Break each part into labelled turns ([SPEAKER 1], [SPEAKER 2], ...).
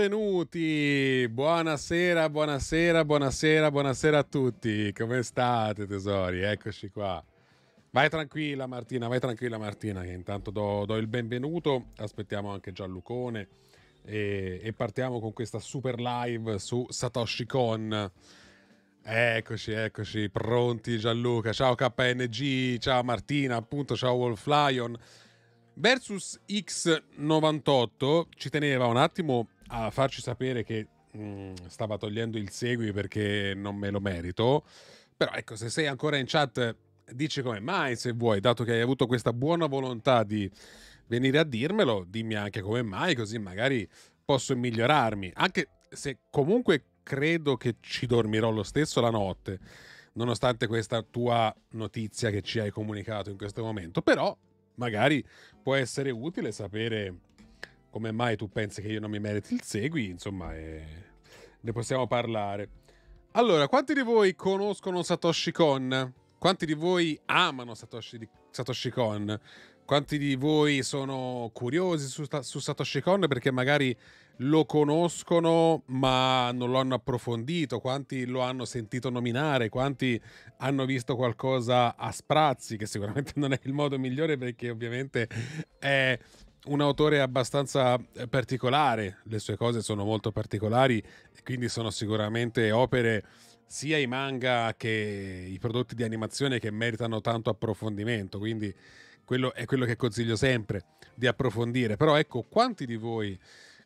[SPEAKER 1] benvenuti. Buonasera, buonasera, buonasera, buonasera a tutti. Come state, tesori? Eccoci qua. Vai tranquilla Martina, vai tranquilla Martina, che intanto do, do il benvenuto. Aspettiamo anche Gianlucone e, e, partiamo con questa super live su Satoshi Con. Eccoci, eccoci, pronti Gianluca. Ciao KNG, ciao Martina, appunto, ciao Wolf Lion. Versus X98 ci teneva un attimo a farci sapere che mh, mm, stava togliendo il segui perché non me lo merito. Però ecco, se sei ancora in chat, dici come mai se vuoi, dato che hai avuto questa buona volontà di venire a dirmelo, dimmi anche come mai, così magari posso migliorarmi. Anche se comunque credo che ci dormirò lo stesso la notte, nonostante questa tua notizia che ci hai comunicato in questo momento. Però magari può essere utile sapere come mai tu pensi che io non mi meriti il segui, insomma, eh, ne possiamo parlare. Allora, quanti di voi conoscono Satoshi Kon? Quanti di voi amano Satoshi, di, Satoshi Kon? Quanti di voi sono curiosi su, su Satoshi Kon perché magari lo conoscono ma non lo hanno approfondito? Quanti lo hanno sentito nominare? Quanti hanno visto qualcosa a sprazzi? Che sicuramente non è il modo migliore perché ovviamente è un autore abbastanza eh, particolare, le sue cose sono molto particolari, quindi sono sicuramente opere sia i manga che i prodotti di animazione che meritano tanto approfondimento, quindi quello è quello che consiglio sempre di approfondire. Però ecco, quanti di voi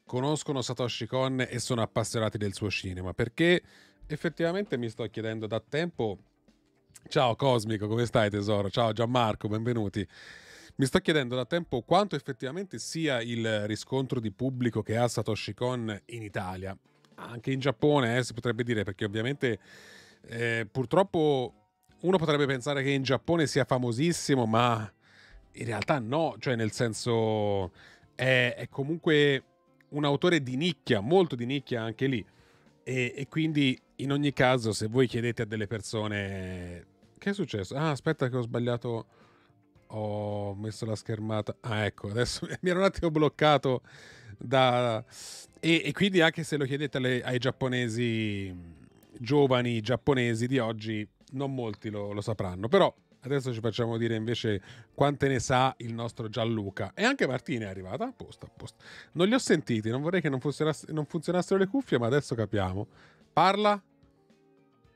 [SPEAKER 1] conoscono Satoshi Kon e sono appassionati del suo cinema? Perché effettivamente mi sto chiedendo da tempo Ciao Cosmico, come stai tesoro? Ciao Gianmarco, benvenuti. Mi sto chiedendo da tempo quanto effettivamente sia il riscontro di pubblico che ha Satoshi Kon in Italia. Anche in Giappone eh, si potrebbe dire, perché ovviamente eh, purtroppo uno potrebbe pensare che in Giappone sia famosissimo, ma in realtà no, cioè nel senso è, è comunque un autore di nicchia, molto di nicchia anche lì. E, e, quindi in ogni caso se voi chiedete a delle persone che è successo? Ah aspetta che ho sbagliato ho messo la schermata. Ah, ecco, adesso mi ero un attimo bloccato da... E, e quindi anche se lo chiedete alle, ai giapponesi, giovani giapponesi di oggi, non molti lo, lo sapranno, però adesso ci facciamo dire invece quante ne sa il nostro Gianluca. E anche Martina è arrivata apposta, apposta. Non li ho sentiti, non vorrei che non, funzionass- non funzionassero le cuffie, ma adesso capiamo. Parla.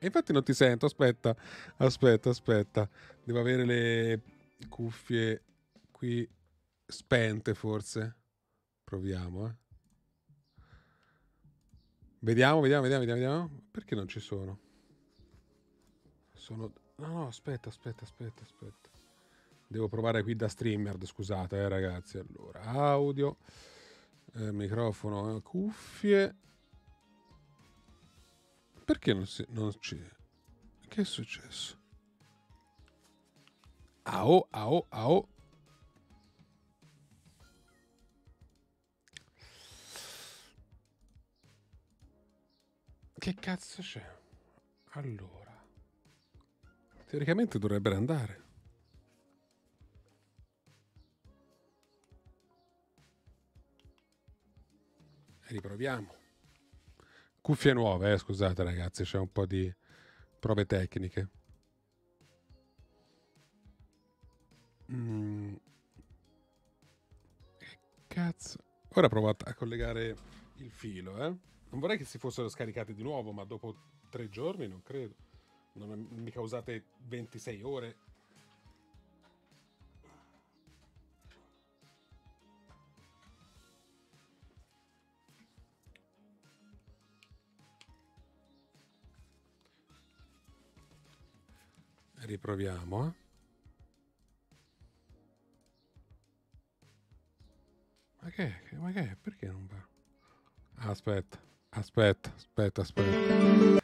[SPEAKER 1] infatti non ti sento, aspetta, aspetta, aspetta. Devo avere le cuffie qui spente forse. Proviamo, eh. Vediamo, vediamo, vediamo, vediamo, Perché non ci sono? Sono... No, no, aspetta, aspetta, aspetta, aspetta. Devo provare qui da streamer, scusate, eh, ragazzi. Allora, audio, eh, microfono, eh, cuffie. Perché non, si... non c'è? Che è successo? Ao, ao, ao. Che cazzo c'è? Allora. Teoricamente dovrebbero andare. riproviamo. Cuffie nuove, eh, scusate ragazzi, c'è un po' di prove tecniche. Mm. Cazzo. Ora provo a collegare il filo, eh. Non vorrei che si fossero scaricati di nuovo, ma dopo tre giorni non credo. Non mica usate 26 ore. Riproviamo, eh. Ma che, è? ma che è? Perché non va? Aspetta, aspetta, aspetta, aspetta.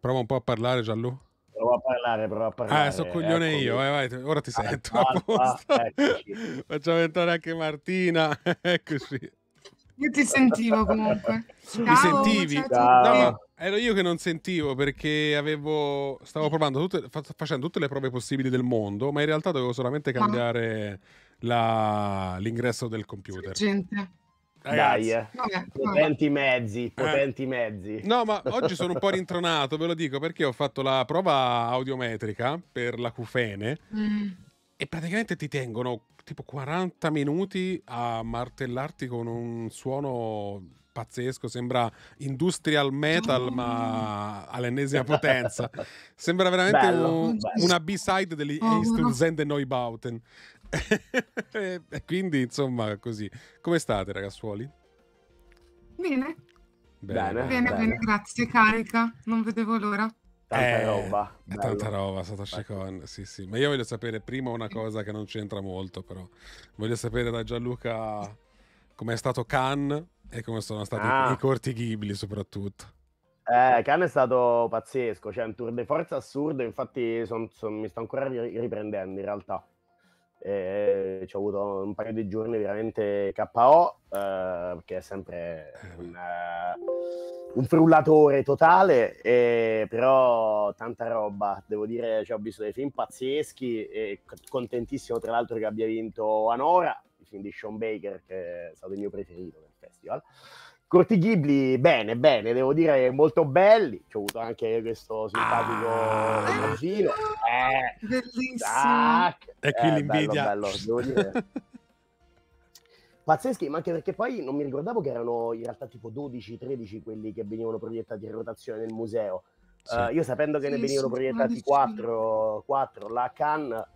[SPEAKER 1] Prova un po' a parlare, Gianlu. Provo a parlare, provo a parlare. Ah, sono coglione ecco. io, vai, eh, vai, ora ti ah, sento. Ah, ah Facciamo entrare anche Martina, eccoci.
[SPEAKER 2] Io ti sentivo comunque. Ciao, Mi sentivi? Ciao.
[SPEAKER 1] No, ero io che non sentivo perché avevo, stavo provando tutte, facendo tutte le prove possibili del mondo, ma in realtà dovevo solamente cambiare... Ma la, l'ingresso del computer. Gente. Ragazzi, Dai, eh. potenti mezzi, eh. potenti eh. mezzi. No, ma oggi sono un po' rintronato, ve lo dico, perché ho fatto la prova audiometrica per la Cufene mm. e praticamente ti tengono tipo 40 minuti a martellarti con un suono pazzesco, sembra industrial metal, oh. ma all'ennesima potenza. Sembra veramente bello, un, bello. una B-side degli oh, Eastern no. Zende Neubauten. e quindi, insomma, così. Come state, ragazzuoli? Bene. Bene, bene, bene, bene
[SPEAKER 3] grazie, carica. Non vedevo l'ora. Tanta eh, roba. È eh, Tanta roba,
[SPEAKER 1] Satoshi Kon. Ecco. Sì, sì. Ma io voglio sapere prima una cosa che non c'entra molto, però. Voglio sapere da Gianluca com'è stato Khan e come sono stati ah. i corti Ghibli, soprattutto.
[SPEAKER 4] Eh, Khan è stato pazzesco, cioè un tour de forza assurdo, infatti son, son, mi sto ancora riprendendo in realtà eh, ci ho avuto un paio di giorni veramente KO, eh, perché è sempre un, uh, un frullatore totale, eh, però tanta roba, devo dire, cioè, ho visto dei film pazzeschi e contentissimo tra l'altro che abbia vinto Anora, il film di Sean Baker, che è stato il mio preferito del festival. Corti Ghibli, bene, bene, devo dire molto belli. Ci ho avuto anche questo simpatico ah, bacino. Eh, bellissimo. Tac. E qui eh, l'invidia. Bello, bello, devo dire. Pazzeschi, ma anche perché poi non mi ricordavo che erano in realtà tipo 12-13 quelli che venivano proiettati in rotazione nel museo. Sì. Uh, io sapendo che sì, ne venivano proiettati 4, 4 la a Cannes,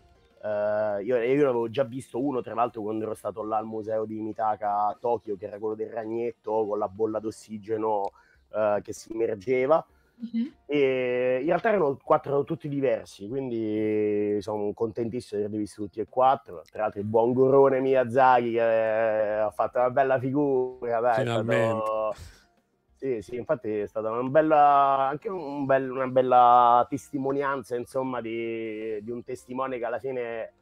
[SPEAKER 4] Uh, io, io l'avevo già visto uno, tra l'altro, quando ero stato là al museo di Mitaka a Tokyo, che era quello del ragnetto con la bolla d'ossigeno uh, che si immergeva. Uh-huh. E in realtà erano quattro tutti diversi, quindi sono contentissimo di averli visti tutti e quattro. Tra l'altro, il buon Gorone Miyazaki che eh, ha fatto una bella figura. Dai, Finalmente. Stato sì, sì, infatti è stata una bella, anche un bel, una bella testimonianza, insomma, di, di, un testimone che alla fine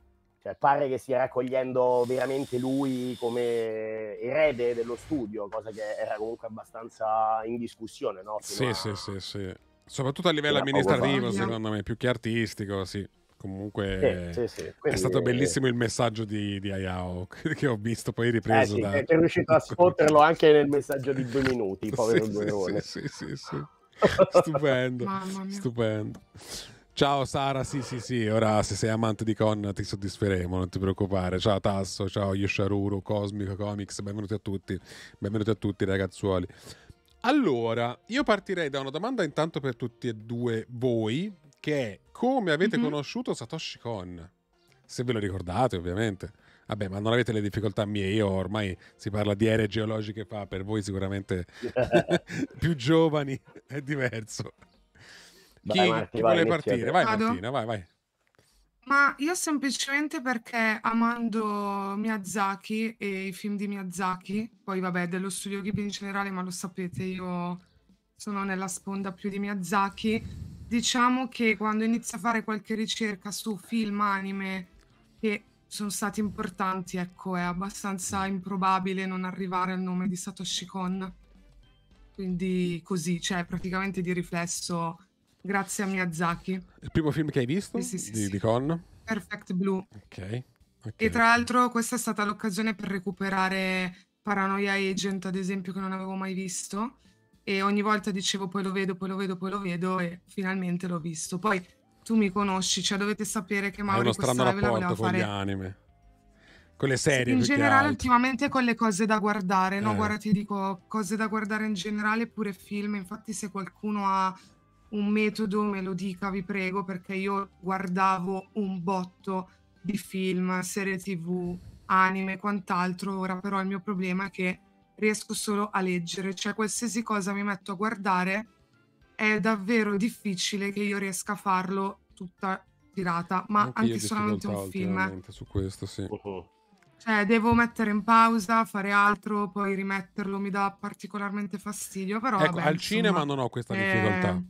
[SPEAKER 4] cioè, pare che stia raccogliendo veramente lui come erede dello studio, cosa che era comunque abbastanza in discussione, no? Sì, a... sì, sì, sì. Soprattutto a livello
[SPEAKER 1] amministrativo, secondo me, più che artistico, sì. Comunque sì, sì, sì. Quindi, è stato eh, bellissimo il messaggio di, di Ayao che ho visto poi eh, ripreso. Eh da... È riuscito a
[SPEAKER 4] sfotterlo anche nel messaggio di due minuti, povero Guerrone. Sì, sì,
[SPEAKER 1] sì, Stupendo, stupendo. Ciao Sara, sì sì sì, ora se sei amante di Con ti soddisferemo, non ti preoccupare. Ciao Tasso, ciao Yosharuru, Cosmico Comics, benvenuti a tutti, benvenuti a tutti ragazzuoli. Allora, io partirei da una domanda intanto per tutti e due voi, che è come avete mm-hmm. conosciuto Satoshi Kon. Se ve lo ricordate, ovviamente. Vabbè, ma non avete le difficoltà mie, io ormai si parla di ere geologiche fa, per voi sicuramente più giovani è diverso. Vai, chi, Marti, chi vai, vuole partire? Vai Vado. Martina, vai, vai.
[SPEAKER 3] Ma io semplicemente perché amando Miyazaki e i film di Miyazaki, poi vabbè dello studio Ghibli in generale, ma lo sapete, io sono nella sponda più di Miyazaki, Diciamo che quando inizio a fare qualche ricerca su film, anime che sono stati importanti, ecco, è abbastanza improbabile non arrivare al nome di Satoshi Kon. Quindi così, cioè praticamente di riflesso, grazie a Miyazaki. Il
[SPEAKER 1] primo film che hai visto sì, sì, sì, di, sì.
[SPEAKER 3] Perfect Blue. Ok. E tra l'altro questa è stata l'occasione per recuperare Paranoia Agent, ad esempio, che non avevo mai visto e ogni volta dicevo poi lo vedo, poi lo vedo, poi lo vedo e finalmente l'ho visto. Poi tu mi conosci, cioè dovete sapere che Mauro questa live la con fare... gli
[SPEAKER 1] anime. Con le serie. In generale
[SPEAKER 3] ultimamente con le cose da guardare, eh. no? Guarda ti dico, cose da guardare in generale pure film, infatti se qualcuno ha un metodo me lo dica, vi prego, perché io guardavo un botto di film, serie tv, anime e quant'altro, ora però il mio problema è che riesco solo a leggere, cioè qualsiasi cosa mi metto a guardare è davvero difficile che io riesca a farlo tutta tirata, ma anche, anche solamente un film.
[SPEAKER 1] Su questo, sì. Oh, oh.
[SPEAKER 3] Cioè, devo mettere in pausa, fare altro, poi rimetterlo mi dà particolarmente fastidio, però ecco, vabbè, al insomma, cinema non ho questa eh, difficoltà.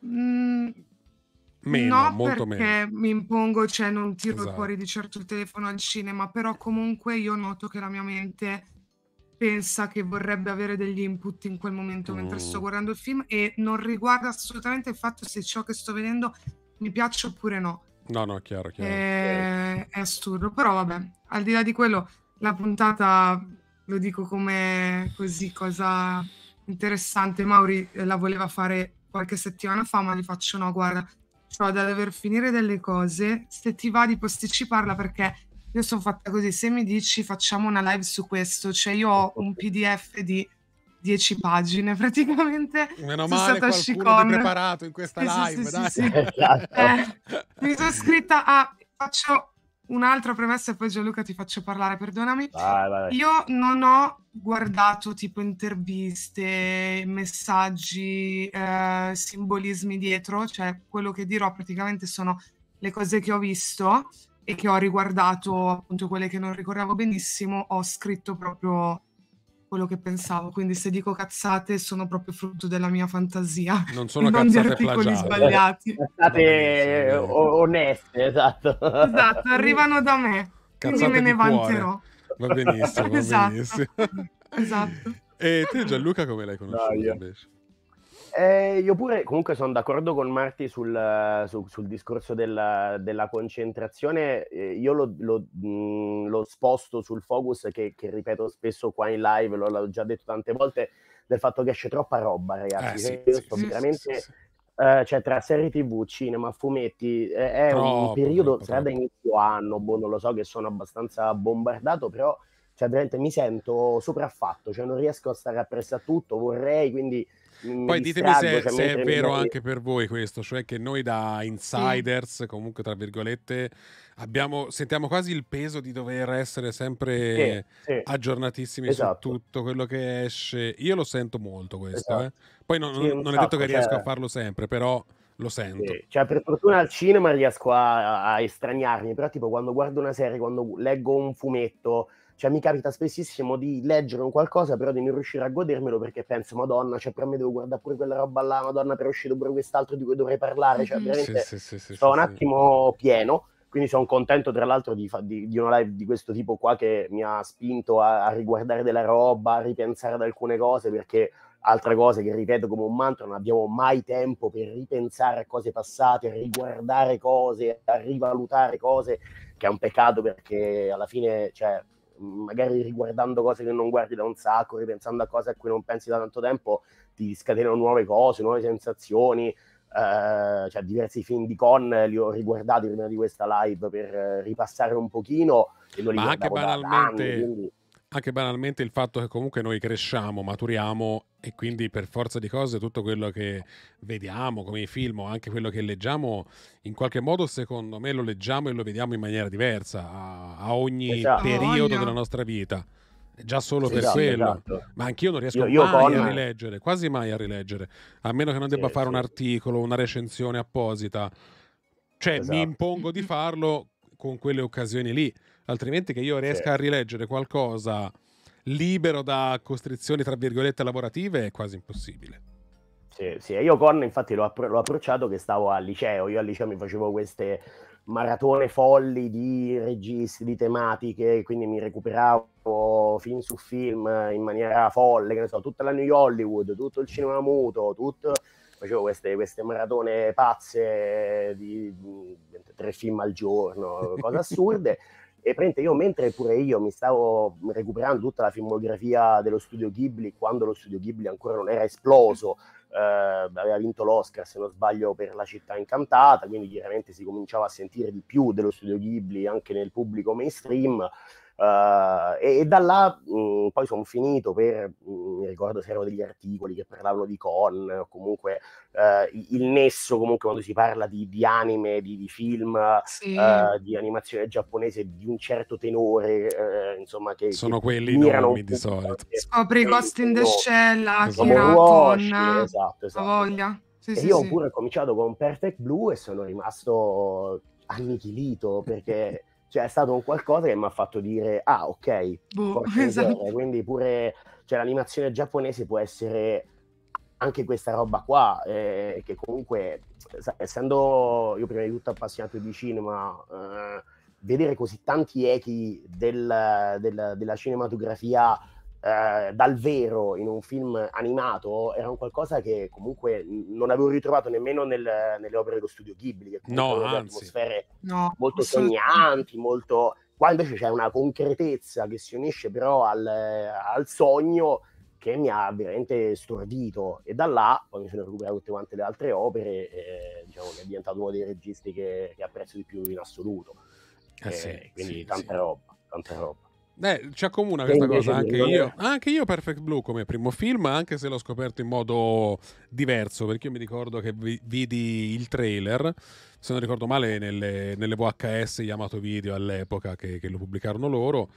[SPEAKER 3] Eh... Mm...
[SPEAKER 1] Meno, no, molto perché meno.
[SPEAKER 3] mi impongo, cioè non tiro esatto. fuori di certo il telefono al cinema, però comunque io noto che la mia mente pensa che vorrebbe avere degli input in quel momento mm. mentre sto mm. guardando il film e non riguarda assolutamente il fatto se ciò che sto vedendo mi piace oppure no.
[SPEAKER 1] No, no, chiaro, chiaro.
[SPEAKER 3] È, eh, è assurdo, però vabbè, al di là di quello, la puntata, lo dico come così, cosa interessante, Mauri eh, la voleva fare qualche settimana fa, ma gli faccio no, guarda, cioè da dover finire delle cose, se ti va di posticiparla perché io sono fatta così, se mi dici facciamo una live su questo, cioè io ho un PDF di 10 pagine praticamente. Meno male Satoshi qualcuno Con. preparato in questa live, sì, sì,
[SPEAKER 2] sì, eh,
[SPEAKER 3] mi sono scritta a... Faccio un'altra premessa e poi Gianluca ti faccio parlare, perdonami. Vai, vai. Io non ho guardato tipo interviste, messaggi, eh, simbolismi dietro, cioè quello che dirò praticamente sono le cose che ho visto e che ho riguardato appunto quelle che non ricordavo benissimo, ho scritto proprio quello che pensavo. Quindi se dico cazzate sono proprio frutto della mia fantasia.
[SPEAKER 4] Non sono non cazzate articoli plagiate. sbagliati. Cazzate
[SPEAKER 3] eh, oneste,
[SPEAKER 4] esatto.
[SPEAKER 1] Esatto,
[SPEAKER 3] arrivano da me. Cazzate quindi me ne vanterò.
[SPEAKER 1] Va benissimo, va esatto. benissimo. esatto. E te Gianluca come l'hai conosciuto no, invece?
[SPEAKER 3] Eh,
[SPEAKER 4] io pure comunque sono d'accordo con Marti sul, su, sul discorso della, della concentrazione, eh, io lo, lo, mh, lo, sposto sul focus che, che, ripeto spesso qua in live, l'ho, l'ho già detto tante volte, del fatto che esce troppa roba ragazzi, eh, sì, cioè, io sì, sto sì, veramente... Uh, cioè tra serie tv, cinema, fumetti, eh, è troppo, un periodo, troppo, sarà da inizio anno, boh, non lo so che sono abbastanza bombardato, però cioè, veramente mi sento sopraffatto, cioè non riesco a stare appresso a tutto, vorrei, quindi poi ditemi se, se è vero mi... anche
[SPEAKER 1] per voi questo, cioè che noi da insiders, sì. comunque tra virgolette, abbiamo, sentiamo quasi il peso di dover essere sempre sì, sì. aggiornatissimi esatto. su tutto quello che esce. Io lo sento molto questo, esatto. eh. poi non, non, non è detto che riesco cioè... a farlo sempre, però lo sento. Sì, cioè, per
[SPEAKER 4] fortuna al cinema riesco a, a estraniarmi, però tipo quando guardo una serie, quando leggo un fumetto, cioè, mi capita spessissimo di leggere un qualcosa, però di non riuscire a godermelo perché penso, Madonna, cioè, per me devo guardare pure quella roba là, Madonna, per uscire pure quest'altro di cui dovrei parlare. Cioè, mm-hmm. veramente sì, sì, sì, sto un attimo pieno. Quindi sono contento, tra l'altro, di, di, di, una live di questo tipo qua che mi ha spinto a, a riguardare della roba, a ripensare ad alcune cose, perché altra cosa che ripeto come un mantra, non abbiamo mai tempo per ripensare a cose passate, a riguardare cose, a rivalutare cose, che è un peccato perché alla fine, cioè, magari riguardando cose che non guardi da un sacco, ripensando a cose a cui non pensi da tanto tempo, ti scatenano nuove cose, nuove sensazioni. Eh, cioè, diversi film di Con li ho riguardati prima di questa live per ripassare un pochino. E li Ma anche banalmente. Anni, quindi
[SPEAKER 1] anche banalmente il fatto che comunque noi cresciamo, maturiamo e quindi per forza di cose tutto quello che vediamo come i film o anche quello che leggiamo in qualche modo secondo me lo leggiamo e lo vediamo in maniera diversa a, a ogni esatto. periodo della nostra vita già solo sì, per esatto, quello esatto. ma anch'io non riesco io, io mai con... a rileggere quasi mai a rileggere a meno che non debba sì, fare sì. un articolo una recensione apposita cioè mi esatto. impongo di farlo con quelle occasioni lì altrimenti che io riesca sì. a rileggere qualcosa libero da costrizioni, tra virgolette, lavorative è quasi impossibile.
[SPEAKER 4] Sì, sì. io Con infatti l'ho, appro- l'ho approcciato che stavo al liceo, io al liceo mi facevo queste maratone folli di registi, di tematiche, quindi mi recuperavo film su film in maniera folle, che ne so, tutta la New Hollywood, tutto il cinema muto, tutto... facevo queste, queste maratone pazze di, di, tre film al giorno, cose assurde. E prende io, mentre pure io mi stavo recuperando tutta la filmografia dello studio Ghibli, quando lo studio Ghibli ancora non era esploso, eh, aveva vinto l'Oscar, se non sbaglio, per La città incantata, quindi chiaramente si cominciava a sentire di più dello studio Ghibli anche nel pubblico mainstream. Uh, eh, e, e, da là mh, poi sono finito per, mh, mi ricordo se erano degli articoli che parlavano di con, o comunque uh, il nesso comunque quando si parla di, di anime, di, di film, sì. uh, di animazione giapponese di un certo tenore, insomma che... Sono che quelli nomi di
[SPEAKER 1] solito.
[SPEAKER 3] Scopri esatto. Ghost in the Shell, esatto. Akira, esatto. Con, esatto, esatto. voglia.
[SPEAKER 4] Sì, sì, io sì. ho pure cominciato con Perfect Blue e sono rimasto annichilito perché cioè è stato un qualcosa che mi ha fatto dire ah ok boh, esatto. quindi pure cioè, l'animazione giapponese può essere anche questa roba qua eh, che comunque sa, essendo io prima di tutto appassionato di cinema eh, vedere così tanti echi del, del, della cinematografia eh, dal vero in un film animato era un qualcosa che comunque non avevo ritrovato nemmeno nel, nelle opere dello studio Ghibli, che comunque no, atmosfere no, molto sognanti, molto... Qua invece c'è una concretezza che si unisce però al, al sogno che mi ha veramente stordito e da là poi mi sono recuperato tutte quante le altre opere eh, diciamo che è diventato uno dei registi che, che apprezzo di più in assoluto eh, eh sì, quindi sì, tanta sì. roba tanta
[SPEAKER 1] roba Beh, ci accomuna questa cosa anche io. Eh. Anche io Perfect Blue come primo film, anche se l'ho scoperto in modo diverso, perché io mi ricordo che vi- vidi il trailer, se non ricordo male, nelle, nelle VHS Yamato Video all'epoca che, che lo pubblicarono loro,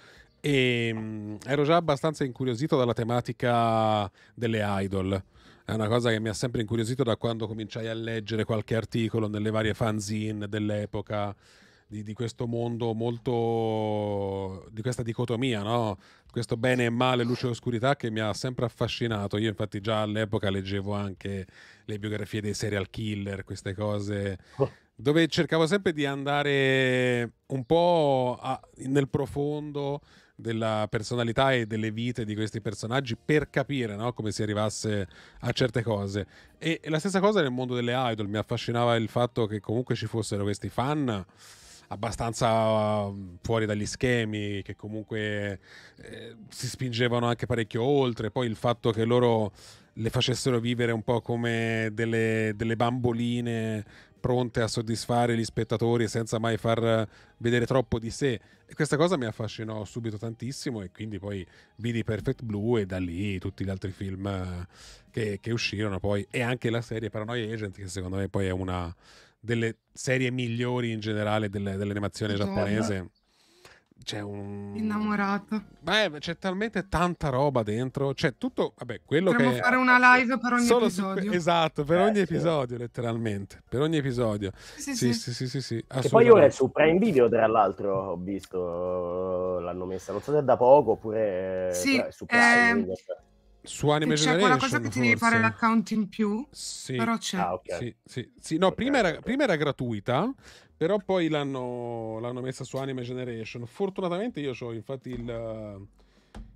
[SPEAKER 1] e mh, mm, ero già abbastanza incuriosito dalla tematica delle idol. È una cosa che mi ha sempre incuriosito da quando cominciai a leggere qualche articolo nelle varie fanzine dell'epoca di, di, questo mondo molto di questa dicotomia, no? questo bene e male, luce e oscurità che mi ha sempre affascinato. Io infatti già all'epoca leggevo anche le biografie dei serial killer, queste cose oh. dove cercavo sempre di andare un po' a, nel profondo della personalità e delle vite di questi personaggi per capire no? come si arrivasse a certe cose. E, e la stessa cosa nel mondo delle idol, mi affascinava il fatto che comunque ci fossero questi fan abbastanza uh, fuori dagli schemi, che comunque eh, si spingevano anche parecchio oltre. Poi il fatto che loro le facessero vivere un po' come delle, delle bamboline pronte a soddisfare gli spettatori senza mai far vedere troppo di sé. E questa cosa mi affascinò subito tantissimo e quindi poi vidi Perfect Blue e da lì tutti gli altri film eh, che, che uscirono poi e anche la serie Paranoia Agent che secondo me poi è una, delle serie migliori in generale delle, dell'animazione Bello. giapponese. C'è un.
[SPEAKER 3] Innamorato.
[SPEAKER 1] Beh, c'è talmente tanta roba dentro. C'è tutto. Vabbè, quello Potremmo che. fare una live per ogni Solo episodio. Su... Esatto, per eh, ogni sì. episodio, letteralmente. Per ogni episodio. Sì, sì, sì. sì, sì, sì, sì e poi ora è su Prime
[SPEAKER 4] Video, tra l'altro, ho visto. L'hanno messa. Non so se è da poco oppure. Sì, è su
[SPEAKER 3] Prime eh... Video. Cioè
[SPEAKER 1] su Anime c'è Generation. C'è quella cosa che ti devi fare
[SPEAKER 3] l'account in più. Sì. Però c'è. Ah, okay.
[SPEAKER 1] sì, sì, sì, No, okay, prima, era, prima, era, gratuita, però poi l'hanno, l'hanno, messa su Anime Generation. Fortunatamente io ho infatti il,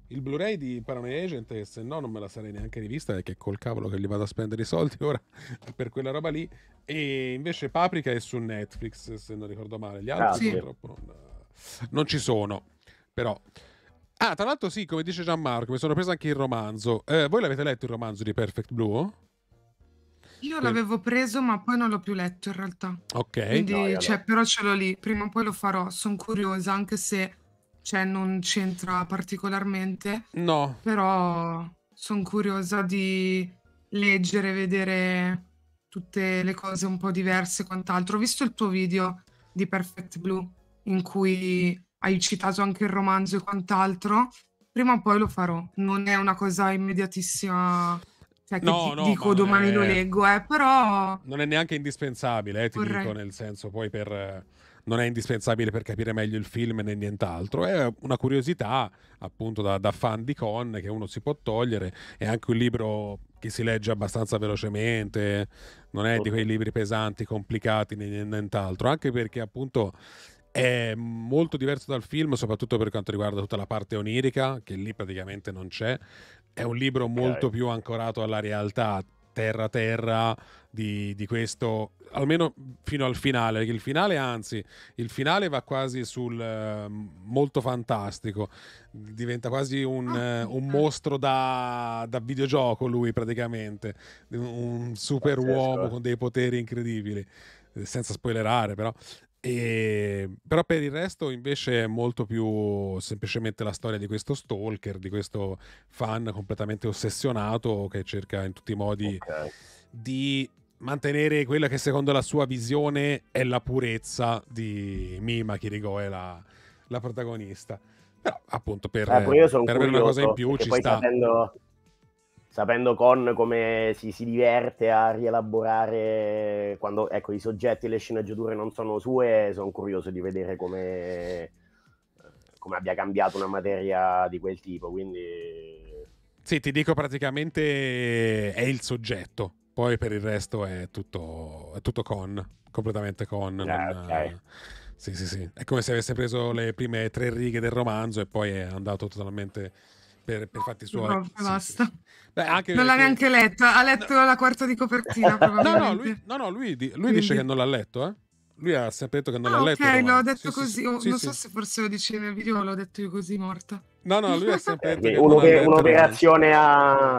[SPEAKER 1] il Blu-ray di Paranoia Agent, e se no non me la sarei neanche rivista, perché col cavolo che gli vado a spendere i soldi ora per quella roba lì. E invece Paprika è su Netflix, se non ricordo male. Gli altri ah, purtroppo non, non ci sono. Però Ah, tra l'altro sì, come dice Gianmarco, mi sono preso anche il romanzo. Eh, voi l'avete letto il romanzo di Perfect Blue? Io
[SPEAKER 3] Quindi... l'avevo preso, ma poi non l'ho più letto in realtà.
[SPEAKER 1] Ok. Quindi, no, cioè, allora.
[SPEAKER 3] però ce l'ho lì, prima o poi lo farò. Sono curiosa, anche se cioè, non c'entra particolarmente. No. Però sono curiosa di leggere, vedere tutte le cose un po' diverse e quant'altro. Ho visto il tuo video di Perfect Blue in cui hai citato anche il romanzo e quant'altro, prima o poi lo farò. Non è una cosa immediatissima. Cioè, no, no, dico domani è... lo leggo, eh,
[SPEAKER 1] però. Non è neanche indispensabile, eh, ti Vorrei. dico, nel senso, poi per. Eh, non è indispensabile per capire meglio il film né nient'altro. È una curiosità, appunto, da, da fan di Con che uno si può togliere. È anche un libro che si legge abbastanza velocemente, non è di quei libri pesanti, complicati né nient'altro. Anche perché, appunto, è molto diverso dal film, soprattutto per quanto riguarda tutta la parte onirica, che lì praticamente non c'è. È un libro molto okay. più ancorato alla realtà terra-terra di, di, questo, almeno fino al finale. Il finale, anzi, il finale va quasi sul eh, molto fantastico, diventa quasi un, ah, eh, un mostro da, da, videogioco. Lui, praticamente, un super uomo con dei poteri incredibili. Senza spoilerare, però e, ehm, però per il resto invece è molto più semplicemente la storia di questo stalker, di questo fan completamente ossessionato che cerca in tutti i modi okay. di mantenere quella che secondo la sua visione è la purezza di Mima Kirigoe, la, la protagonista. Però appunto per, eh, per avere una cosa in più ci poi sta. Sapendo
[SPEAKER 4] sapendo Con come si, si, diverte a rielaborare quando ecco, i soggetti e le sceneggiature non sono sue, sono curioso di vedere come, come abbia cambiato una materia di quel tipo. Quindi...
[SPEAKER 1] Sì, ti dico praticamente è il soggetto, poi per il resto è tutto, è tutto Con, completamente Con. Ah, non... okay. Sì, sì, sì. È come se avesse preso le prime tre righe del romanzo e poi è andato totalmente per, per fatti suoi. No,
[SPEAKER 3] basta. Sì, sì.
[SPEAKER 1] Beh, non perché... l'ha neanche
[SPEAKER 3] letta, ha letto no. la quarta di copertina. no, no, lui,
[SPEAKER 1] no, no, lui, di, lui dice che non l'ha letto, eh? Lui ha saputo che non ah, l'ha letto. Ok, l'ho detto sì, così. Sì, oh, sì, non so se
[SPEAKER 3] forse lo dice nel video, l'ho detto io così morta. No, no, lui ha saputo. che
[SPEAKER 1] un'oper- un'operazione a,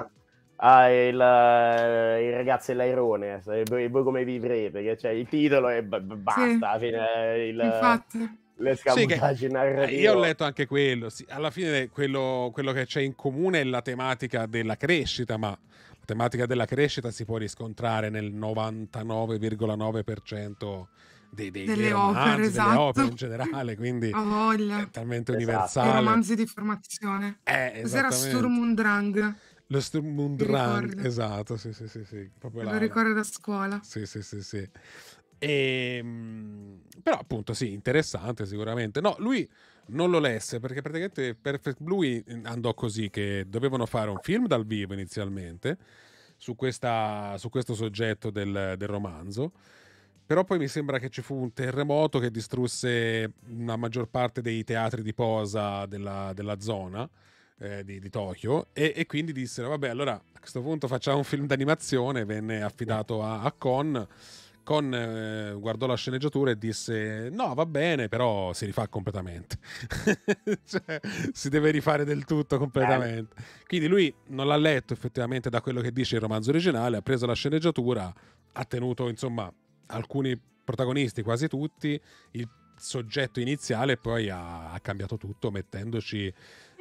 [SPEAKER 4] a il, eh, il, ragazzo e l'airone. Eh, voi, voi come vivrete? Che, cioè, il titolo e b- basta. Fine, eh, il, Infatti le sì, eh, narrative. Io ho
[SPEAKER 1] letto anche quello. Sì, alla fine quello, quello che c'è in comune è la tematica della crescita, ma la tematica della crescita si può riscontrare nel 99,9% dei, dei, delle, dei romanzi, opere, esatto. delle opere in generale, quindi è talmente esatto. universale. I romanzi
[SPEAKER 3] di formazione. Eh, Cos'era Sturm und Drang?
[SPEAKER 1] Lo Sturm und Drang, esatto, sì, sì, sì, sì. Lo là, ricordo
[SPEAKER 3] da scuola.
[SPEAKER 1] Sì, sì, sì, sì. E, ehm, però appunto sì, interessante sicuramente. No, lui non lo lesse perché praticamente Perfect Blue andò così che dovevano fare un film dal vivo inizialmente su, questa, su questo soggetto del, del romanzo però poi mi sembra che ci fu un terremoto che distrusse la maggior parte dei teatri di posa della, della zona eh, di, di, Tokyo e, e, quindi dissero vabbè allora a questo punto facciamo un film d'animazione venne affidato a, a Con con, eh, guardò la sceneggiatura e disse no va bene però si rifà completamente cioè, si deve rifare del tutto completamente quindi lui non l'ha letto effettivamente da quello che dice il romanzo originale ha preso la sceneggiatura ha tenuto insomma alcuni protagonisti quasi tutti il soggetto iniziale e poi ha, ha cambiato tutto mettendoci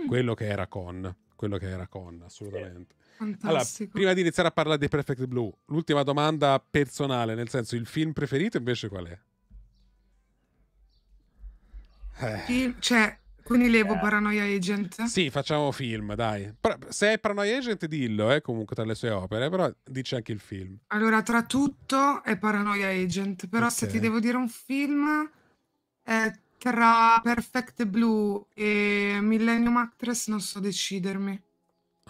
[SPEAKER 1] mm. quello che era con quello che era con assolutamente Fantastico. Allora, prima di iniziare a parlare di Perfect Blue, l'ultima domanda personale, nel senso il film preferito invece qual è? Eh.
[SPEAKER 3] Film, cioè, quindi levo eh. Paranoia Agent?
[SPEAKER 1] Sì, facciamo film, dai. Però, se è Paranoia Agent, dillo, eh, comunque tra le sue opere, però dice anche il film.
[SPEAKER 3] Allora, tra tutto è Paranoia Agent, però okay. se ti devo dire un film è tra Perfect Blue e Millennium Actress non so decidermi.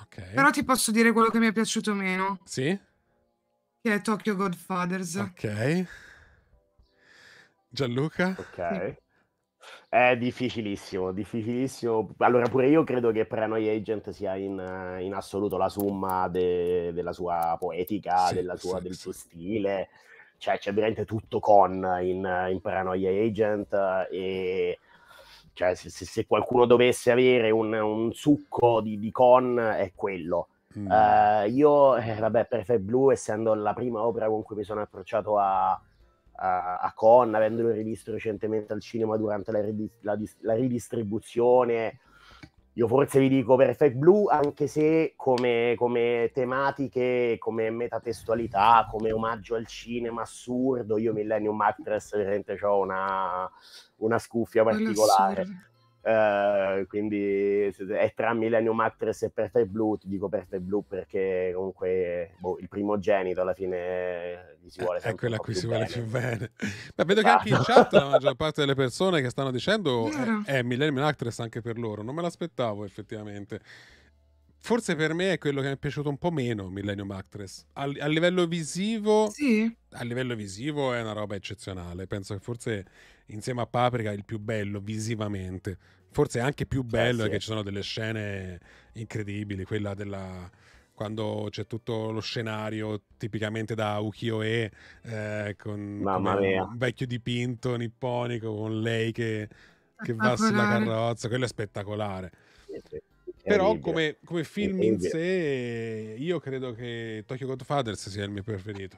[SPEAKER 3] Okay. Però ti posso dire quello che mi è piaciuto meno. Sì? Che è Tokyo Godfathers. Ok. Gianluca? Ok.
[SPEAKER 4] È difficilissimo, difficilissimo. Allora, pure io credo che Paranoia Agent sia in, in assoluto la somma de, della sua poetica, sì, della sua, sì, del suo sì. stile. Cioè, c'è veramente tutto con in, in Paranoia Agent eh, e cioè, se, se, qualcuno dovesse avere un, un succo di, di, con, è quello. Mm. Uh, io, eh, vabbè, Perfect Blue, essendo la prima opera con cui mi sono approcciato a, a, a con, avendolo rivisto recentemente al cinema durante la, ridis- la, dis- la ridistribuzione io forse vi dico Perfect Blue, anche se come, come tematiche, come metatestualità, come omaggio al cinema assurdo, io Millennium Actress veramente ho una, una scuffia particolare. Uh, quindi è tra Millennium Actress e Perfect Blue, ti dico Perfect Blue perché comunque boh, il primogenito alla fine eh,
[SPEAKER 1] gli si eh, vuole È quella a cui si vuole più bene. Ma vedo che ah. anche in chat la maggior parte delle persone che stanno dicendo è, è Millennium Actress anche per loro, non me l'aspettavo effettivamente. Forse per me è quello che mi è piaciuto un po' meno Millennium Actress. A, a livello visivo, sì. a livello visivo è una roba eccezionale. Penso che forse insieme a Paprika il più bello visivamente. Forse anche più eh, bello Grazie. perché ci sono delle scene incredibili, quella della quando c'è tutto lo scenario tipicamente da Ukiyo-e eh, con, con un vecchio dipinto nipponico con lei che, che va sulla carrozza, quello è spettacolare. È Però come, come, film in sé io credo che Tokyo Godfathers sia il mio preferito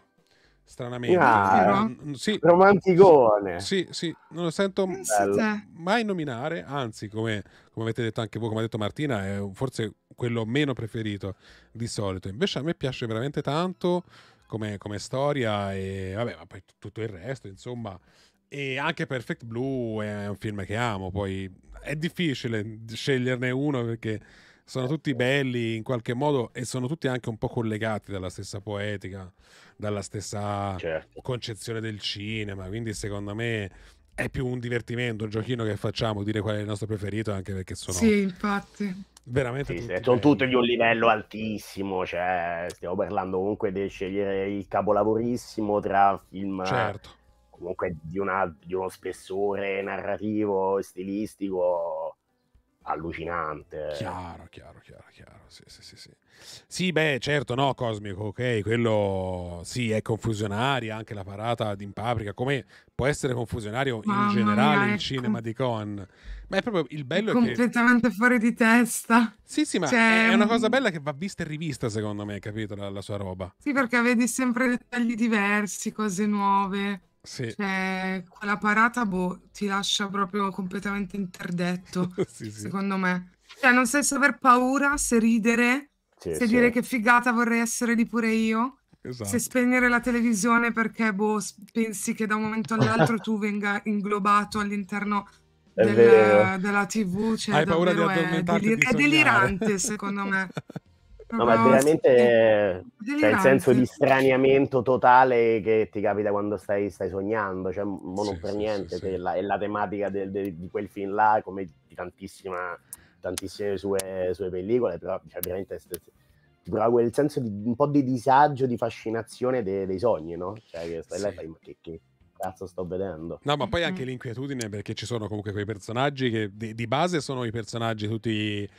[SPEAKER 1] stranamente. Ah, eh, sì, romanticone. Sì, sì, non lo sento eh, Bello. Cioè. mai nominare, anzi, come, come, avete detto anche voi, come ha detto Martina, è forse quello meno preferito di solito. Invece a me piace veramente tanto come, come storia e vabbè, ma poi tutto il resto, insomma. E anche Perfect Blue è un film che amo, poi è difficile sceglierne uno perché sono certo. tutti belli in qualche modo e sono tutti anche un po' collegati dalla stessa poetica, dalla stessa certo. concezione del cinema, quindi secondo me è più un divertimento, un giochino che facciamo, dire qual è il nostro preferito, anche perché sono... Sì,
[SPEAKER 3] infatti.
[SPEAKER 1] Veramente... Sì, tutti sono tutti
[SPEAKER 4] di un livello altissimo, cioè stiamo parlando comunque di scegliere il capolavorissimo tra film... Certo. Comunque di, una, di uno spessore narrativo, stilistico allucinante. Chiaro, chiaro, chiaro, chiaro. Sì,
[SPEAKER 1] sì, sì, sì. sì beh, certo, no, Cosmico, ok, quello sì, è confusionario, anche la parata di Impaprica, come può essere confusionario Mamma in generale mia, il ecco. cinema di Con. Ma è proprio il bello è completamente
[SPEAKER 3] che... fuori di testa. Sì, sì, ma cioè... è una cosa mm. bella
[SPEAKER 1] che va vista e rivista, secondo me, capito, la, la sua roba.
[SPEAKER 3] Sì, perché vedi sempre dettagli diversi, cose nuove. Sì. Cioè, quella parata, boh, ti lascia proprio completamente interdetto,
[SPEAKER 2] sì, secondo
[SPEAKER 3] sì. me. Cioè, non sai se aver paura, se ridere,
[SPEAKER 2] sì, se dire che
[SPEAKER 3] figata vorrei essere di pure io. Esatto. Se spegnere la televisione perché boh, pensi che da un momento all'altro tu venga inglobato all'interno del, della TV, cioè, hai paura di addormentarti. È, delir- di è delirante, secondo me.
[SPEAKER 4] No, ma veramente eh, eh, c'è cioè, il senso di straniamento totale che ti capita quando stai, stai sognando, cioè, non sì, per niente, sì, la, è la tematica del, de, di quel film là, come di tantissime sue, sue, pellicole, però cioè, veramente ti prova quel senso di un po' di disagio, di fascinazione de, dei sogni, no? Cioè, che stai là e fai, ma che, che cazzo sto vedendo. No, ma poi anche
[SPEAKER 1] l'inquietudine perché ci sono comunque quei personaggi che di, di base sono i personaggi tutti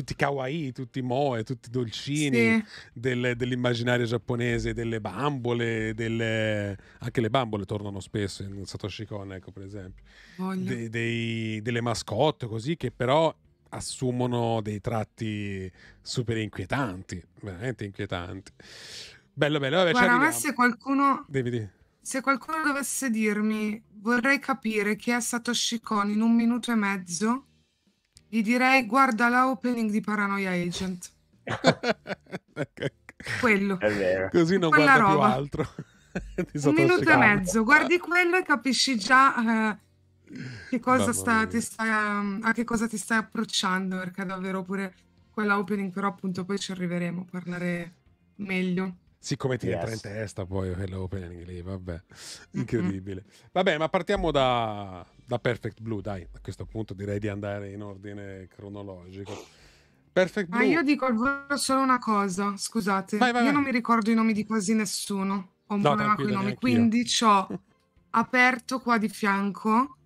[SPEAKER 1] tutti kawaii, tutti moe, tutti dolcini sì. del, dell'immaginario giapponese, delle bambole, delle... anche le bambole tornano spesso in Satoshi Kon, ecco per esempio, de, dei, delle mascotte così che però assumono dei tratti super inquietanti, veramente inquietanti. Bello, bello. Vabbè, Guarda, ma se
[SPEAKER 3] qualcuno... Devi dire se qualcuno dovesse dirmi vorrei capire chi è Satoshi Kon in un minuto e mezzo, gli direi guarda la opening di Paranoia Agent.
[SPEAKER 1] quello. Così non Quella guarda roba. più altro. Un minuto e mezzo,
[SPEAKER 3] guardi quello e capisci già... Eh, che cosa sta, sta, mm, a che cosa ti stai approcciando perché davvero pure quella opening però appunto poi ci arriveremo a parlare meglio
[SPEAKER 1] Siccome ti yes. entra in testa poi quell'opening lì, vabbè, incredibile. Mm-hmm. Vabbè, ma partiamo da, da Perfect Blue, dai, a questo punto direi di andare in ordine cronologico. Perfect ah, Blue. Ma io dico
[SPEAKER 3] solo una cosa, scusate, vai, vai, io vai. non mi ricordo i nomi di quasi nessuno, ho un no, problema con i nomi, quindi ho aperto qua di fianco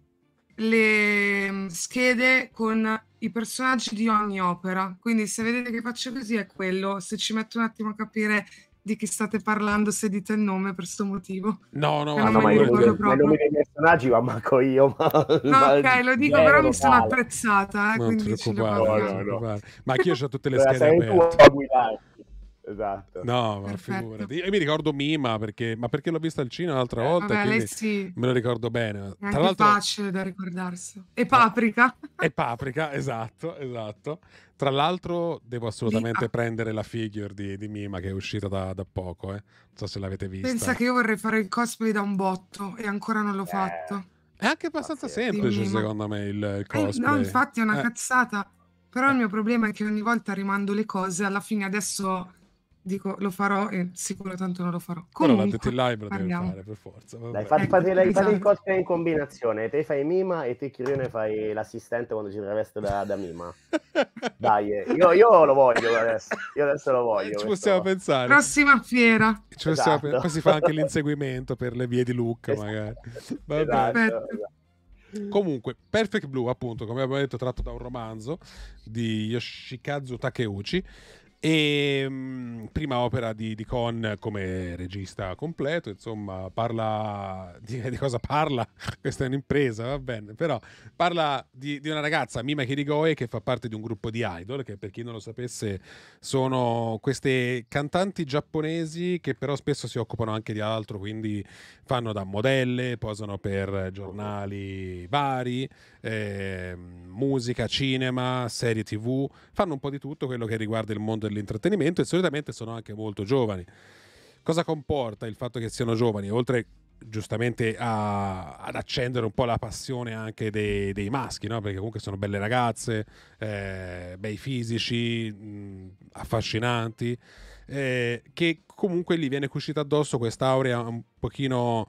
[SPEAKER 3] le mm, schede con i personaggi di ogni opera, quindi se vedete che faccio così è quello, se ci metto un attimo a capire di chi state parlando se dite il nome per questo motivo.
[SPEAKER 1] No, no, no, no ma io, io, ma i nomi dei personaggi va manco io. Ma, no, ma ok, lo dico, però mi sono
[SPEAKER 3] apprezzata. Eh, non quindi no,
[SPEAKER 1] no, no. Ma anch'io ho tutte le schede a
[SPEAKER 4] guidare. Esatto. No, ma figurati.
[SPEAKER 1] E mi ricordo Mima perché, ma perché l'ho vista al cinema l'altra eh, volta. Vabbè, lei sì. Me lo ricordo bene. È Tra l'altro...
[SPEAKER 3] facile da ricordarsi. E Paprika.
[SPEAKER 1] e Paprika, esatto, esatto. Tra l'altro devo assolutamente Mima. prendere la figure di, di, Mima che è uscita da, da poco. Eh. Non so se l'avete vista. Pensa che io
[SPEAKER 3] vorrei fare il cosplay da un botto e ancora non l'ho eh. fatto. È anche abbastanza semplice secondo
[SPEAKER 1] me il, il eh, cosplay. no, infatti è una eh.
[SPEAKER 3] cazzata. Però il eh. mio problema è che ogni volta rimando le cose, alla fine adesso dico lo farò e sicuro tanto non lo farò. Comunque, no, no, detto in live lo
[SPEAKER 1] devi fare per forza. Vabbè. Dai, fate, fate, esatto. fate il
[SPEAKER 4] cosplay in combinazione, te fai Mima e te Chirione fai l'assistente quando ci traveste da, da, Mima. Dai, eh, io,
[SPEAKER 1] io, lo voglio
[SPEAKER 4] adesso, io adesso lo voglio. Ci possiamo
[SPEAKER 1] pensare. Prossima fiera.
[SPEAKER 3] Ci esatto. possiamo, poi si fa anche
[SPEAKER 1] l'inseguimento per le vie di Lucca esatto. magari. Esatto, Vabbè. Esatto. Perfetto. Comunque, Perfect Blue, appunto, come abbiamo detto, tratto da un romanzo di Yoshikazu Takeuchi e ehm, prima opera di, di Con come regista completo, insomma, parla di, di cosa parla? Questa è un'impresa, va bene, però parla di, di una ragazza, Mima Kirigoe, che fa parte di un gruppo di idol, che per chi non lo sapesse sono queste cantanti giapponesi che però spesso si occupano anche di altro, quindi fanno da modelle, posano per giornali vari, eh, musica, cinema, serie tv, fanno un po' di tutto quello che riguarda il mondo dell'intrattenimento e solitamente sono anche molto giovani. Cosa comporta il fatto che siano giovani? Oltre giustamente a, ad accendere un po' la passione anche dei, dei maschi, no? perché comunque sono belle ragazze, eh, bei fisici, mh, mm, affascinanti, eh, che comunque gli viene cucita addosso questa quest'aurea un pochino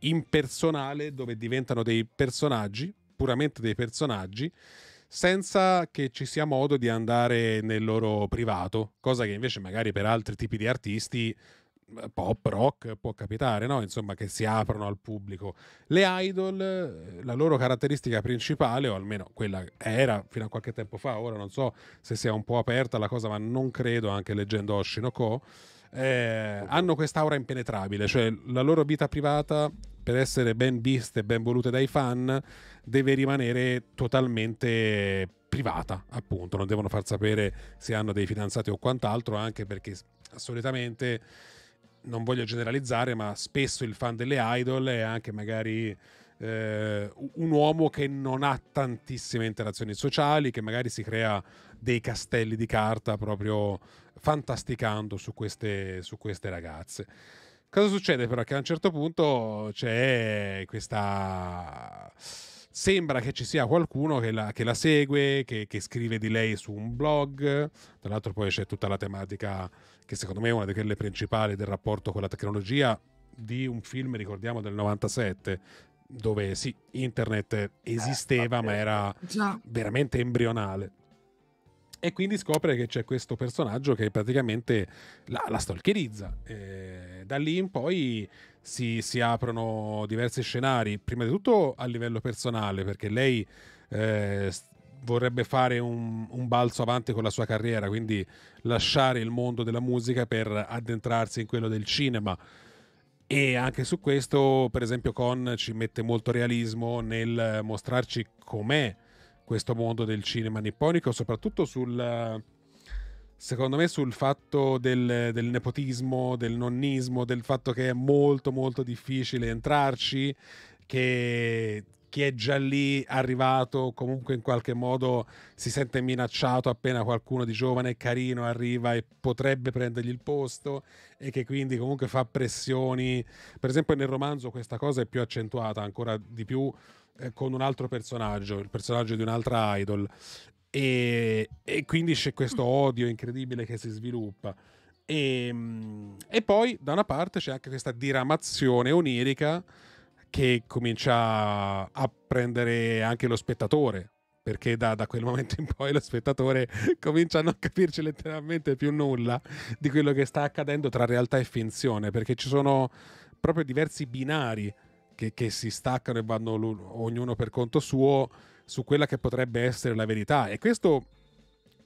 [SPEAKER 1] impersonale dove diventano dei personaggi puramente dei personaggi senza che ci sia modo di andare nel loro privato, cosa che invece magari per altri tipi di artisti eh, pop, rock può capitare, no? Insomma, che si aprono al pubblico. Le idol, eh, la loro caratteristica principale, o almeno quella era fino a qualche tempo fa, ora non so se sia un po' aperta la cosa, ma non credo, anche leggendo Oshinoko, eh, hanno quest'aura impenetrabile, cioè la loro vita privata per essere ben viste e ben volute dai fan, deve rimanere totalmente privata, appunto, non devono far sapere se hanno dei fidanzati o quant'altro, anche perché solitamente non voglio generalizzare, ma spesso il fan delle idol è anche magari eh, un uomo che non ha tantissime interazioni sociali, che magari si crea dei castelli di carta proprio fantasticando su queste, su queste ragazze. Cosa succede però? Che a un certo punto c'è questa sembra che ci sia qualcuno che la, che la segue, che, che, scrive di lei su un blog. Tra l'altro, poi c'è tutta la tematica che secondo me è una di quelle principali del rapporto con la tecnologia di un film, ricordiamo, del 97 dove sì, internet eh, esisteva, eh, ma era veramente embrionale e quindi scopre che c'è questo personaggio che praticamente la, la stalkerizza. E da lì in poi si, si, aprono diversi scenari, prima di tutto a livello personale, perché lei eh, vorrebbe fare un, un, balzo avanti con la sua carriera, quindi lasciare il mondo della musica per addentrarsi in quello del cinema. E anche su questo, per esempio, Con ci mette molto realismo nel mostrarci com'è questo mondo del cinema nipponico, soprattutto sul, secondo me, sul fatto del, del, nepotismo, del nonnismo, del fatto che è molto molto difficile entrarci, che chi è già lì arrivato comunque in qualche modo si sente minacciato appena qualcuno di giovane e carino arriva e potrebbe prendergli il posto e che quindi comunque fa pressioni. Per esempio nel romanzo questa cosa è più accentuata ancora di più eh, con un altro personaggio, il personaggio di un'altra idol. E, e quindi c'è questo odio incredibile che si sviluppa. E, ehm, e poi da una parte c'è anche questa diramazione onirica che comincia a prendere anche lo spettatore, perché da, da, quel momento in poi lo spettatore comincia a non capirci letteralmente più nulla di quello che sta accadendo tra realtà e finzione, perché ci sono proprio diversi binari che, che si staccano e vanno ognuno per conto suo su quella che potrebbe essere la verità. E questo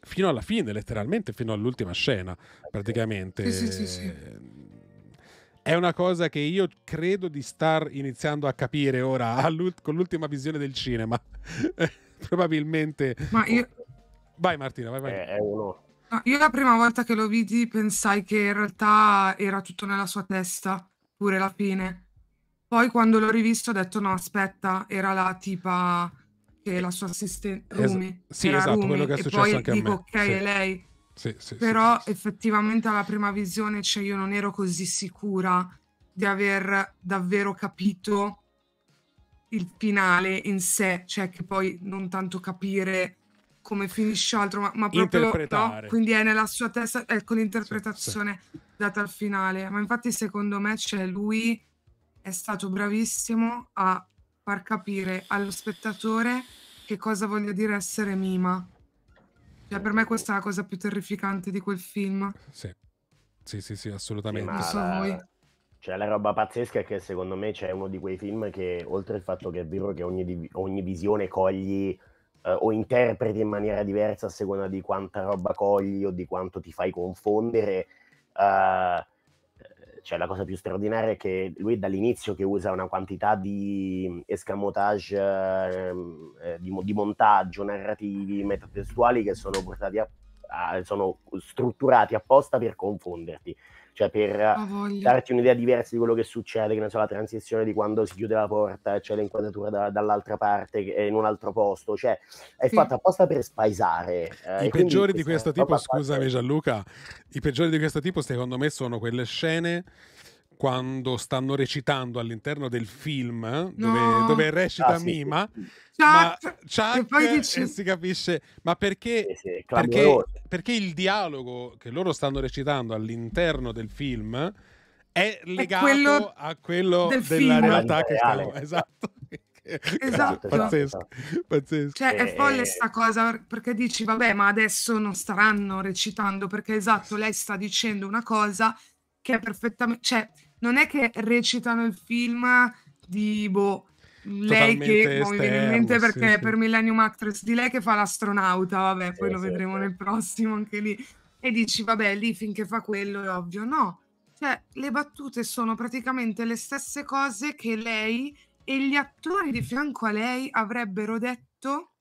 [SPEAKER 1] fino alla fine, letteralmente fino all'ultima scena, praticamente. Sì, sì, sì,
[SPEAKER 2] sì
[SPEAKER 1] è una cosa che io credo di star iniziando a capire ora con l'ultima visione del cinema. Probabilmente. Ma io... Vai Martina, vai, vai. Eh, è uno.
[SPEAKER 3] No, io la prima volta che lo vidi pensai che in realtà era tutto nella sua testa, pure la fine. Poi quando l'ho rivisto ho detto no, aspetta, era la tipa che è la sua assistente Es- sì, esatto, Rumi, quello che è successo anche dico, a me. ok, sì. è lei. Sì, sì, Però sì, effettivamente alla prima visione cioè, io non ero così sicura di aver davvero capito il finale in sé, cioè che poi non tanto capire come finisce altro, ma, ma proprio no? quindi è nella sua testa, ecco l'interpretazione data al finale. Ma infatti secondo me cioè, lui è stato bravissimo a far capire allo spettatore che cosa voglia dire essere Mima cioè, per me questa è la cosa più terrificante di quel
[SPEAKER 1] film. Sì, sì, sì, sì assolutamente. Ma so la...
[SPEAKER 4] Cioè, la roba pazzesca è che secondo me c'è uno di quei film che, oltre al fatto che è vero che ogni, div- ogni visione cogli eh, o interpreti in maniera diversa a seconda di quanta roba cogli o di quanto ti fai confondere, eh, cioè la cosa più straordinaria è che lui dall'inizio che usa una quantità di escamotage, ehm, eh, di, di, montaggio, narrativi, metatestuali che sono, a, a, sono strutturati apposta per confonderti cioè per darti un'idea diversa di quello che succede, che ne so, la transizione di quando si chiude la porta e c'è l'inquadratura da, dall'altra parte in un altro posto, cioè è sì. fatta apposta per spaisare. Eh, I peggiori di questo
[SPEAKER 1] tipo, scusami parte... Gianluca, i peggiori di questo tipo secondo me sono quelle scene quando stanno recitando all'interno del film eh, dove, no. dove recita ah, sì. Mima Chuck, Chuck, e poi dici... Eh, si capisce ma perché, sì, sì, perché, perché, il dialogo che loro stanno recitando all'interno del film è legato è quello a quello della film. realtà che stanno esatto esatto. pazzesco, pazzesco. Cioè, è eh. folle sta
[SPEAKER 3] cosa perché dici, vabbè, ma adesso non staranno recitando perché esatto, lei sta dicendo una cosa che è perfettamente, cioè, non è che recitano il film di boh, lei che boh, mi viene in mente perché sì, per Millennium Actress di lei che fa l'astronauta, vabbè, poi eh, lo vedremo nel prossimo anche lì. E dici, vabbè, lì finché fa quello è ovvio. No, cioè, le battute sono praticamente le stesse cose che lei e gli attori di fianco a lei avrebbero detto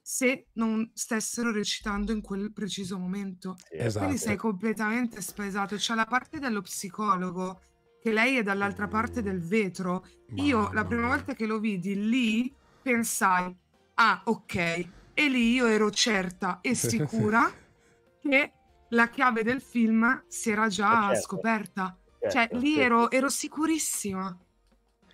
[SPEAKER 3] se non stessero recitando in quel preciso momento. Esatto. Quindi sei esatto. completamente spesato. C'è la parte dello psicologo che lei è dall'altra parte del vetro. Mamma io la prima volta che lo vidi lì pensai, ah ok, e lì io ero certa e sicura che la chiave del film si era già eh, certo. scoperta. Cioè, certo, cioè, lì certo. ero, ero, sicurissima.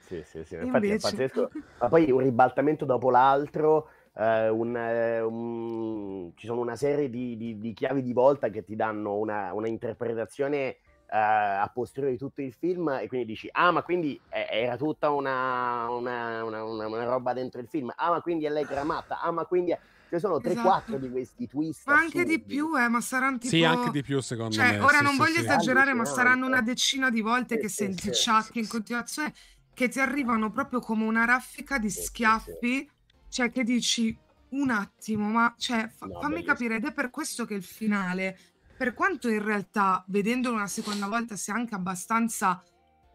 [SPEAKER 3] Sì, sì, sì. Infatti Invece... è
[SPEAKER 4] pazzesco. Ma poi un ribaltamento dopo l'altro. Eh, un, eh, un... ci sono una serie di, di, di, chiavi di volta che ti danno una, una interpretazione eh, a posteriori tutto il film e quindi dici ah ma quindi eh, era tutta una, una, una, una roba dentro il film ah ma quindi è lei che era matta ah ma quindi è... Cioè sono 3-4 esatto. di questi twist. Ma anche assurdi.
[SPEAKER 3] di più, eh, ma saranno tipo... Sì, anche di più secondo cioè, me. Ora sì, non sì, voglio sì. esagerare, ma saranno una decina di volte che senti ciacchi in continuazione che ti arrivano proprio come una raffica di schiaffi, cioè che dici un attimo, ma cioè, fa, no, fammi bellissimo. capire ed è per questo che il finale per quanto in realtà, vedendolo una seconda volta, sia anche abbastanza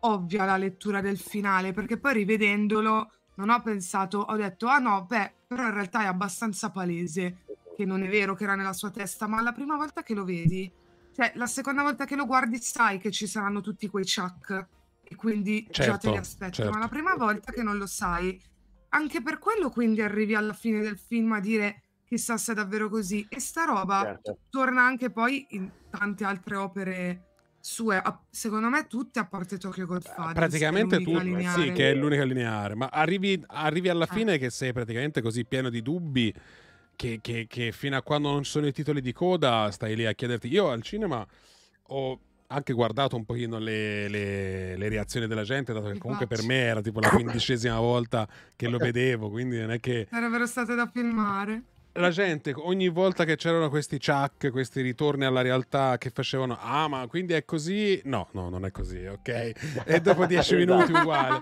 [SPEAKER 3] ovvia la lettura del finale, perché poi rivedendolo non ho pensato, ho detto, ah no, beh, però in realtà è abbastanza palese che non è vero che era nella sua testa, ma la prima volta che lo vedi, cioè la seconda volta che lo guardi sai che ci saranno tutti quei chuck e quindi certo, già te li certo, aspetti, certo. ma la certo. prima volta che non lo sai, anche per quello quindi arrivi alla fine del film a dire chissà se è davvero così. E sta roba certo. torna anche poi in tante altre opere sue, secondo me tutte a parte Tokyo eh, Godfather. Praticamente tutte, sì, che è
[SPEAKER 1] l'unica lineare, ma arrivi, arrivi alla eh. fine che sei praticamente così pieno di dubbi che, che, che, fino a quando non ci sono i titoli di coda stai lì a chiederti. Io al cinema ho anche guardato un pochino le, le, le reazioni della gente, dato che comunque per me era tipo la quindicesima volta che lo vedevo, quindi non è che...
[SPEAKER 3] Sarebbero state da filmare
[SPEAKER 1] la gente ogni volta che c'erano questi ciak, questi ritorni alla realtà che facevano ah ma quindi è così no no non è così ok e dopo dieci minuti esatto. uguale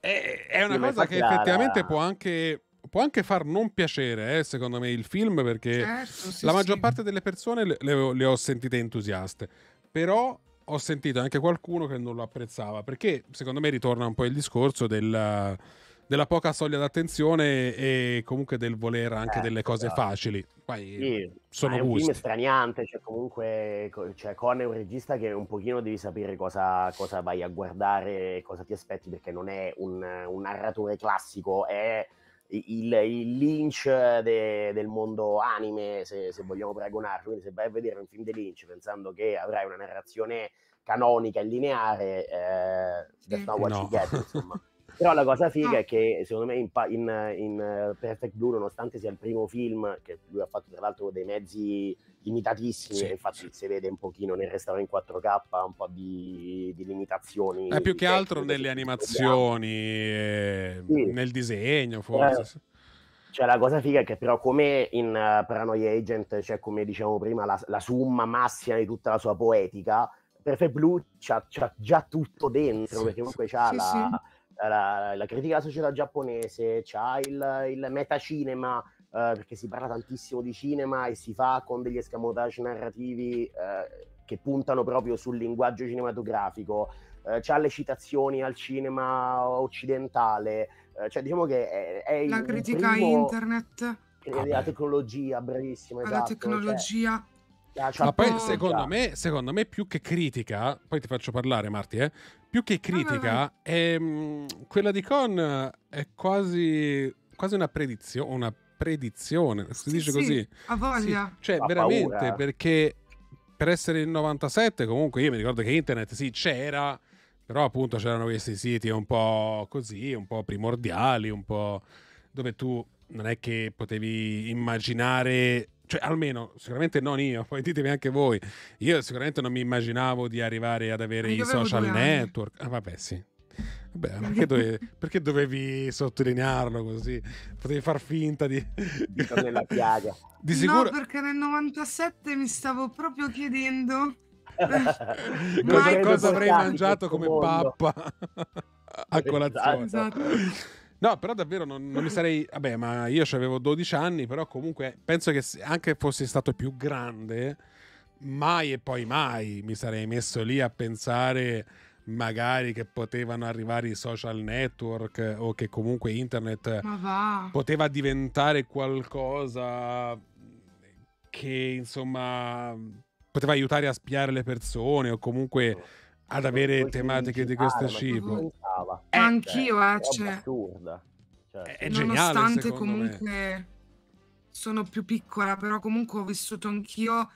[SPEAKER 1] è, è una sì, cosa che chiara. effettivamente può anche può anche far non piacere, eh, secondo me, il film, perché certo, sì, la maggior sì. parte delle persone le, le, le, ho sentite entusiaste, però ho sentito anche qualcuno che non lo apprezzava, perché secondo me ritorna un po' il discorso del della poca soglia d'attenzione e comunque del volere anche eh, delle cose certo. facili. Poi sì, eh, sono è un gusti. film
[SPEAKER 4] straniante, cioè comunque cioè Con è un regista che un pochino devi sapere cosa, cosa vai a guardare, cosa ti aspetti, perché non è un, un narratore classico, è il, il Lynch de, del mondo anime, se, se vogliamo paragonarlo. Quindi se vai a vedere un film di Lynch pensando che avrai una narrazione canonica e lineare, eh, sì. Eh, no. Get, insomma. Però la cosa figa ah. è che secondo me in, in, in, eh, Perfect Blue, nonostante sia il primo film, che lui ha fatto tra l'altro dei mezzi limitatissimi, sì. infatti si vede un pochino nel restauro in 4K un po' di, di limitazioni. È eh, più che altro nelle animazioni,
[SPEAKER 1] eh, sì. nel disegno cioè, forse. Eh.
[SPEAKER 4] Cioè, la cosa figa è che, però, come in uh, Paranoia Agent, c'è cioè, come diciamo prima, la, la, summa massima di tutta la sua poetica, Perfect Blue c'ha, c'ha già tutto dentro, sì, perché comunque c'ha sì, la, sì la, la critica alla società giapponese, c'ha il, il metacinema, eh, perché si parla tantissimo di cinema e si fa con degli escamotage narrativi eh, che puntano proprio sul linguaggio cinematografico, eh, c'ha le citazioni al cinema occidentale, eh, cioè diciamo che è, è La critica primo...
[SPEAKER 3] internet. La tecnologia, bravissima. Esatto, la tecnologia. Cioè... ma poi secondo me,
[SPEAKER 1] secondo me, più che critica, poi ti faccio parlare Marti, eh, più che ah, critica, è, ehm, quella di Con è quasi, quasi una predizione. Una predizione, si dice sì, così. A voglia. Sì, cioè, La veramente, paura. perché per essere il 97, comunque io mi ricordo che internet sì c'era, però appunto c'erano questi siti un po' così, un po' primordiali, un po' dove tu non è che potevi immaginare cioè almeno sicuramente non io, poi ditemi anche voi, io sicuramente non mi immaginavo di arrivare ad avere Quindi i social network, ah, vabbè sì. Vabbè, perché, dovevi, perché, dovevi, sottolinearlo così? Potevi far finta di... Della piaga. Di sicuro... No,
[SPEAKER 3] perché nel 97 mi stavo proprio chiedendo
[SPEAKER 1] cosa, cosa avrei mangiato come mondo. pappa a esatto. colazione. Esatto. No, però davvero non, non mi sarei. Vabbè, ma io avevo 12 anni, però comunque penso che anche fossi stato più grande, mai e poi mai mi sarei messo lì a pensare magari che potevano arrivare i social network o che comunque internet poteva diventare qualcosa che insomma poteva aiutare a spiare le persone o comunque ad cioè, avere tematiche di questo tipo. Eh, cioè,
[SPEAKER 3] Anch'io, eh, cioè,
[SPEAKER 4] assurda. Cioè,
[SPEAKER 1] è, è nonostante
[SPEAKER 3] comunque me. sono più piccola, però comunque ho vissuto anch'io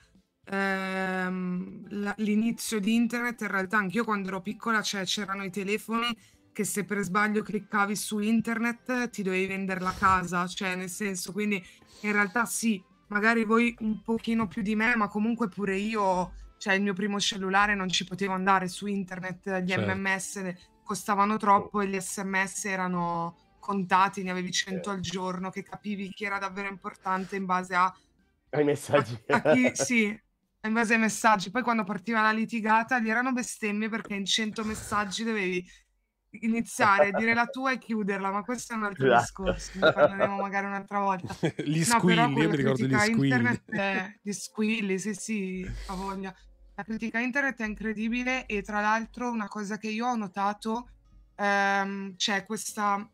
[SPEAKER 3] ehm, l'inizio di internet. In realtà anch'io quando ero piccola cioè, c'erano i telefoni che se per sbaglio cliccavi su internet ti dovevi vendere la casa, cioè nel senso, quindi in realtà sì, magari voi un pochino più di me, ma comunque pure io cioè il mio primo cellulare non ci potevo andare su internet, gli certo. MMS costavano troppo e gli SMS erano contati, ne avevi 100 eh. al giorno, che capivi chi era davvero importante in base a...
[SPEAKER 4] Ai messaggi. A, a chi, sì,
[SPEAKER 3] in base ai messaggi. Poi quando partiva la litigata gli erano bestemmie perché in 100 messaggi dovevi iniziare a dire la tua e chiuderla, ma questo è un altro esatto. discorso, ne parleremo magari un'altra
[SPEAKER 1] volta. gli no, squilli, io mi ricordo gli squilli. Internet, eh,
[SPEAKER 3] gli squilli, sì sì, a voglia. La critica internet è incredibile e tra l'altro una cosa che io ho notato ehm, c'è questa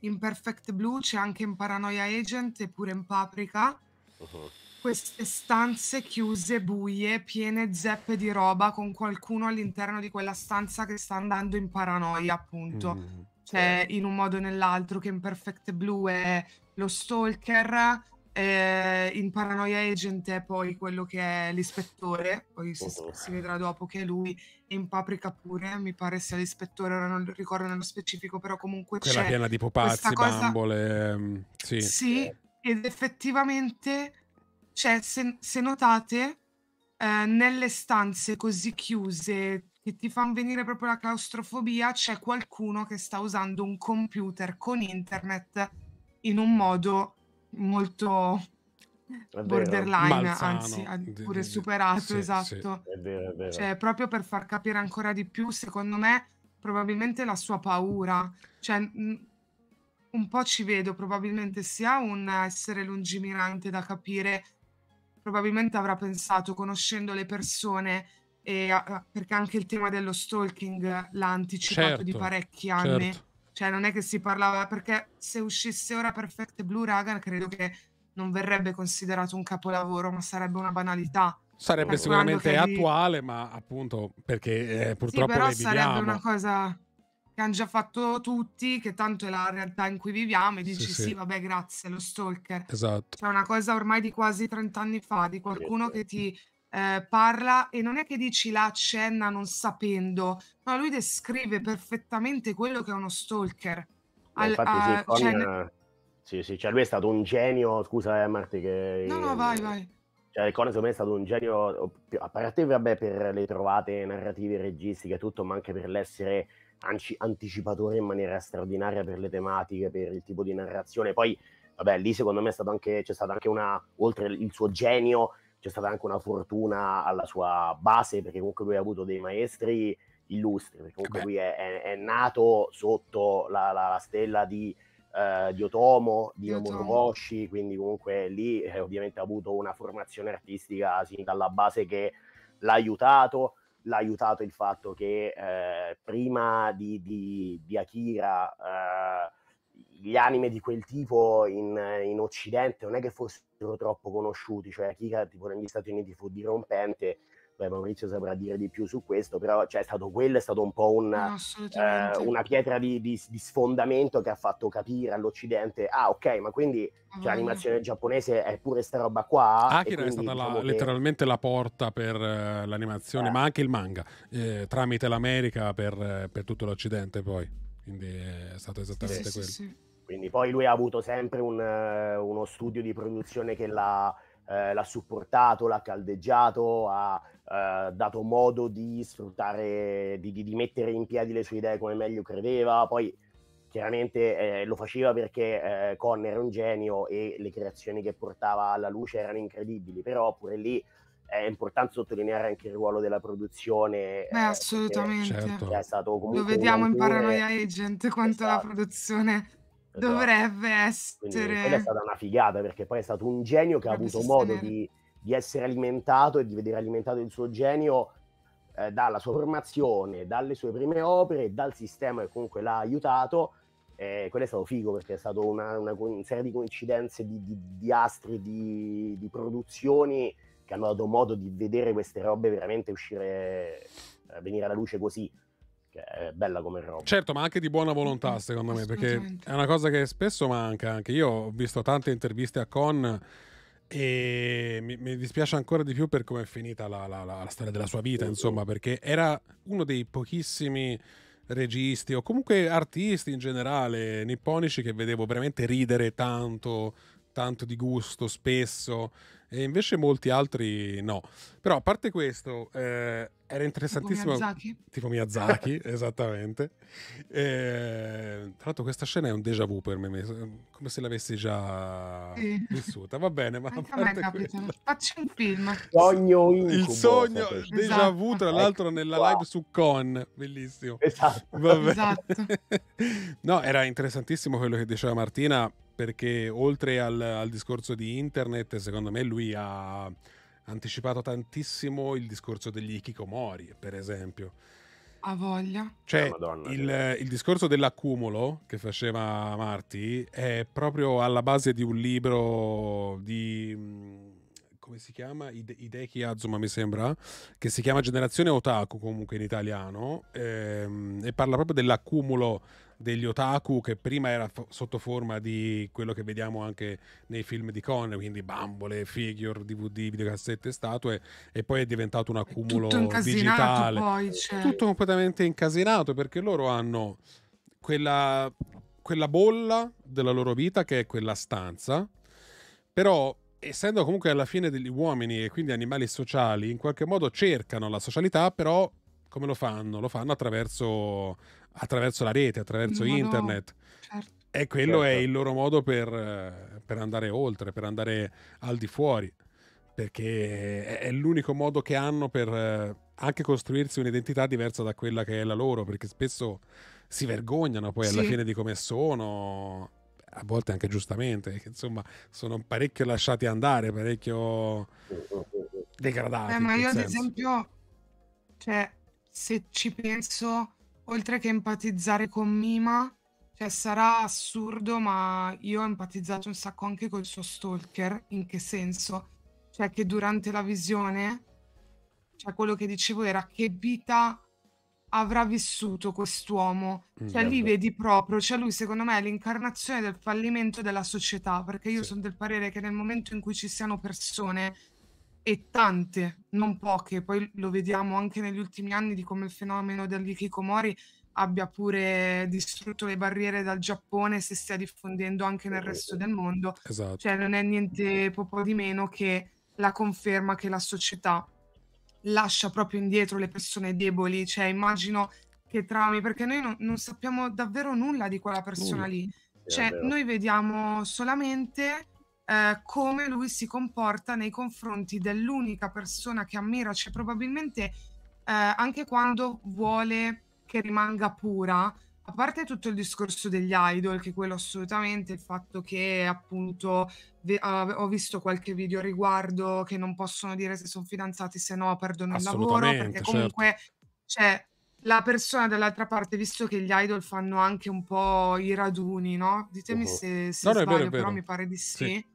[SPEAKER 3] in Perfect Blue, c'è anche in Paranoia Agent e pure in Paprika. Uh-huh. Queste stanze chiuse, buie, piene zeppe di roba con qualcuno all'interno di quella stanza che sta andando in paranoia, appunto. Mm, cioè, in un modo o nell'altro, che in Perfect Blue è lo stalker, eh, in Paranoia Agent è poi quello che è l'ispettore, poi si, mhm. si, vedrà dopo che è lui, in Paprika pure mi pare sia l'ispettore, ora non ricordo nello specifico, però comunque Quella c'è... piena di popazzi, cosa...
[SPEAKER 1] bambole, ehm, sì. Sì,
[SPEAKER 3] ed effettivamente, cioè, se, se notate, eh, nelle stanze così chiuse che ti fanno venire proprio la claustrofobia, c'è qualcuno che sta usando un computer con internet in un modo molto borderline, Balzano, anzi, pure superato, sì, esatto. Sì. È vero, è vero. Cioè, proprio per far capire ancora di più, secondo me, probabilmente la sua paura. Cioè, un po' ci vedo, probabilmente sia un essere lungimirante da capire, probabilmente avrà pensato, conoscendo le persone, e, perché anche il tema dello stalking l'ha anticipato certo, di parecchi anni. Certo cioè, non è che si parlava perché se uscisse ora Perfect Blue, Ragan credo che non verrebbe considerato un capolavoro, ma sarebbe una banalità. Sarebbe cioè, sicuramente
[SPEAKER 1] attuale, lì... ma appunto perché eh, purtroppo sì, però sarebbe una
[SPEAKER 3] cosa che hanno già fatto tutti, che tanto è la realtà in cui viviamo, e dici sì, sì. sì vabbè, grazie, lo stalker. Esatto. Cioè una cosa ormai di quasi 30 anni fa, di qualcuno eh, che eh. ti eh, parla e non è che dici la accenna non sapendo, ma lui descrive perfettamente quello che è uno stalker. Al, infatti, a, sì, eh, cioè, ne...
[SPEAKER 4] Eh, sì, sì, cioè lui è stato un genio. Scusa, eh, Marti, che. No, no, vai, vai. Cioè, Conan secondo me è stato un genio, a parte vabbè, per le trovate narrative, registiche e tutto, ma anche per l'essere anci- anticipatore in maniera straordinaria per le tematiche, per il tipo di narrazione. Poi, vabbè, lì secondo me anche, c'è stato anche una, oltre il suo genio, c'è stata anche una fortuna alla sua base perché comunque lui ha avuto dei maestri illustri, perché comunque Beh. lui è, è, è, nato sotto la, la, la stella di, eh, di, Otomo, di Nomoru quindi comunque lì è eh, ovviamente ha avuto una formazione artistica sin dalla base che l'ha aiutato, l'ha aiutato il fatto che eh, prima di, di, di Akira eh, gli anime di quel tipo in, in Occidente non è che fossero troppo conosciuti, cioè Kika tipo negli Stati Uniti fu dirompente, beh Maurizio saprà dire di più su questo, però cioè, è stato quello, è stato un po' un, eh, una pietra di, di, di, sfondamento che ha fatto capire all'Occidente, ah ok, ma quindi ah, cioè, mm. l'animazione giapponese è pure sta roba qua. Akira ah, quindi, è stata diciamo la, che... letteralmente
[SPEAKER 1] la porta per uh, l'animazione, eh. ma anche il manga, eh, tramite l'America per, eh, per, tutto l'Occidente poi, quindi è stato esattamente sì, quello. Sì,
[SPEAKER 4] sì. Quindi poi lui ha avuto sempre un, eh, uno studio di produzione che l'ha, eh, l'ha supportato, l'ha caldeggiato, ha eh, dato modo di sfruttare, di, di, mettere in piedi le sue idee come meglio credeva. Poi chiaramente eh, lo faceva perché eh, Con era un genio e le creazioni che portava alla luce erano incredibili, però pure lì è importante sottolineare anche il ruolo della produzione. Beh, eh, assolutamente. Certo. Lo vediamo in Paranoia
[SPEAKER 3] Agent quanto esatto. la produzione Esatto. Dovrebbe essere. Quindi, quella è stata
[SPEAKER 4] una figata perché poi è stato un genio che Dovrebbe ha avuto sostenere. modo di, di, essere alimentato e di vedere alimentato il suo genio eh, dalla sua formazione, dalle sue prime opere, dal sistema che comunque l'ha aiutato. Eh, quello è stato figo perché è stata una, una, una, serie di coincidenze di, di, di astri, di, di, produzioni che hanno dato modo di vedere queste robe veramente uscire, eh, venire alla luce così che è bella come roba. Certo,
[SPEAKER 1] ma anche di buona volontà, secondo me, perché è una cosa che spesso manca. Anche io ho visto tante interviste a Con e mi, mi dispiace ancora di più per come è finita la, la, la, la storia della sua vita, insomma, perché era uno dei pochissimi registi o comunque artisti in generale nipponici che vedevo veramente ridere tanto, tanto di gusto spesso e invece molti altri no. Però a parte questo, eh, era interessantissimo. Tipo Miyazaki. Tipo Miyazaki esattamente. E, eh, tra l'altro questa scena è un déjà vu per me, come se l'avessi già sì. vissuta. Va bene, ma Anche a parte
[SPEAKER 4] me quella... Faccio un film. Sogno incubo,
[SPEAKER 1] Il sogno esatto. déjà vu, tra esatto. l'altro, ecco. nella wow. live su Con. Bellissimo. Esatto. esatto. no, era interessantissimo quello che diceva Martina perché oltre al, al discorso di internet, secondo me lui ha anticipato tantissimo il discorso degli ikikomori, per esempio.
[SPEAKER 3] A voglia.
[SPEAKER 1] Cioè, eh, Madonna, il, il, discorso dell'accumulo che faceva Marti è proprio alla base di un libro di... Mm, come si chiama? Hide- Hideki Azuma, mi sembra, che si chiama Generazione Otaku, comunque in italiano, ehm, e parla proprio dell'accumulo degli otaku che prima era f- sotto forma di quello che vediamo anche nei film di Con, quindi bambole, figure, DVD, videocassette, statue, e poi è diventato un accumulo tutto digitale. Poi, cioè. Tutto completamente incasinato perché loro hanno quella, quella bolla della loro vita che è quella stanza, però essendo comunque alla fine degli uomini e quindi animali sociali, in qualche modo cercano la socialità, però come lo fanno? Lo fanno attraverso attraverso la rete, attraverso no, internet. No, certo. E quello certo. è il loro modo per, eh, per, andare oltre, per andare al di fuori, perché è l'unico modo che hanno per eh, anche costruirsi un'identità diversa da quella che è la loro, perché spesso si vergognano poi alla fine di come sono, a volte anche giustamente, insomma sono parecchio lasciati andare, parecchio degradati. Eh, ma io ad
[SPEAKER 3] esempio, cioè, se ci penso oltre che empatizzare con Mima, cioè sarà assurdo, ma io ho empatizzato un sacco anche col suo stalker, in che senso? Cioè che durante la visione, cioè quello che dicevo era che vita avrà vissuto quest'uomo. Mm, cioè, Vabbè. lì vedi proprio, cioè lui secondo me è l'incarnazione del fallimento della società, perché io sì. sono del parere che nel momento in cui ci siano persone e tante, non poche, poi lo vediamo anche negli ultimi anni di come il fenomeno dell'ikikomori abbia pure distrutto le barriere dal Giappone si stia diffondendo anche nel resto del mondo. Esatto. Cioè non è niente poco di meno che la conferma che la società lascia proprio indietro le persone deboli, cioè immagino che traumi, perché noi non, non sappiamo davvero nulla di quella persona nulla. lì. Cioè, noi vediamo solamente eh, come lui si comporta nei confronti dell'unica persona che ammira, cioè probabilmente eh, anche quando vuole che rimanga pura, a parte tutto il discorso degli idol, che quello assolutamente, il fatto che appunto ve- uh, ho visto qualche video a riguardo che non possono dire se sono fidanzati, se no perdono il lavoro, perché certo. comunque certo. cioè, la persona dall'altra parte, visto che gli idol fanno anche un po' i raduni, no? Ditemi uh-huh. se, se no, sbaglio, vero, però mi pare di sì. sì.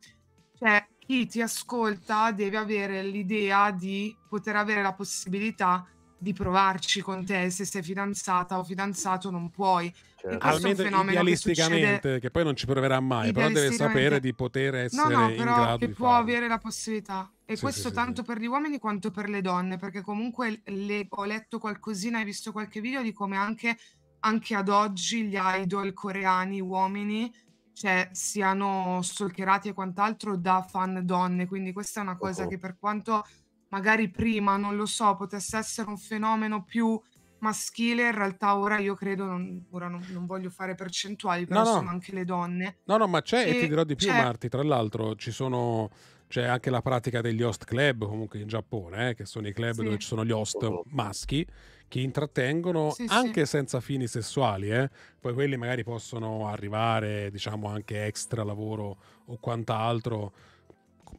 [SPEAKER 3] Cioè, chi ti ascolta deve avere l'idea di poter avere la possibilità di provarci con te se sei fidanzata o fidanzato non puoi
[SPEAKER 1] certo. almeno idealisticamente che, che, poi non ci proverà mai però deve sapere di poter essere no, no, però in grado che può farlo.
[SPEAKER 3] avere la possibilità e sì, questo sì, tanto sì. per gli uomini quanto per le donne, perché comunque le, ho letto qualcosina, hai visto qualche video di come anche, anche ad oggi gli idol coreani uomini cioè, siano stalkerati e quant'altro da fan donne. Quindi questa è una cosa uh che per quanto magari prima, non lo so, potesse essere un fenomeno più maschile, in realtà ora io credo, non, ora non, non voglio fare percentuali, però no, no. sono anche le donne. No, no, ma c'è, e, e ti dirò di più, c'è... Marti,
[SPEAKER 1] tra l'altro ci sono c'è anche la pratica degli host club comunque in Giappone, eh, che sono i club sì. dove ci sono gli host maschi che intrattengono sì, anche sì. senza fini sessuali, eh. poi quelli magari possono arrivare diciamo anche extra lavoro o quant'altro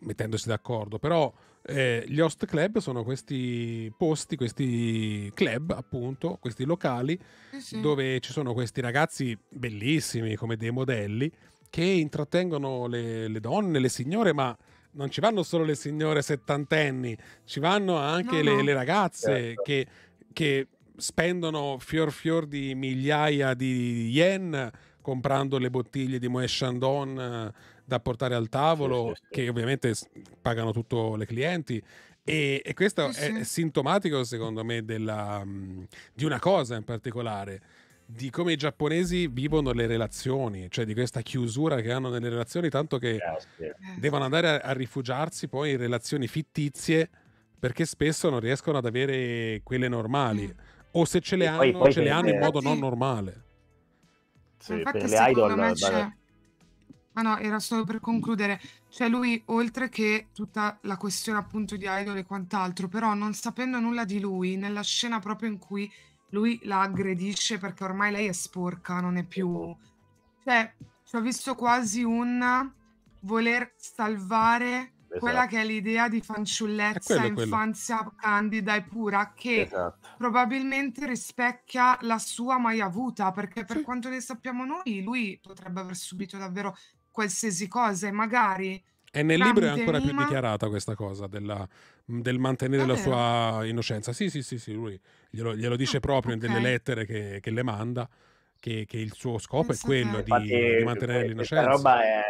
[SPEAKER 1] mettendosi d'accordo, però eh, gli host club sono questi posti, questi club appunto, questi locali dove ci sono questi ragazzi bellissimi come dei modelli che intrattengono le, le donne, le signore, ma non ci vanno solo le signore settantenni, ci vanno anche no, no. Le, le, ragazze certo. che, che, spendono fior fior di migliaia di yen comprando le bottiglie di Moët Chandon eh, da portare al tavolo, sì, sì, sì. che ovviamente pagano tutto le clienti. E, e questo è sintomatico, secondo me, della, mm, di una cosa in particolare di come i giapponesi vivono le relazioni, cioè di questa chiusura che hanno nelle relazioni, tanto che devono andare a, a, rifugiarsi poi in relazioni fittizie perché spesso non riescono ad avere quelle normali mm. o se ce le e hanno, poi, ce le hanno in modo non normale. Sì, Infatti, per le idol, me c'è...
[SPEAKER 3] Ma no, era solo per concludere. Cioè lui, oltre che tutta la questione appunto di idol e quant'altro, però non sapendo nulla di lui, nella scena proprio in cui lui la aggredisce perché ormai lei è sporca, non è più... Cioè, ci ho visto quasi un voler salvare esatto. quella che è l'idea di fanciullezza, quello, infanzia quello. candida e pura, che esatto. probabilmente rispecchia la sua mai avuta, perché per sì. quanto ne sappiamo noi, lui potrebbe aver subito davvero qualsiasi cosa e magari... E nel libro è ancora Mima... più dichiarata
[SPEAKER 1] questa cosa della, Mm, del mantenere ah, la sua innocenza. Sì, sì, sì, sì lui glielo, glielo dice ah, proprio okay. in delle lettere che, che le manda, che, che, il suo scopo so è quello Infatti, di, di, mantenere l'innocenza. La roba
[SPEAKER 4] è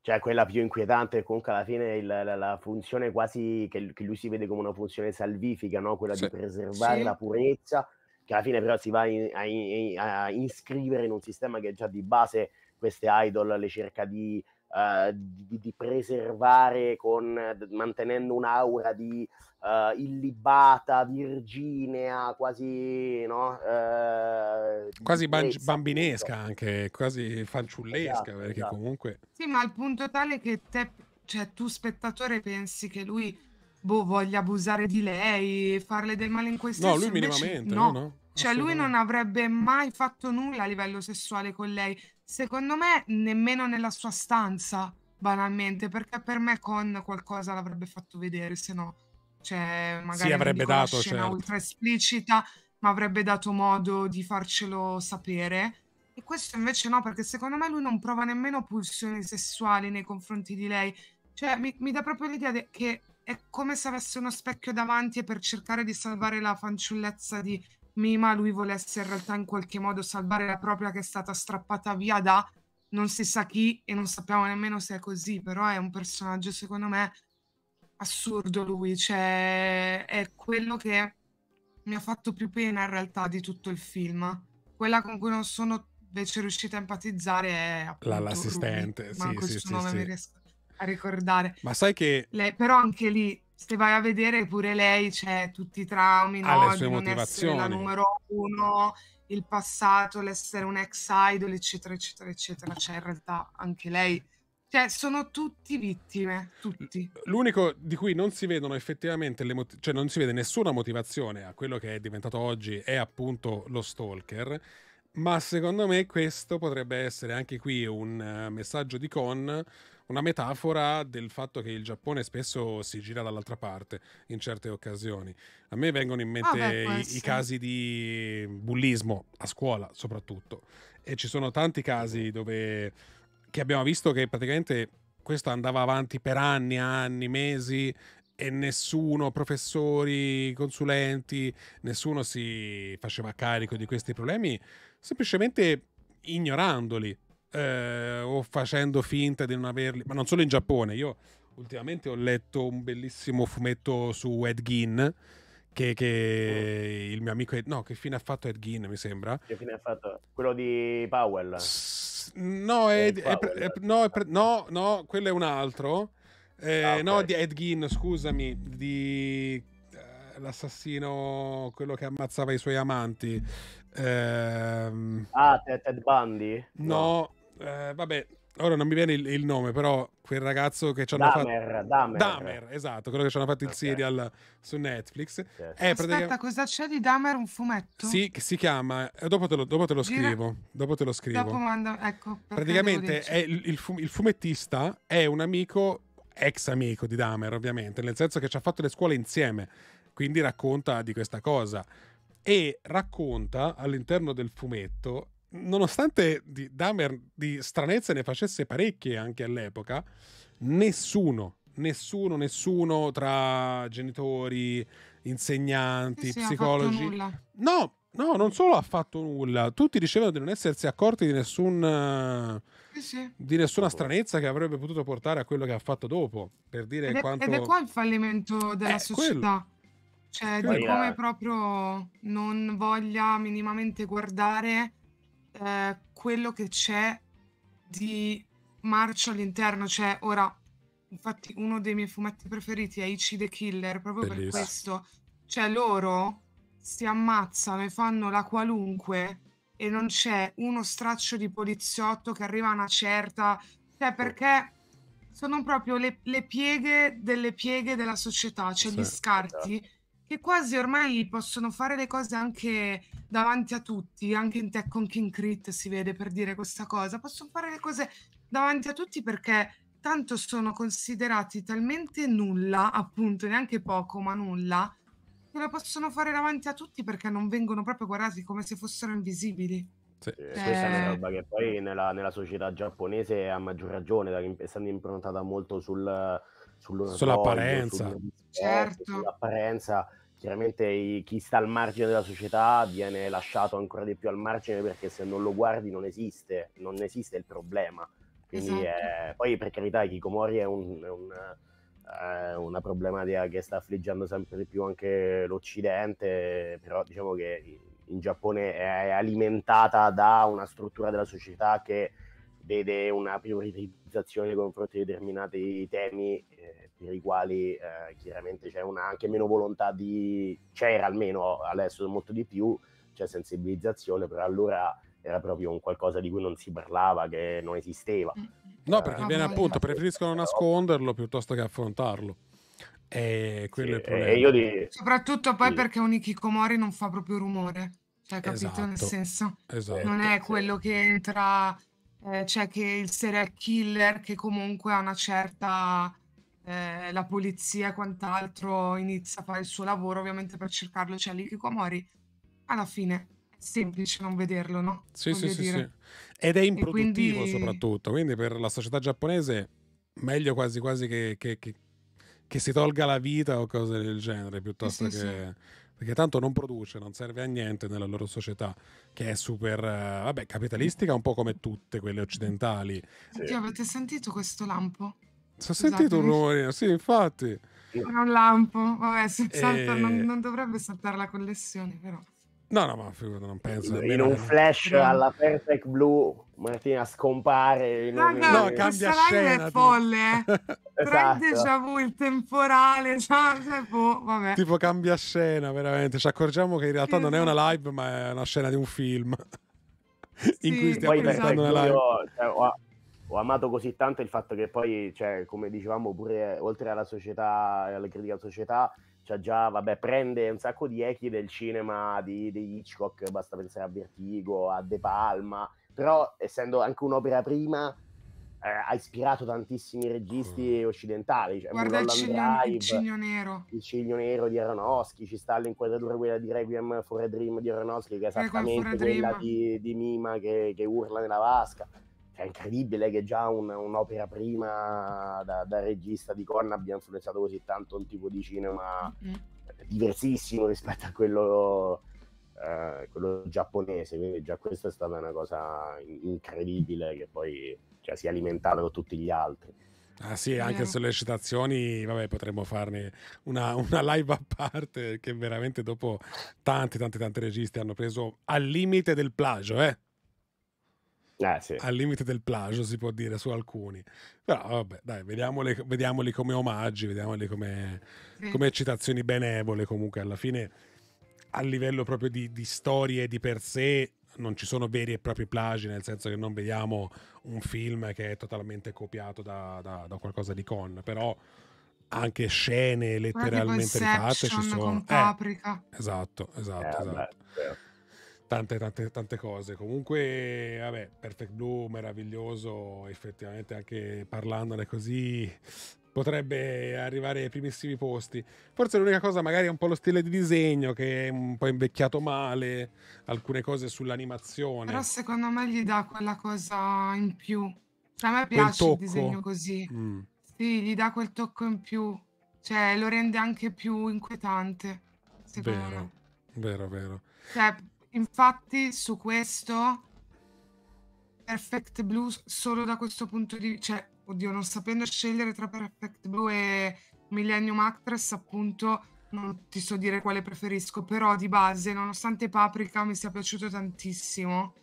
[SPEAKER 4] cioè, quella più inquietante, comunque alla fine il, la, la, funzione quasi che, che, lui si vede come una funzione salvifica, no? quella sì. di preservare sì. la purezza, che alla fine però si va in, a, in, a, inscrivere in un sistema che già di base queste idol le cerca di eh, di, di, preservare con, mantenendo un'aura di uh, illibata, virginea, quasi, no? uh, quasi ban-
[SPEAKER 1] bambinesca anche, quasi fanciullesca, esatto, perché esatto. comunque...
[SPEAKER 3] Sì, ma al punto tale che te, cioè, tu spettatore pensi che lui... Boh, voglia abusare di lei, farle del male in questo senso. No, lui minimamente, no. no, no. Cioè, lui non avrebbe mai fatto nulla a livello sessuale con lei. Secondo me nemmeno nella sua stanza, banalmente, perché per me con qualcosa l'avrebbe fatto vedere, se no, cioè, magari sì, avrebbe dato, una certo. ultra esplicita, ma avrebbe dato modo di farcelo sapere. E questo invece no, perché secondo me lui non prova nemmeno pulsioni sessuali nei confronti di lei. Cioè, mi, mi dà proprio l'idea che è come se avesse uno specchio davanti e per cercare di salvare la fanciullezza di Mima lui volesse in realtà in qualche modo salvare la propria che è stata strappata via da non si sa chi e non sappiamo nemmeno se è così, però è un personaggio secondo me assurdo lui, cioè è quello che mi ha fatto più pena in realtà di tutto il film. Quella con cui non sono invece riuscita a empatizzare è appunto, l'assistente, Ruby, sì, sì, il suo sì, nome sì. mi riesco a ricordare. Ma sai che lei però anche lì se vai a vedere pure lei c'è tutti i traumi, no? le sue di non essere la numero uno, il passato, l'essere un ex idol, eccetera, eccetera, eccetera. Cioè, in realtà anche lei. Cioè, sono tutti vittime, tutti.
[SPEAKER 1] L'unico di cui non si vedono effettivamente le mot- cioè non si vede nessuna motivazione a quello che è diventato oggi è appunto lo stalker. Ma secondo me questo potrebbe essere anche qui un eh, messaggio di con una metafora del fatto che il Giappone spesso si gira dall'altra parte in certe occasioni. A me vengono in mente ah, beh, i, i casi di bullismo a scuola, soprattutto. E ci sono tanti casi dove che abbiamo visto che praticamente questo andava avanti per anni, anni, mesi e nessuno, professori, consulenti, nessuno si faceva carico di questi problemi semplicemente ignorandoli eh, o facendo finta di non averli, ma non solo in Giappone. Io ultimamente ho letto un bellissimo fumetto su Ed Gein. Che, che mm. il mio amico Ed, no, che fine ha fatto Ed Gein mi sembra che
[SPEAKER 4] fine ha fatto quello di Powell S-
[SPEAKER 1] no, Ed, È pre- è pre- no, pre- no, no quello è un altro eh, ah, okay. no di Ed Gein scusami di eh, l'assassino, quello che ammazzava i suoi amanti. Eh... Ah,
[SPEAKER 4] Ted Bundy? No,
[SPEAKER 1] eh, vabbè, ora non mi viene il, il, nome, però quel ragazzo che ci hanno fatto... Damer, Dahmer, esatto, quello che ci hanno fatto okay. il serial su Netflix. Yes. È Aspetta, praticamente...
[SPEAKER 3] cosa c'è di Damer? un fumetto?
[SPEAKER 1] Sì, che si chiama... Eh, dopo te lo, dopo te lo scrivo. Dopo te lo scrivo. Dopo
[SPEAKER 3] mando... ecco, praticamente
[SPEAKER 1] il, il, il fumettista è un amico, ex amico di Damer, ovviamente, nel senso che ci ha fatto le scuole insieme, quindi racconta di questa cosa. E racconta all'interno del fumetto nonostante di Dahmer di stranezze ne facesse parecchie anche all'epoca, nessuno, nessuno, nessuno tra genitori, insegnanti, sì, psicologi. No, no, non solo ha fatto nulla. Tutti dicevano di non essersi accorti di, nessun, di nessuna stranezza che avrebbe potuto portare a quello che ha fatto dopo. Per dire ed, è, quanto... ed è qua
[SPEAKER 3] il fallimento della eh, società. Quello cioè di come eh. proprio non voglia minimamente guardare eh, quello che c'è di marcio all'interno. Cioè, ora, infatti, uno dei miei fumetti preferiti è Ichi the Killer, proprio Bellissimo. per questo. Cioè, loro si ammazzano e fanno la qualunque e non c'è uno straccio di poliziotto che arriva a una certa... Cioè, perché sono proprio le, le pieghe delle pieghe della società, cioè sì, gli scarti. Sì che quasi ormai possono fare le cose anche davanti a tutti, anche in Tech con King Crit si vede per dire questa cosa, possono fare le cose davanti a tutti perché tanto sono considerati talmente nulla, appunto, neanche poco, ma nulla, che la possono fare davanti a tutti perché non vengono proprio guardati come se fossero invisibili. Sì. Eh, questa
[SPEAKER 4] è una roba che poi nella, nella società giapponese ha maggior ragione, essendo improntata molto sul, sull'apparenza. Sul, certo. Sull'apparenza chiaramente chi sta al margine della società viene lasciato ancora di più al margine perché se non lo guardi non esiste, non esiste il problema. Quindi esatto. eh, poi per carità i Kikomori è, un, è un, eh, una problematica che sta affliggendo sempre di più anche l'Occidente, però diciamo che in Giappone è alimentata da una struttura della società che vede una priorizzazione nei confronti di determinati temi eh, per i quali eh, chiaramente c'è una, anche meno volontà di... c'era almeno adesso molto di più, c'è sensibilizzazione, però allora era proprio un qualcosa di cui non si parlava, che non esisteva. Mm, mm.
[SPEAKER 1] No, perché bene ah, appunto, preferiscono nasconderlo piuttosto che affrontarlo. E quello sì, è il di... Soprattutto
[SPEAKER 3] poi sì. perché un Ikikomori non fa proprio rumore, cioè, capito? Esatto. Nel senso, esatto. non è quello che entra, eh, cioè che il serial killer che comunque ha una certa eh, la polizia e quant'altro inizia a fare il suo lavoro ovviamente per cercarlo c'è cioè lì Kikomori alla fine è semplice non vederlo no? sì sì, sì, sì ed è improduttivo quindi...
[SPEAKER 1] soprattutto quindi per la società giapponese meglio quasi quasi che, che, che, che, si tolga la vita o cose del genere piuttosto sì, che perché tanto non produce, non serve a niente nella loro società, che è super, vabbè, capitalistica un po' come tutte quelle occidentali.
[SPEAKER 3] Oddio, avete sentito questo lampo?
[SPEAKER 1] Si è sentito un rumorino, sì, infatti. Era
[SPEAKER 3] un lampo, vabbè, eh. salta, non, non, dovrebbe saltare la collezione, però.
[SPEAKER 1] No, no, ma figurati, non penso. In, in un flash alla
[SPEAKER 4] Perfect Blue, Martina scompare. In Raga, un... No, cambia scena. è folle,
[SPEAKER 3] eh. esatto. déjà vu, il temporale, cioè, boh, vabbè. Tipo
[SPEAKER 1] cambia scena, veramente. Ci accorgiamo che in realtà esatto. non è una esatto. live, ma è una scena di un film. in cui stiamo pensando esatto. una live. Io,
[SPEAKER 4] cioè, ho amato così tanto il fatto che poi, cioè, come dicevamo, pure oltre alla società, alla critica alla società, cioè già, vabbè, prende un sacco di echi del cinema di, di Hitchcock, basta pensare a Vertigo, a De Palma, però essendo anche un'opera prima, eh, ha ispirato tantissimi registi mm. occidentali. Cioè Guarda il ciglio, Drive, il ciglio, nero. Il ciglio nero di Aronofsky, ci sta l'inquadratura quella di Requiem for a Dream di Aronofsky, che è esattamente quella di, di, Mima che, che urla nella vasca è incredibile che già un, un'opera prima da, da, regista di Corn abbia influenzato così tanto un tipo di cinema mm-hmm. diversissimo rispetto a quello, eh, quello, giapponese. Quindi già questa è stata una cosa incredibile che poi cioè, si è alimentata con tutti gli altri.
[SPEAKER 1] Ah sì, anche sulle citazioni, vabbè, potremmo farne una, una, live a parte che veramente dopo tanti, tanti, tanti registi hanno preso al limite del plagio, eh? eh, sì. al limite del plagio si può dire su alcuni però vabbè dai vediamoli, vediamoli come omaggi vediamoli come, mm. come, citazioni benevole comunque alla fine a livello proprio di, di storie di per sé non ci sono veri e propri plagi, nel senso che non vediamo un film che è totalmente copiato da, da, da qualcosa di con, però anche scene letteralmente rifatte ci sono. Con eh, esatto, esatto, eh, esatto. Beh, certo tante tante tante cose comunque vabbè Perfect Blue meraviglioso effettivamente anche parlandone così potrebbe arrivare ai primissimi posti forse l'unica cosa magari è un po' lo stile di disegno che è un po' invecchiato male alcune cose sull'animazione però
[SPEAKER 3] secondo me gli dà quella cosa in più cioè, a me piace il disegno così mm. sì gli dà quel tocco in più cioè lo rende anche più inquietante
[SPEAKER 1] vero, vero vero vero
[SPEAKER 3] cioè, infatti su questo Perfect Blue solo da questo punto di vista, cioè, oddio, non sapendo scegliere tra Perfect Blue e Millennium Actress, appunto, non ti so dire quale preferisco, però di base, nonostante Paprika mi sia piaciuto tantissimo,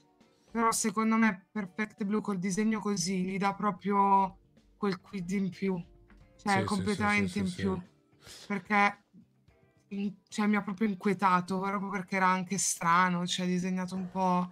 [SPEAKER 3] però secondo me Perfect Blue col disegno così gli dà proprio quel quid in più, cioè sì, completamente sì, sì, in più, perché cioè, mi ha proprio inquietato, proprio perché era anche strano, cioè disegnato un po'...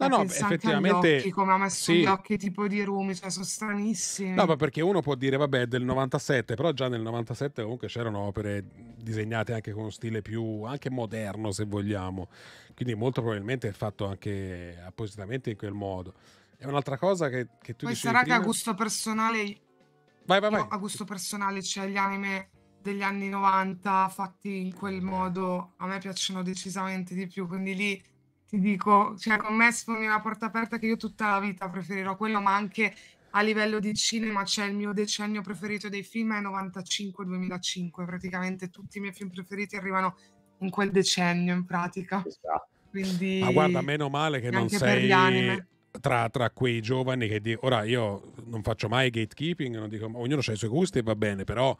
[SPEAKER 3] Cioè, no, no, effettivamente. Occhi, come ha messo sì. gli occhi tipo di Rumi, cioè sono stranissimi. No, ma
[SPEAKER 1] perché uno può dire, vabbè, del 97, però già nel 97 comunque c'erano opere disegnate anche con uno stile più anche moderno, se vogliamo. Quindi molto probabilmente è fatto anche appositamente in quel modo. È un'altra cosa che, che tu Poi Ma sarà prima... che a gusto
[SPEAKER 3] personale. Vai, vai, vai. a gusto personale c'è cioè gli anime degli anni 90 fatti in quel modo a me piacciono decisamente di più, quindi lì ti dico, cioè con me sfondi una porta aperta che io tutta la vita preferirò quello, ma anche a livello di cinema c'è il mio decennio preferito dei film è 95-2005, praticamente tutti i miei film preferiti arrivano in quel decennio in pratica. Esatto. Quindi, ma guarda,
[SPEAKER 1] meno male che non sei tra, tra, quei giovani che di... ora io non faccio mai gatekeeping, non dico, ognuno ha i suoi gusti e va bene, però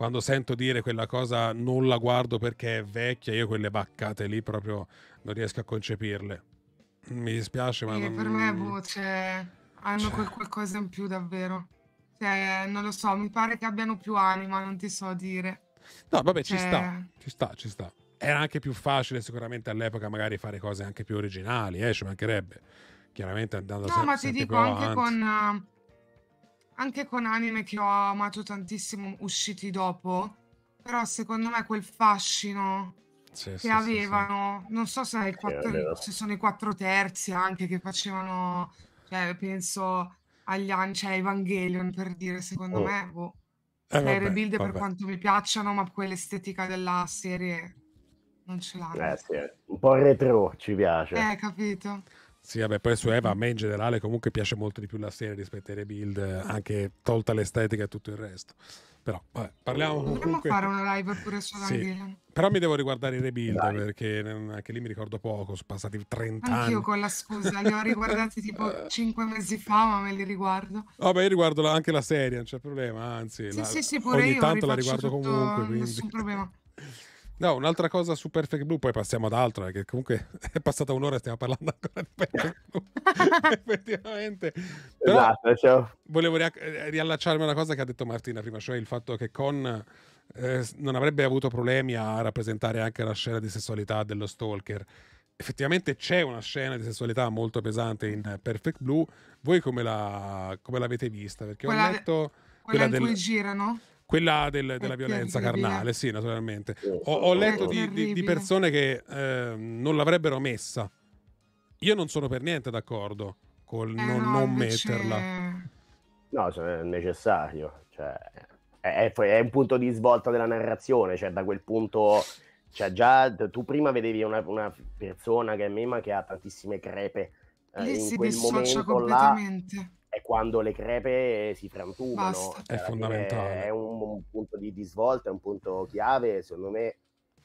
[SPEAKER 1] quando sento dire quella cosa non la guardo perché è vecchia, io quelle baccate lì proprio non riesco a concepirle. Mi dispiace, ma... Sì, non... Per me, voce boh,
[SPEAKER 3] cioè, hanno cioè... Quel qualcosa in più davvero. Cioè, non lo so, mi pare che abbiano più anima, non ti so dire.
[SPEAKER 1] No, vabbè, cioè... ci sta, cioè. ci sta, ci sta. Era anche più facile sicuramente all'epoca magari fare cose anche più originali, eh, ci mancherebbe. Chiaramente andando no, sempre ma ti dico anche con...
[SPEAKER 3] Uh anche con anime che ho amato tantissimo usciti dopo, però secondo me quel fascino
[SPEAKER 2] sì, che sì, avevano,
[SPEAKER 3] sì, non so se, eh, quattro, se, sono i quattro terzi anche che facevano, cioè, penso agli anni, cioè Evangelion per dire, secondo oh. me, boh. Eh, cioè, vabbè, rebuild vabbè. per quanto mi piacciono, ma quell'estetica della serie non ce l'ha. Eh,
[SPEAKER 1] sì, eh. un po'
[SPEAKER 4] retro ci piace.
[SPEAKER 1] Eh,
[SPEAKER 3] capito.
[SPEAKER 1] Sì, vabbè, poi su Eva a me in generale comunque piace molto di più la serie rispetto ai rebuild, anche tolta l'estetica e tutto il resto. Però, vabbè, parliamo Potremmo comunque... fare
[SPEAKER 3] una live pure su sì.
[SPEAKER 1] Però mi devo riguardare i rebuild Dai. perché anche lì mi ricordo poco, sono passati 30 Anch'io anni. Anch'io con
[SPEAKER 3] la scusa, li ho riguardati tipo 5 mesi fa, ma me li riguardo.
[SPEAKER 1] Vabbè, io riguardo anche la serie, non c'è problema, anzi. Sì, la... sì, sì, pure ogni io tanto la riguardo comunque, quindi. Nessun problema. No, un'altra cosa su Perfect Blue, poi passiamo ad altro, perché comunque è passata un'ora e stiamo parlando ancora di Perfect Blue. Effettivamente. Però esatto, ciao. Volevo eh, riallacciarmi a una cosa che ha detto Martina prima, cioè il fatto che con eh, non avrebbe avuto problemi a rappresentare anche la scena di sessualità dello stalker. Effettivamente c'è una scena di sessualità molto pesante in Perfect Blue. Voi come, la, come l'avete vista? Perché quella, ho letto... Quella, quella del... cui
[SPEAKER 3] girano?
[SPEAKER 1] quella del, della violenza carnale, sì, naturalmente. Ho, ho letto di, di, di, persone che eh, non l'avrebbero messa. Io non sono per niente d'accordo col eh non, no, non metterla.
[SPEAKER 4] No, cioè, è necessario. Cioè, è, è, un punto di svolta della narrazione, cioè da quel punto... Cioè già tu prima vedevi una, una persona che è mema che ha tantissime crepe, eh, in quel momento là è quando le crepe si frantumano. Basta. È fondamentale. È un, un punto di, di, svolta, è un punto chiave, secondo me,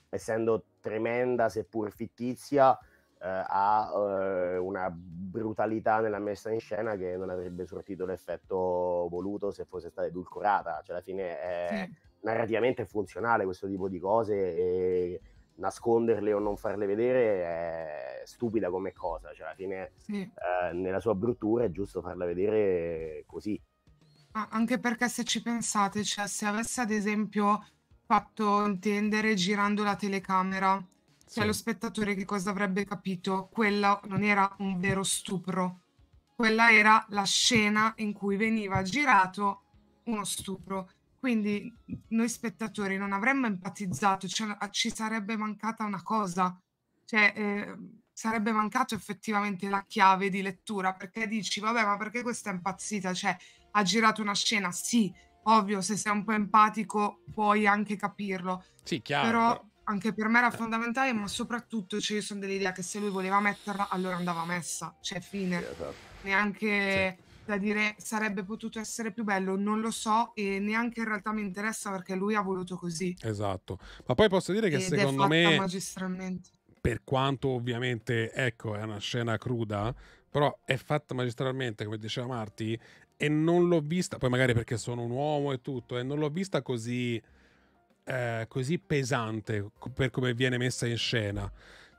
[SPEAKER 4] essendo tremenda seppur fittizia, eh, ha eh, una brutalità nella messa in scena che non avrebbe sortito l'effetto voluto se fosse stata edulcorata. Cioè, alla fine è sì. narrativamente funzionale questo tipo di cose e nasconderle o non farle vedere è stupida come cosa, cioè alla fine sì. eh, nella sua bruttura è giusto farla vedere così.
[SPEAKER 3] Anche perché se ci pensate, cioè se avesse ad esempio fatto intendere girando la telecamera, cioè, sì. cioè lo spettatore che cosa avrebbe capito? Quella non era un vero stupro, quella era la scena in cui veniva girato uno stupro. Quindi noi spettatori non avremmo empatizzato, cioè, ci sarebbe mancata una cosa, cioè eh, sarebbe mancato effettivamente la chiave di lettura, perché dici, vabbè, ma perché questa è impazzita? Cioè, ha girato una scena, sì, ovvio, se sei un po' empatico puoi anche capirlo.
[SPEAKER 1] Sì, chiaro. Però
[SPEAKER 3] anche per me era eh. fondamentale, ma soprattutto cioè, io sono dell'idea che se lui voleva metterla, allora andava messa, cioè fine. Esatto. Neanche da dire sarebbe potuto essere più bello, non lo so e neanche in realtà mi interessa perché lui ha voluto così.
[SPEAKER 1] Esatto, ma poi posso dire che Ed secondo me,
[SPEAKER 3] magistralmente.
[SPEAKER 1] per quanto ovviamente, ecco, è una scena cruda, però è fatta magistralmente, come diceva Marti, e non l'ho vista, poi magari perché sono un uomo e tutto, e non l'ho vista così, eh, così pesante per come viene messa in scena.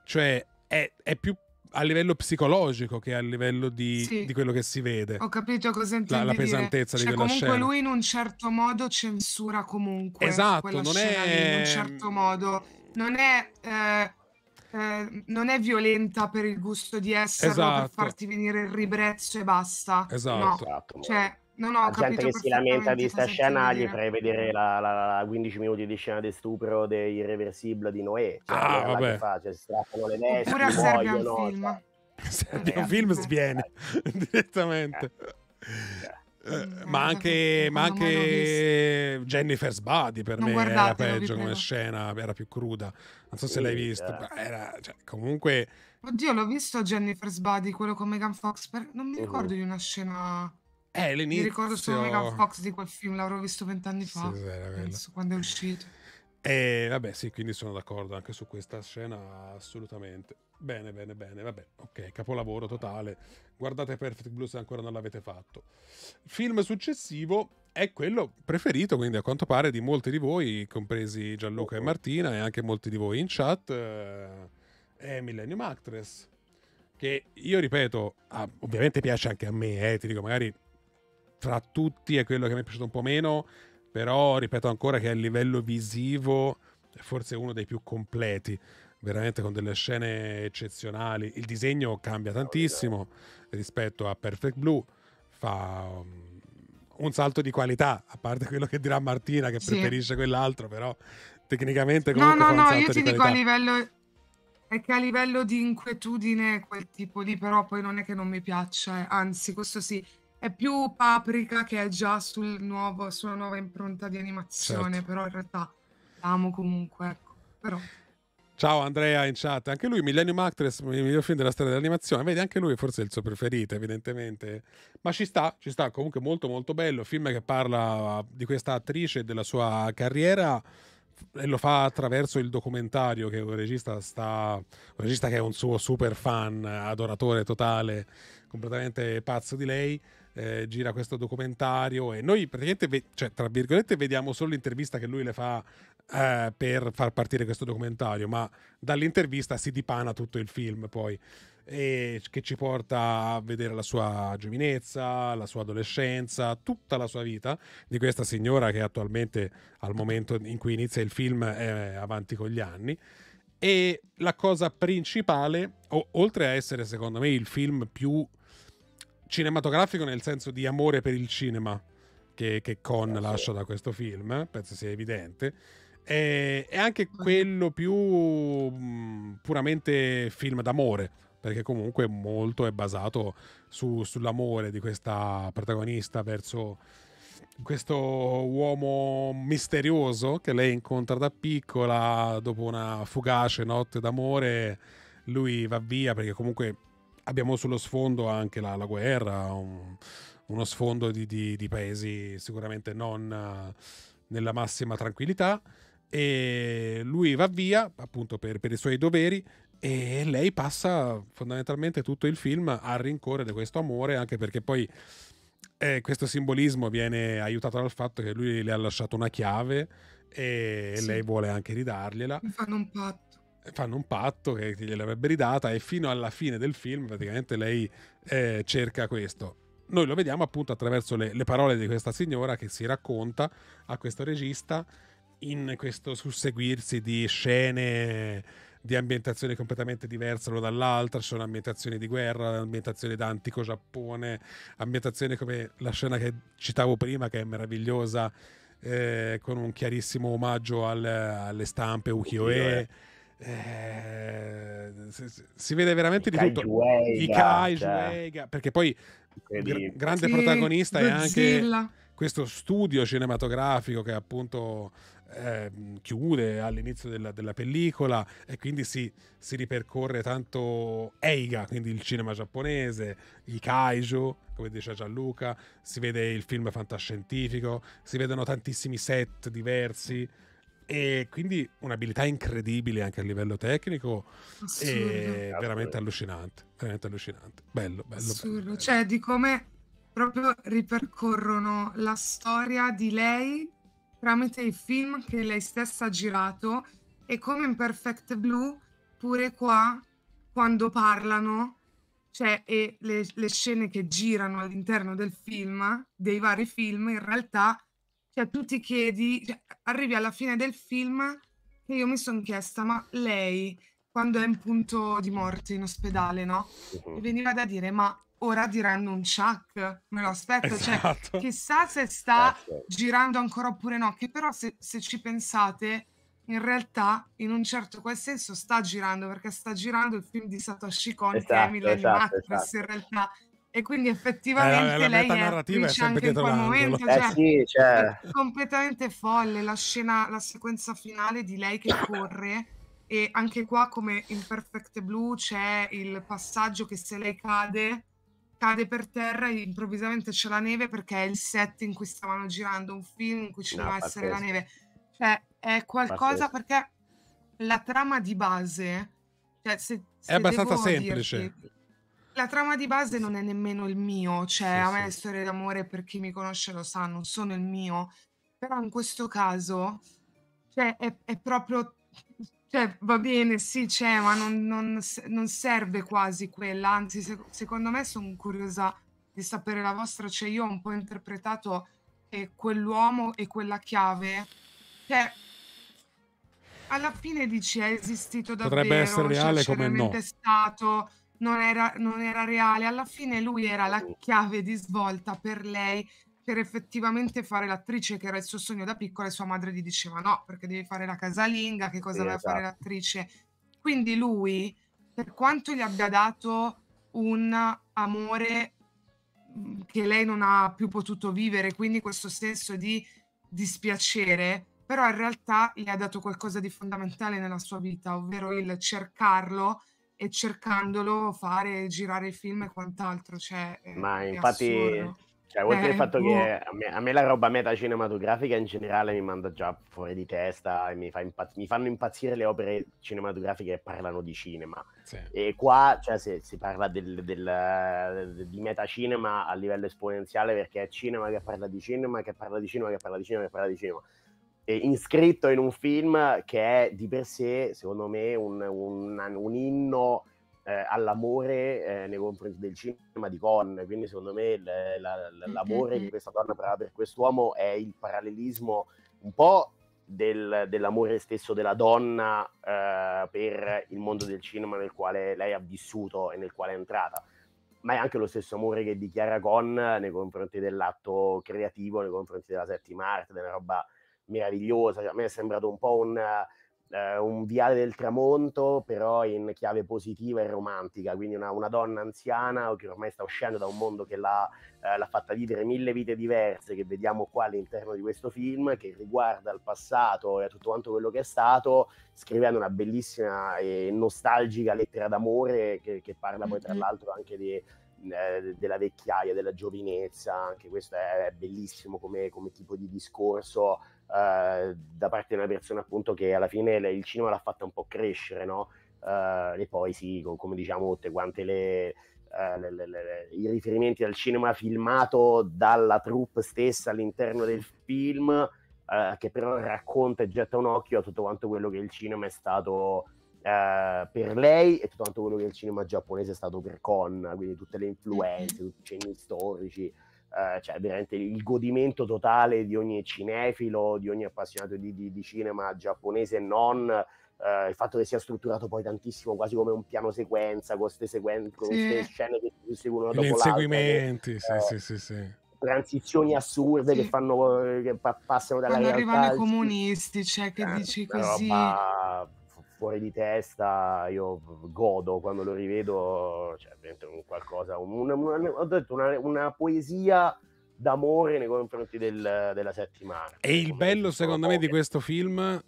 [SPEAKER 1] Cioè, è, è più a livello psicologico che a livello di, sì. di quello che si vede. Ho
[SPEAKER 3] capito cosa intendi. La, la pesantezza cioè, di quella comunque scena. Comunque lui in un certo modo censura comunque. Esatto, non è... in un certo modo. Non è... Eh, eh... non è violenta per il gusto di esserlo, esatto. per farti venire il ribrezzo e basta. Esatto. No. Esatto. Cioè, No, no, la gente che si
[SPEAKER 4] lamenta di sta scena gli farei vedere la, la, la, 15 minuti di scena di stupro dei Irreversibile di Noè. Cioè, ah, vabbè. Fa, cioè, si strappano le vesti, Oppure serve un film.
[SPEAKER 1] Cioè. Serve un film sviene eh. direttamente. Eh, eh, ma anche, ma anche Jennifer's Body per non me era peggio come scena, era più cruda. Non so se sì, l'hai visto, era, cioè, comunque...
[SPEAKER 3] Oddio, l'ho visto Jennifer's Body, quello con Megan Fox, per... non mi mhm. ricordo uh-huh. di una scena
[SPEAKER 1] eh, l'inizio... Mi ricordo solo Megan Fox
[SPEAKER 3] di quel film, l'avrò visto vent'anni fa. Sì, vera, penso, quando è uscito.
[SPEAKER 1] E vabbè, sì, quindi sono d'accordo anche su questa scena, assolutamente. Bene, bene, bene, vabbè, ok, capolavoro totale. Guardate Perfect Blue se ancora non l'avete fatto. film successivo è quello preferito, quindi a quanto pare, di molti di voi, compresi Gianluca e Martina e anche molti di voi in chat, eh, è Millennium Actress. Che io ripeto, ah, ovviamente piace anche a me, eh, ti dico, magari tra tutti è quello che mi è piaciuto un po' meno, però ripeto ancora che a livello visivo è forse uno dei più completi, veramente con delle scene eccezionali. Il disegno cambia tantissimo rispetto a Perfect Blue, fa um, un salto di qualità, a parte quello che dirà Martina che sì. preferisce quell'altro, però tecnicamente comunque No, no, no, io ti di dico qualità.
[SPEAKER 3] a livello è che a livello di inquietudine quel tipo lì però poi non è che non mi piaccia, eh. anzi questo sì, è più Paprika che è già sul nuovo, sulla nuova impronta di animazione, certo. però in realtà l'amo comunque. Ecco. Però...
[SPEAKER 1] Ciao Andrea in chat, anche lui Millennium Actress, il miglior film della storia dell'animazione, vedi anche lui forse è il suo preferito evidentemente, ma ci sta, ci sta, comunque molto molto bello, film che parla di questa attrice e della sua carriera e lo fa attraverso il documentario che un regista, sta, un regista che è un suo super fan, adoratore totale, completamente pazzo di lei, eh, gira questo documentario e noi praticamente, ve- cioè, tra virgolette, vediamo solo l'intervista che lui le fa eh, per far partire questo documentario, ma dall'intervista si dipana tutto il film poi e che ci porta a vedere la sua giovinezza, la sua adolescenza, tutta la sua vita di questa signora che attualmente al momento in cui inizia il film è avanti con gli anni. E la cosa principale, o, oltre a essere secondo me il film più cinematografico nel senso di amore per il cinema che, che Con ah, lascia sì. da questo film, eh, penso sia evidente, e, e anche quello più mh, mm, puramente film d'amore, perché comunque molto è basato su, sull'amore di questa protagonista verso questo uomo misterioso che lei incontra da piccola dopo una fugace notte d'amore. Lui va via perché comunque abbiamo sullo sfondo anche la, la guerra, un, uno sfondo di, di, di, paesi sicuramente non eh, nella massima tranquillità. E lui va via appunto per, per i suoi doveri e lei passa fondamentalmente tutto il film a rincorrere questo amore, anche perché poi eh, questo simbolismo viene aiutato dal fatto che lui le ha lasciato una chiave e sì. lei vuole anche ridargliela. Mi fanno un patto fanno un patto che gliel'avrebbe ridata e fino alla fine del film praticamente lei eh, cerca questo. Noi lo vediamo appunto attraverso le, le parole di questa signora che si racconta a questo regista in questo susseguirsi di scene di ambientazioni completamente diverse l'una dall'altra, ci sono ambientazioni di guerra, ambientazioni d'antico Giappone, ambientazioni come la scena che citavo prima che è meravigliosa eh, con un chiarissimo omaggio al, alle stampe ukiyo-e. ukiyo-e eh, si, vede veramente Ikai di tutto. Ikai Juega, cioè. perché poi gr- grande sì, protagonista Godzilla. è anche questo studio cinematografico che appunto eh, chiude all'inizio della, della, pellicola e quindi si, si, ripercorre tanto Eiga, quindi il cinema giapponese, i kaiju, come dice Gianluca, si vede il film fantascientifico, si vedono tantissimi set diversi e quindi un'abilità incredibile anche a livello tecnico e veramente allucinante, veramente allucinante. Bello, bello. Assurdo,
[SPEAKER 3] bello, cioè bello. di come proprio ripercorrono la storia di lei tramite i film che lei stessa ha girato e come in Perfect Blue pure qua quando parlano cioè, e le, le scene che girano all'interno del film, dei vari film, in realtà cioè, tu ti chiedi, cioè, arrivi alla fine del film e io mi sono chiesta, ma lei, quando è in punto di morte in ospedale, no? Uh-huh. Veniva da dire, ma ora diranno un chuck, me lo aspetto, cioè, esatto. cioè, chissà se sta esatto. girando ancora oppure no, che però se, se ci pensate in realtà in un certo qual senso sta girando perché sta girando il film di Satoshi Kon esatto, che è Millennium esatto, Actress esatto. in esatto. realtà e quindi eh, effettivamente eh, la lei narrativa è, anche in quel momento, eh cioè, sì, cioè... è completamente folle la scena, la sequenza finale di lei che corre e anche qua come in Perfect Blue c'è il passaggio che se lei cade cade per terra e improvvisamente c'è la neve perché è il set in cui stavano girando un film in cui ci no, doveva essere la neve cioè è qualcosa pazzesco. perché la trama di base cioè, se, se è abbastanza semplice dirti, la trama di base non è nemmeno il mio, cioè sì, a me sì. le storie d'amore per chi mi conosce lo sa, non sono il mio, però in questo caso cioè, è, è proprio, cioè, va bene, sì c'è, ma non, non, non serve quasi quella, anzi se, secondo me sono curiosa di sapere la vostra, cioè io ho un po' interpretato che quell'uomo e quella chiave, cioè alla fine dici è esistito davvero, potrebbe essere reale cioè, come no. è stato non era, non era reale. Alla fine lui era la mm. chiave di svolta per lei per effettivamente fare l'attrice che era il suo sogno da piccola e sua madre gli diceva no perché devi fare la casalinga, che cosa sì, vai a fare esatto. l'attrice. Quindi lui, per quanto gli abbia dato un amore mm, che lei non ha più potuto vivere, quindi questo senso di dispiacere, però in realtà gli ha dato qualcosa di fondamentale nella sua vita, ovvero il cercarlo e cercandolo fare girare il film e quant'altro. Cioè, Ma infatti, cioè, oltre eh, fatto boh. che
[SPEAKER 4] a me, a me, la roba meta cinematografica in generale mi manda già fuori di testa e mi, fa impazz- mi fanno impazzire le opere cinematografiche che parlano di cinema. Sì. E qua cioè, se, si parla del, del, di metacinema a livello esponenziale perché è cinema che parla di cinema, che parla di cinema, che parla di cinema, che parla di cinema. Che parla di cinema inscritto in un film che è di per sé, secondo me, un, un, un inno eh, all'amore eh, nei confronti del cinema di Con. Quindi, secondo me, l- la- mm, l'amore mm, di mm. questa donna prova per quest'uomo è il parallelismo un po'. Del, dell'amore stesso della donna eh, per il mondo del cinema nel quale lei ha vissuto e nel quale è entrata ma è anche lo stesso amore che dichiara Con nei confronti dell'atto creativo, nei confronti della settima arte, della roba meravigliosa, cioè, a me è sembrato un po' un, uh, un, viale del tramonto, però in chiave positiva e romantica, quindi una, una donna anziana che ormai sta uscendo da un mondo che l'ha, uh, l'ha, fatta vivere mille vite diverse, che vediamo qua all'interno di questo film, che riguarda il passato e tutto quanto quello che è stato, scrivendo una bellissima e nostalgica lettera d'amore che, che parla poi tra l'altro anche di eh, della vecchiaia, della giovinezza, anche questo è bellissimo come, come tipo di discorso eh, da parte di una persona appunto che alla fine il cinema l'ha fatta un po' crescere, no? Eh, e poi sì, con, come diciamo tutte quante le, eh, le, le, le, i riferimenti al cinema filmato dalla troupe stessa all'interno del film, eh, che però racconta e getta un occhio a tutto quanto quello che il cinema è stato eh, per lei e tutto quanto quello che il cinema giapponese è stato per Con, quindi tutte le influenze, tutti i cenni storici, eh, cioè veramente il godimento totale di ogni cinefilo, di ogni appassionato di, di, di cinema giapponese e non, eh, il fatto che sia strutturato poi tantissimo quasi come un piano sequenza, con queste, sequen- con sì. scene che si seguono dopo l'altra.
[SPEAKER 1] Seguimenti, che, sì, eh, sì, sì, sì
[SPEAKER 4] transizioni assurde sì. che, fanno, eh, che passano dalla Quando realtà arrivano i comunisti,
[SPEAKER 3] cioè che eh, dici
[SPEAKER 4] così. Roba fuori di testa, io godo quando lo rivedo, cioè un qualcosa, una, una, ho detto una, una poesia d'amore nei confronti del, della settimana.
[SPEAKER 1] E il bello secondo me di questo film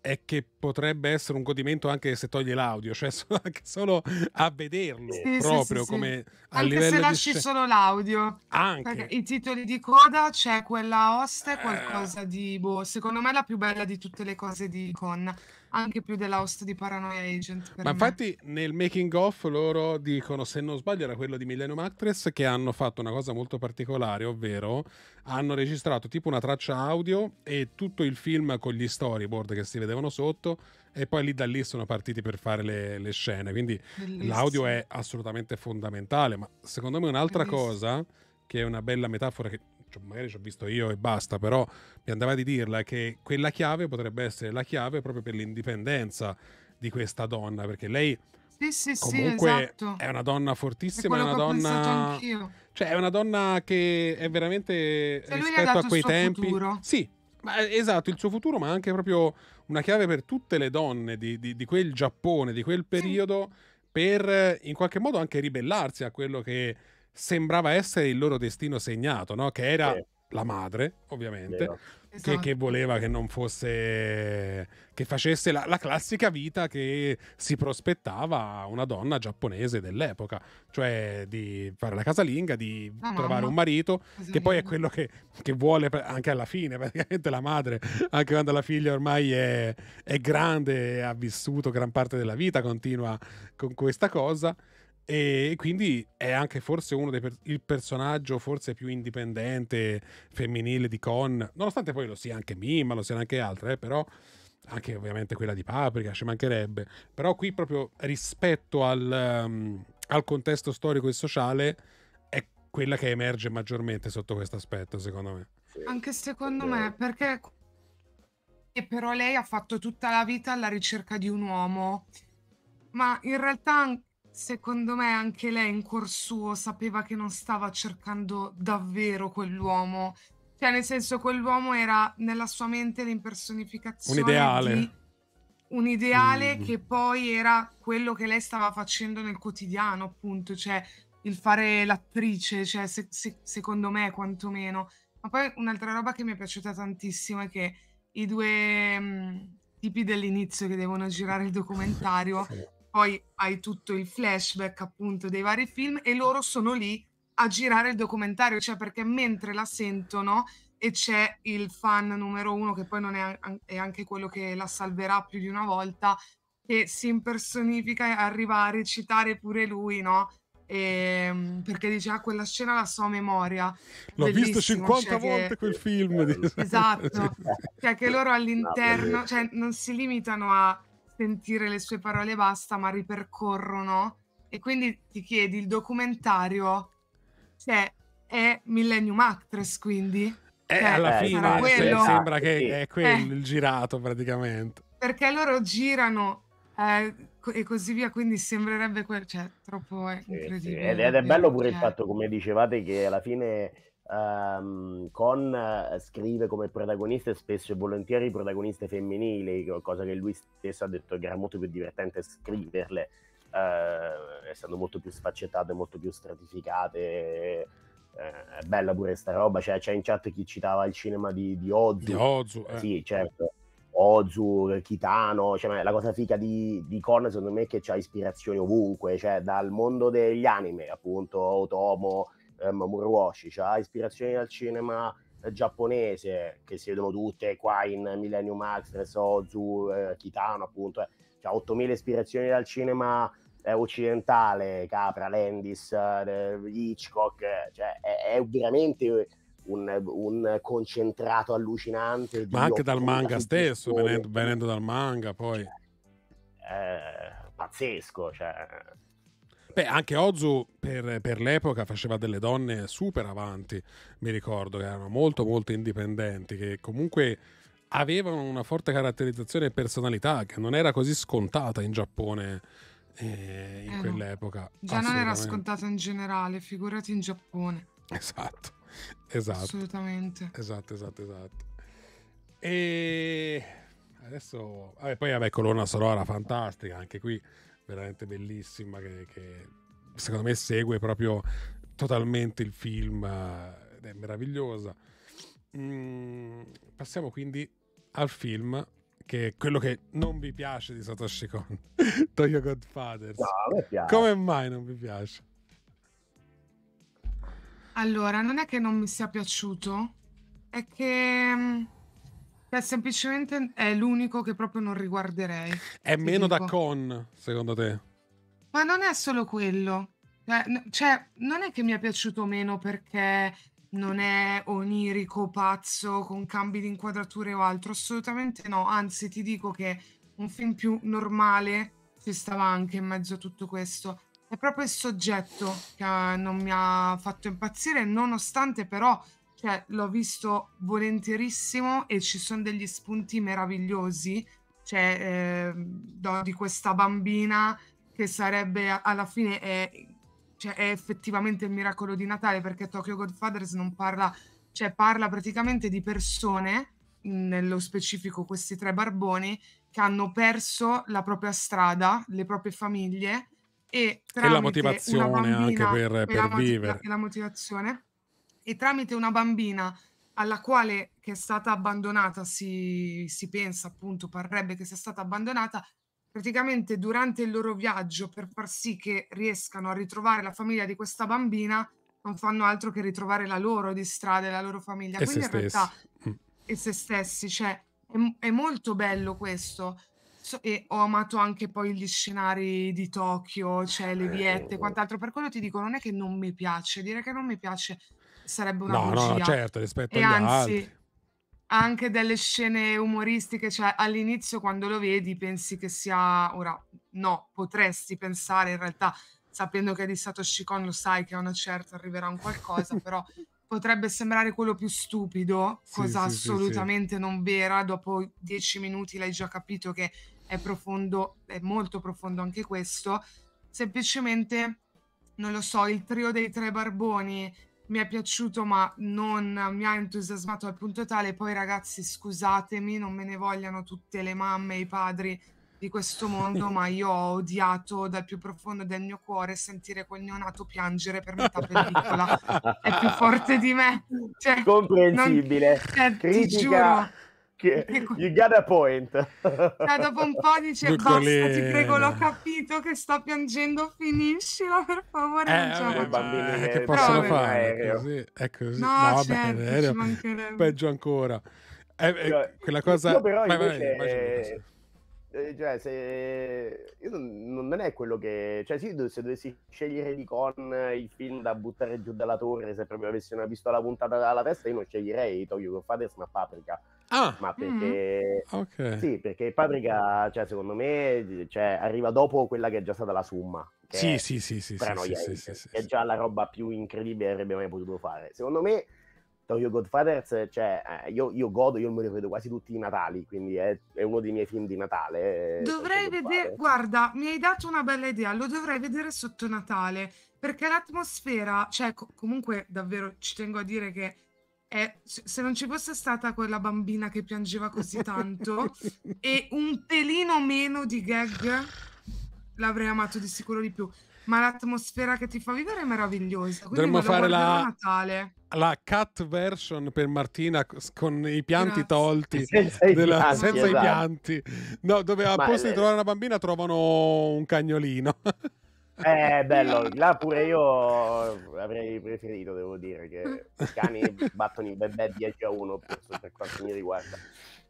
[SPEAKER 1] è che potrebbe essere un godimento anche se toglie l'audio, cioè solo, anche solo a vederlo sì, proprio sì, sì, come a anche se lasci sc- solo
[SPEAKER 3] l'audio.
[SPEAKER 1] Anche perché
[SPEAKER 3] i titoli di coda c'è quella host è qualcosa eh. di boh, secondo me la più bella di tutte le cose di Con anche più dell'host di Paranoia Agent. Ma me. infatti
[SPEAKER 1] nel making of loro dicono, se non sbaglio era quello di Millennium Actress, che hanno fatto una cosa molto particolare, ovvero hanno registrato tipo una traccia audio e tutto il film con gli storyboard che si vedevano sotto e poi lì da lì sono partiti per fare le, le scene. Quindi Bellissimo. l'audio è assolutamente fondamentale, ma secondo me un'altra Bellissimo. cosa che è una bella metafora che magari ci ho visto io e basta, però mi andava di dirla che quella chiave potrebbe essere la chiave proprio per l'indipendenza di questa donna, perché lei sì, sì, comunque sì, esatto. è una donna fortissima, è, una donna... Cioè, è una donna che è veramente cioè, rispetto a quei tempi. Futuro. Sì, esatto, il suo futuro, ma anche proprio una chiave per tutte le donne di, di, di quel Giappone, di quel periodo, sì. per in qualche modo anche ribellarsi a quello che sembrava essere il loro destino segnato, no? che era sì. la madre, ovviamente, che, esatto. che, voleva che non fosse, che facesse la, la, classica vita che si prospettava una donna giapponese dell'epoca, cioè di fare la casalinga, di la trovare mamma. un marito, Così che poi è quello che, che, vuole anche alla fine, praticamente la madre, anche quando la figlia ormai è, è grande, ha vissuto gran parte della vita, continua con questa cosa. E quindi è anche forse uno dei per- il personaggio forse più indipendente femminile di Con, nonostante poi lo sia anche Mima, lo siano anche altre, eh, però anche ovviamente quella di Paprika, ci mancherebbe. Però qui proprio rispetto al, um, al contesto storico e sociale è quella che emerge maggiormente sotto questo aspetto, secondo me.
[SPEAKER 3] Anche secondo me, perché e però lei ha fatto tutta la vita alla ricerca di un uomo, ma in realtà Secondo me anche lei in cuor suo sapeva che non stava cercando davvero quell'uomo. Cioè, nel senso, quell'uomo era nella sua mente l'impersonificazione. Un ideale. Di un ideale mm. che poi era quello che lei stava facendo nel quotidiano, appunto. Cioè, il fare l'attrice, cioè, se, se, secondo me, quantomeno. Ma poi un'altra roba che mi è piaciuta tantissimo è che i due mh, mm, tipi dell'inizio che devono girare il documentario poi hai tutto il flashback appunto dei vari film e loro sono lì a girare il documentario, cioè perché mentre la sentono e c'è il fan numero uno che poi non è, è anche quello che la salverà più di una volta, che si impersonifica e arriva a recitare pure lui, no? E, ehm, perché dice ah, quella scena la so a memoria
[SPEAKER 1] l'ho visto 50 cioè volte che... quel film esatto
[SPEAKER 3] cioè che loro all'interno cioè, non si limitano a sentire le sue parole e basta, ma ripercorrono. E quindi ti chiedi, il documentario cioè, è Millennium Actress, quindi? Eh, cioè, alla eh, fine quello... Cioè, esatto, sembra che sì. è quello eh.
[SPEAKER 1] il girato praticamente.
[SPEAKER 3] Perché loro girano eh, e così via, quindi sembrerebbe quel... cioè, troppo eh, incredibile. Sì. Ed, ed, è bello pure il cioè fatto,
[SPEAKER 1] come dicevate,
[SPEAKER 4] che alla fine ehm, con, eh, scrive come protagoniste spesso e volentieri protagoniste femminili, cosa che lui stesso ha detto che era molto più divertente scriverle, eh, essendo molto più sfaccettate, molto più stratificate. Eh, è bella pure sta roba, cioè, c'è in chat chi citava il cinema di, di Ozu. Di Ozu eh. Sì, certo. Ozu, Kitano, cioè, la cosa fica di, di Con secondo me è che ha ispirazioni ovunque, cioè dal mondo degli anime, appunto, Otomo, ehm, Muroshi, ha ispirazioni dal cinema eh, giapponese che si vedono tutte qua in Millennium Actress, Ozu, eh, Kitano appunto, eh. Cioè, 8000 ispirazioni dal cinema eh, occidentale, Capra, Landis, eh, Hitchcock, eh, cioè è, è veramente un, un, concentrato allucinante. Ma anche dal manga stesso, venendo,
[SPEAKER 1] venendo, dal manga poi. Cioè,
[SPEAKER 4] pazzesco, cioè
[SPEAKER 1] Beh, anche Ozu per, per, l'epoca faceva delle donne super avanti, mi ricordo, che erano molto molto indipendenti, che comunque avevano una forte caratterizzazione e personalità che non era così scontata in Giappone eh, in eh quell'epoca. No. Già non era scontata
[SPEAKER 3] in generale, figurati in Giappone.
[SPEAKER 1] Esatto, esatto.
[SPEAKER 3] Assolutamente.
[SPEAKER 1] Esatto, esatto, esatto. E adesso, vabbè, poi vabbè, colonna sonora fantastica, anche qui veramente bellissima che, che secondo me segue proprio totalmente il film eh, ed è meravigliosa. Mm, passiamo quindi al film che è quello che non vi piace di Satoshi Kon, Tokyo Godfathers. No, Come mai non vi piace?
[SPEAKER 3] Allora, non è che non mi sia piaciuto, è che mm, cioè, semplicemente è l'unico che proprio non riguarderei. È meno dico. da
[SPEAKER 1] con, secondo te?
[SPEAKER 3] Ma non è solo quello. Cioè, cioè, non è che mi è piaciuto meno perché non è onirico, pazzo, con cambi di inquadrature o altro, assolutamente no. Anzi, ti dico che un film più normale ci stava anche in mezzo a tutto questo. È proprio il soggetto che eh, non mi ha fatto impazzire, nonostante però cioè, l'ho visto volentierissimo e ci sono degli spunti meravigliosi, cioè, eh, di questa bambina che sarebbe alla fine è, cioè, è effettivamente il miracolo di Natale perché Tokyo Godfathers non parla, cioè parla praticamente di persone, nello specifico questi tre barboni, che hanno perso la propria strada, le proprie famiglie e, e la motivazione bambina, anche per, per, la vivere. La, la motivazione e tramite una bambina alla quale che è stata abbandonata, si, si pensa appunto, parrebbe che sia stata abbandonata, praticamente durante il loro viaggio per far sì che riescano a ritrovare la famiglia di questa bambina, non fanno altro che ritrovare la loro di strada e la loro famiglia. E Quindi in realtà mm. e se stessi, cioè è, è molto bello questo. e ho amato anche poi gli scenari di Tokyo, cioè le eh, viette e oh. quant'altro. Per quello ti dico, non è che non mi piace, dire che non mi piace sarebbe una no, bugia. No, certo, rispetto e agli anzi, altri. Anche delle scene umoristiche, cioè all'inizio quando lo vedi pensi che sia, ora no, potresti pensare in realtà, sapendo che è di stato Shikon lo sai che a una certa arriverà un qualcosa, però potrebbe sembrare quello più stupido, cosa sì, assolutamente sì, non vera, dopo dieci minuti l'hai già capito che è profondo, è molto profondo anche questo, semplicemente non lo so, il trio dei tre barboni mi è piaciuto ma non mi ha entusiasmato al punto tale, poi ragazzi scusatemi, non me ne vogliano tutte le mamme e i padri di questo mondo, ma io ho odiato dal più profondo del mio cuore sentire quel neonato piangere per metà pellicola. È più forte di me. Cioè, Comprensibile. Non... Cioè, Critica che
[SPEAKER 4] you got a point. Cioè, dopo un po'
[SPEAKER 3] dice Luca basta, le... ti prego, l'ho capito che sto piangendo, finiscila per favore. Eh, vabbè, eh, eh, bambini
[SPEAKER 1] eh, che possono Però, fare, è così, è così. No, no certo, vabbè, peggio ancora. È, eh, è, quella cosa... Io però vai, invece... vai, vai,
[SPEAKER 4] eh, cioè, se io non, è quello che. Cioè, sì, se dovessi scegliere di con il film da buttare giù dalla torre, se proprio avessi una pistola puntata alla testa, io non sceglierei Tokyo Godfathers ma Paprika. Ah, ma mm. perché mm, okay. sì, perché Paprika, cioè, secondo me, cioè, arriva dopo quella che è già stata la summa. Sì, sì, sì, sì, sì, sì, sì, sì, è già la roba più incredibile che avrebbe mai potuto fare. Secondo me Tokyo Godfathers, cioè, eh, io, io, godo, io me lo vedo quasi tutti i Natali, quindi è, è uno dei miei film di Natale. Eh, dovrei vedere,
[SPEAKER 3] guarda, mi hai dato una bella idea, lo dovrei vedere sotto Natale, perché l'atmosfera, cioè co- comunque davvero ci tengo a dire che è, se non ci fosse stata quella bambina che piangeva così tanto e un pelino meno di gag, l'avrei amato di sicuro di più ma l'atmosfera che ti fa vivere è meravigliosa. Dovremmo fare la,
[SPEAKER 1] la, cut version per Martina con i pianti Grazie. tolti, senza, della, i, pianti, esatto. senza esatto. i pianti. No, dove a posto di trovare una bambina trovano un cagnolino.
[SPEAKER 4] Eh, bello, là pure io avrei preferito, devo dire, che i cani battono i bebè 10 a 1 per, per quanto mi riguarda.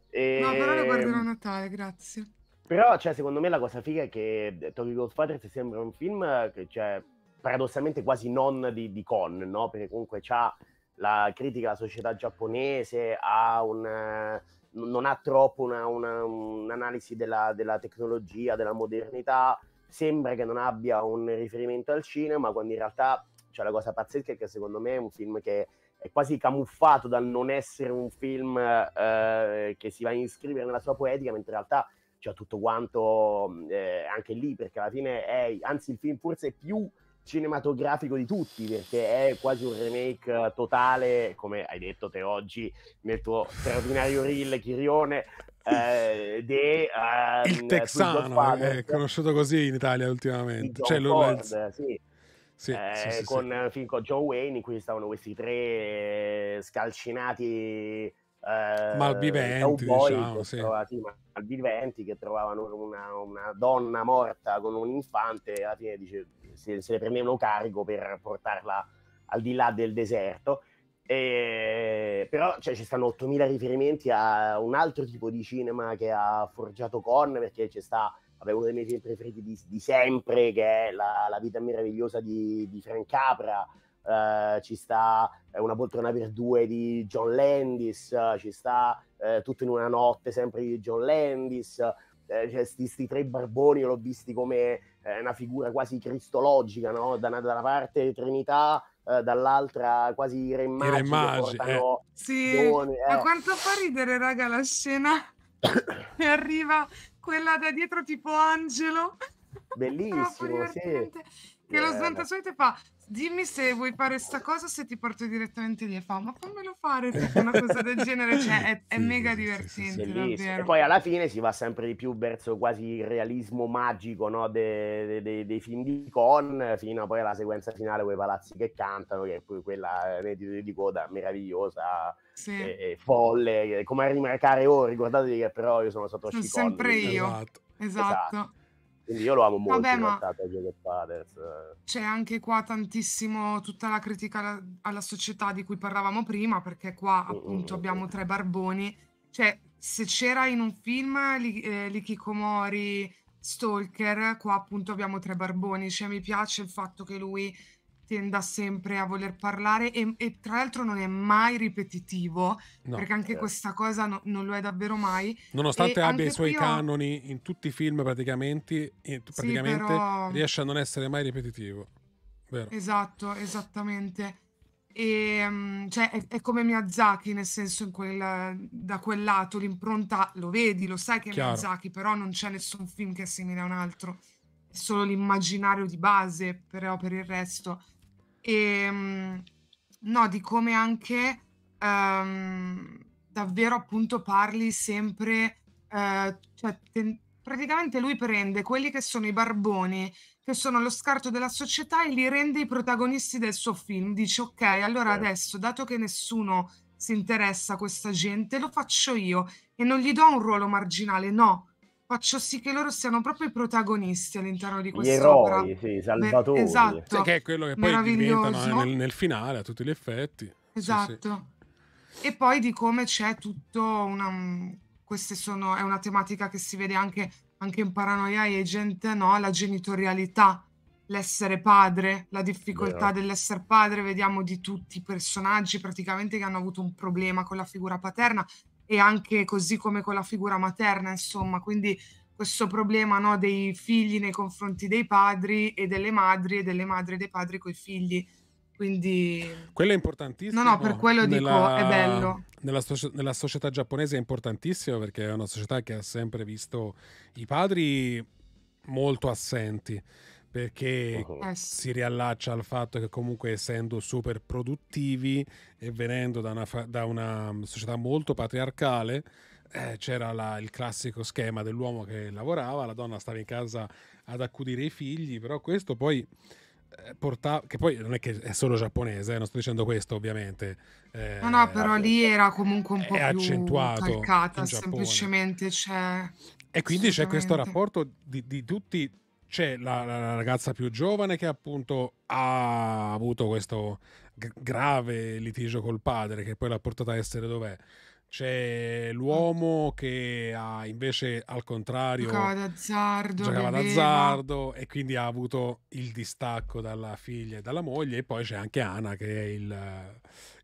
[SPEAKER 4] E... No, però lo guarderò a ehm,
[SPEAKER 3] Natale, grazie.
[SPEAKER 4] Però, cioè, secondo me la cosa figa è che eh, Tony Ghostfathers sembra un film eh, che, cioè, paradossalmente quasi non di, di con, no? Perché comunque ha la critica alla società giapponese, ha un eh, non ha troppo una, una, un'analisi della, della, tecnologia, della modernità, sembra che non abbia un riferimento al cinema, quando in realtà c'è la cosa pazzesca è che secondo me è un film che è quasi camuffato dal non essere un film eh, che si va a iscrivere nella sua poetica, mentre in realtà cioè tutto quanto eh, anche lì, perché alla fine è, anzi il film forse è più cinematografico di tutti, perché è quasi un remake eh, totale, come hai detto te oggi nel tuo straordinario reel Chirione, eh, de, uh, il texano eh, è
[SPEAKER 1] conosciuto così in Italia ultimamente cioè, Ford, sì. Sì, eh, sì, con,
[SPEAKER 4] sì. con John Wayne in cui stavano questi tre scalcinati eh, malviventi, cowboy, diciamo, sì. Trova, malviventi che trovavano una, una, donna morta con un infante e alla fine dice, se, se, le prendevano carico per portarla al di là del deserto. E, però cioè, ci stanno 8.000 riferimenti a un altro tipo di cinema che ha forgiato Con perché c'è sta vabbè, uno dei miei film preferiti di, di sempre che è la, la vita meravigliosa di, di Frank Capra eh, ci sta eh, Una poltrona per due di John Landis, ci sta eh, Tutto in una notte sempre di John Landis, eh, cioè, sti, sti, tre barboni l'ho visti come eh, una figura quasi cristologica, no? da, una, da una parte Trinità, dall'altra quasi re magi, magi eh. Sì, doni, eh. ma quanto
[SPEAKER 3] fa ridere raga la scena e arriva quella da dietro tipo angelo bellissimo sì. che eh. lo svantassuete fa Dimmi se vuoi fare sta cosa se ti porto direttamente lì e fa, ma fammelo fare una cosa del genere, cioè è, è sì, mega divertente sì, sì, E
[SPEAKER 4] poi alla fine si va sempre di più verso quasi il realismo magico no? dei, de, de, de film di Con, fino a poi alla sequenza finale quei palazzi che cantano, che è poi quella eh, di, di coda meravigliosa. E, e folle, eh, come a rimarcare, oh, ricordatevi che però io sono stato Sono sempre io.
[SPEAKER 3] Esatto. Esatto.
[SPEAKER 4] Quindi io lo amo molto Vabbè, in realtà, Roger Fedez.
[SPEAKER 3] C'è anche qua tantissimo tutta la critica alla, alla, società di cui parlavamo prima, perché qua mm, mm, appunto mm-hmm. abbiamo mm. tre barboni. Cioè, se c'era in un film eh, Likikomori, Stalker, qua appunto abbiamo tre barboni. Cioè, mi piace il fatto che lui tenda sempre a voler parlare e, e tra l'altro non è mai ripetitivo no. perché anche certo. questa cosa no, non lo è davvero mai nonostante e abbia i suoi canoni
[SPEAKER 1] ho... in tutti i film praticamente, praticamente sì, però... riesce a non essere mai ripetitivo Vero.
[SPEAKER 3] esatto esattamente e, mm, cioè, è, è, come Miyazaki nel senso quel, da quel lato l'impronta lo vedi lo sai che è Miyazaki però non c'è nessun film che è simile a un altro è solo l'immaginario di base però per il resto e ehm, no, di come anche um, davvero appunto parli sempre, uh, cioè, ten- praticamente lui prende quelli che sono i barboni, che sono lo scarto della società e li rende i protagonisti del suo film. Dice ok, allora certo. adesso, dato che nessuno si interessa a questa gente, lo faccio io e non gli do un ruolo marginale, no, faccio sì che loro siano proprio i protagonisti all'interno di quest'opera. Gli eroi, sì, salvatori. Beh, esatto. Sì, che
[SPEAKER 1] è quello che poi diventano eh, nel, nel, finale a tutti gli effetti. Esatto. Sì, sì.
[SPEAKER 3] Esatto. E poi di come c'è tutto una... Mm, queste sono... è una tematica che si vede anche, anche in Paranoia Agent, no? La genitorialità, l'essere padre, la difficoltà Vero. dell'essere padre. Vediamo di tutti i personaggi praticamente che hanno avuto un problema con la figura paterna e anche così come con la figura materna, insomma, quindi questo problema no, dei figli nei confronti dei padri e delle madri e delle madri e dei padri coi figli. Quindi...
[SPEAKER 1] Quello è importantissimo. No, no, per quello nella, dico, è bello. Nella, so nella, società giapponese è importantissimo perché è una società che ha sempre visto i padri molto assenti perché uh si riallaccia al fatto che comunque essendo super produttivi e venendo da una, da una mm, società molto patriarcale eh, c'era la, il classico schema dell'uomo che lavorava, la donna stava in casa ad accudire i figli, però questo poi eh, portava, che poi non è che è solo giapponese, eh, non sto dicendo questo ovviamente. Eh, no, no, però era, eh, lì
[SPEAKER 3] era comunque un po' più accentuato calcata, semplicemente c'è... E quindi c'è questo
[SPEAKER 1] rapporto di, di tutti c'è la, la, ragazza più giovane che appunto ha avuto questo grave litigio col padre che poi l'ha portata a essere dov'è. C'è l'uomo che ha invece al contrario giocava d'azzardo, giocava d'azzardo e quindi ha avuto il distacco dalla figlia e dalla moglie e poi c'è anche Ana che è il,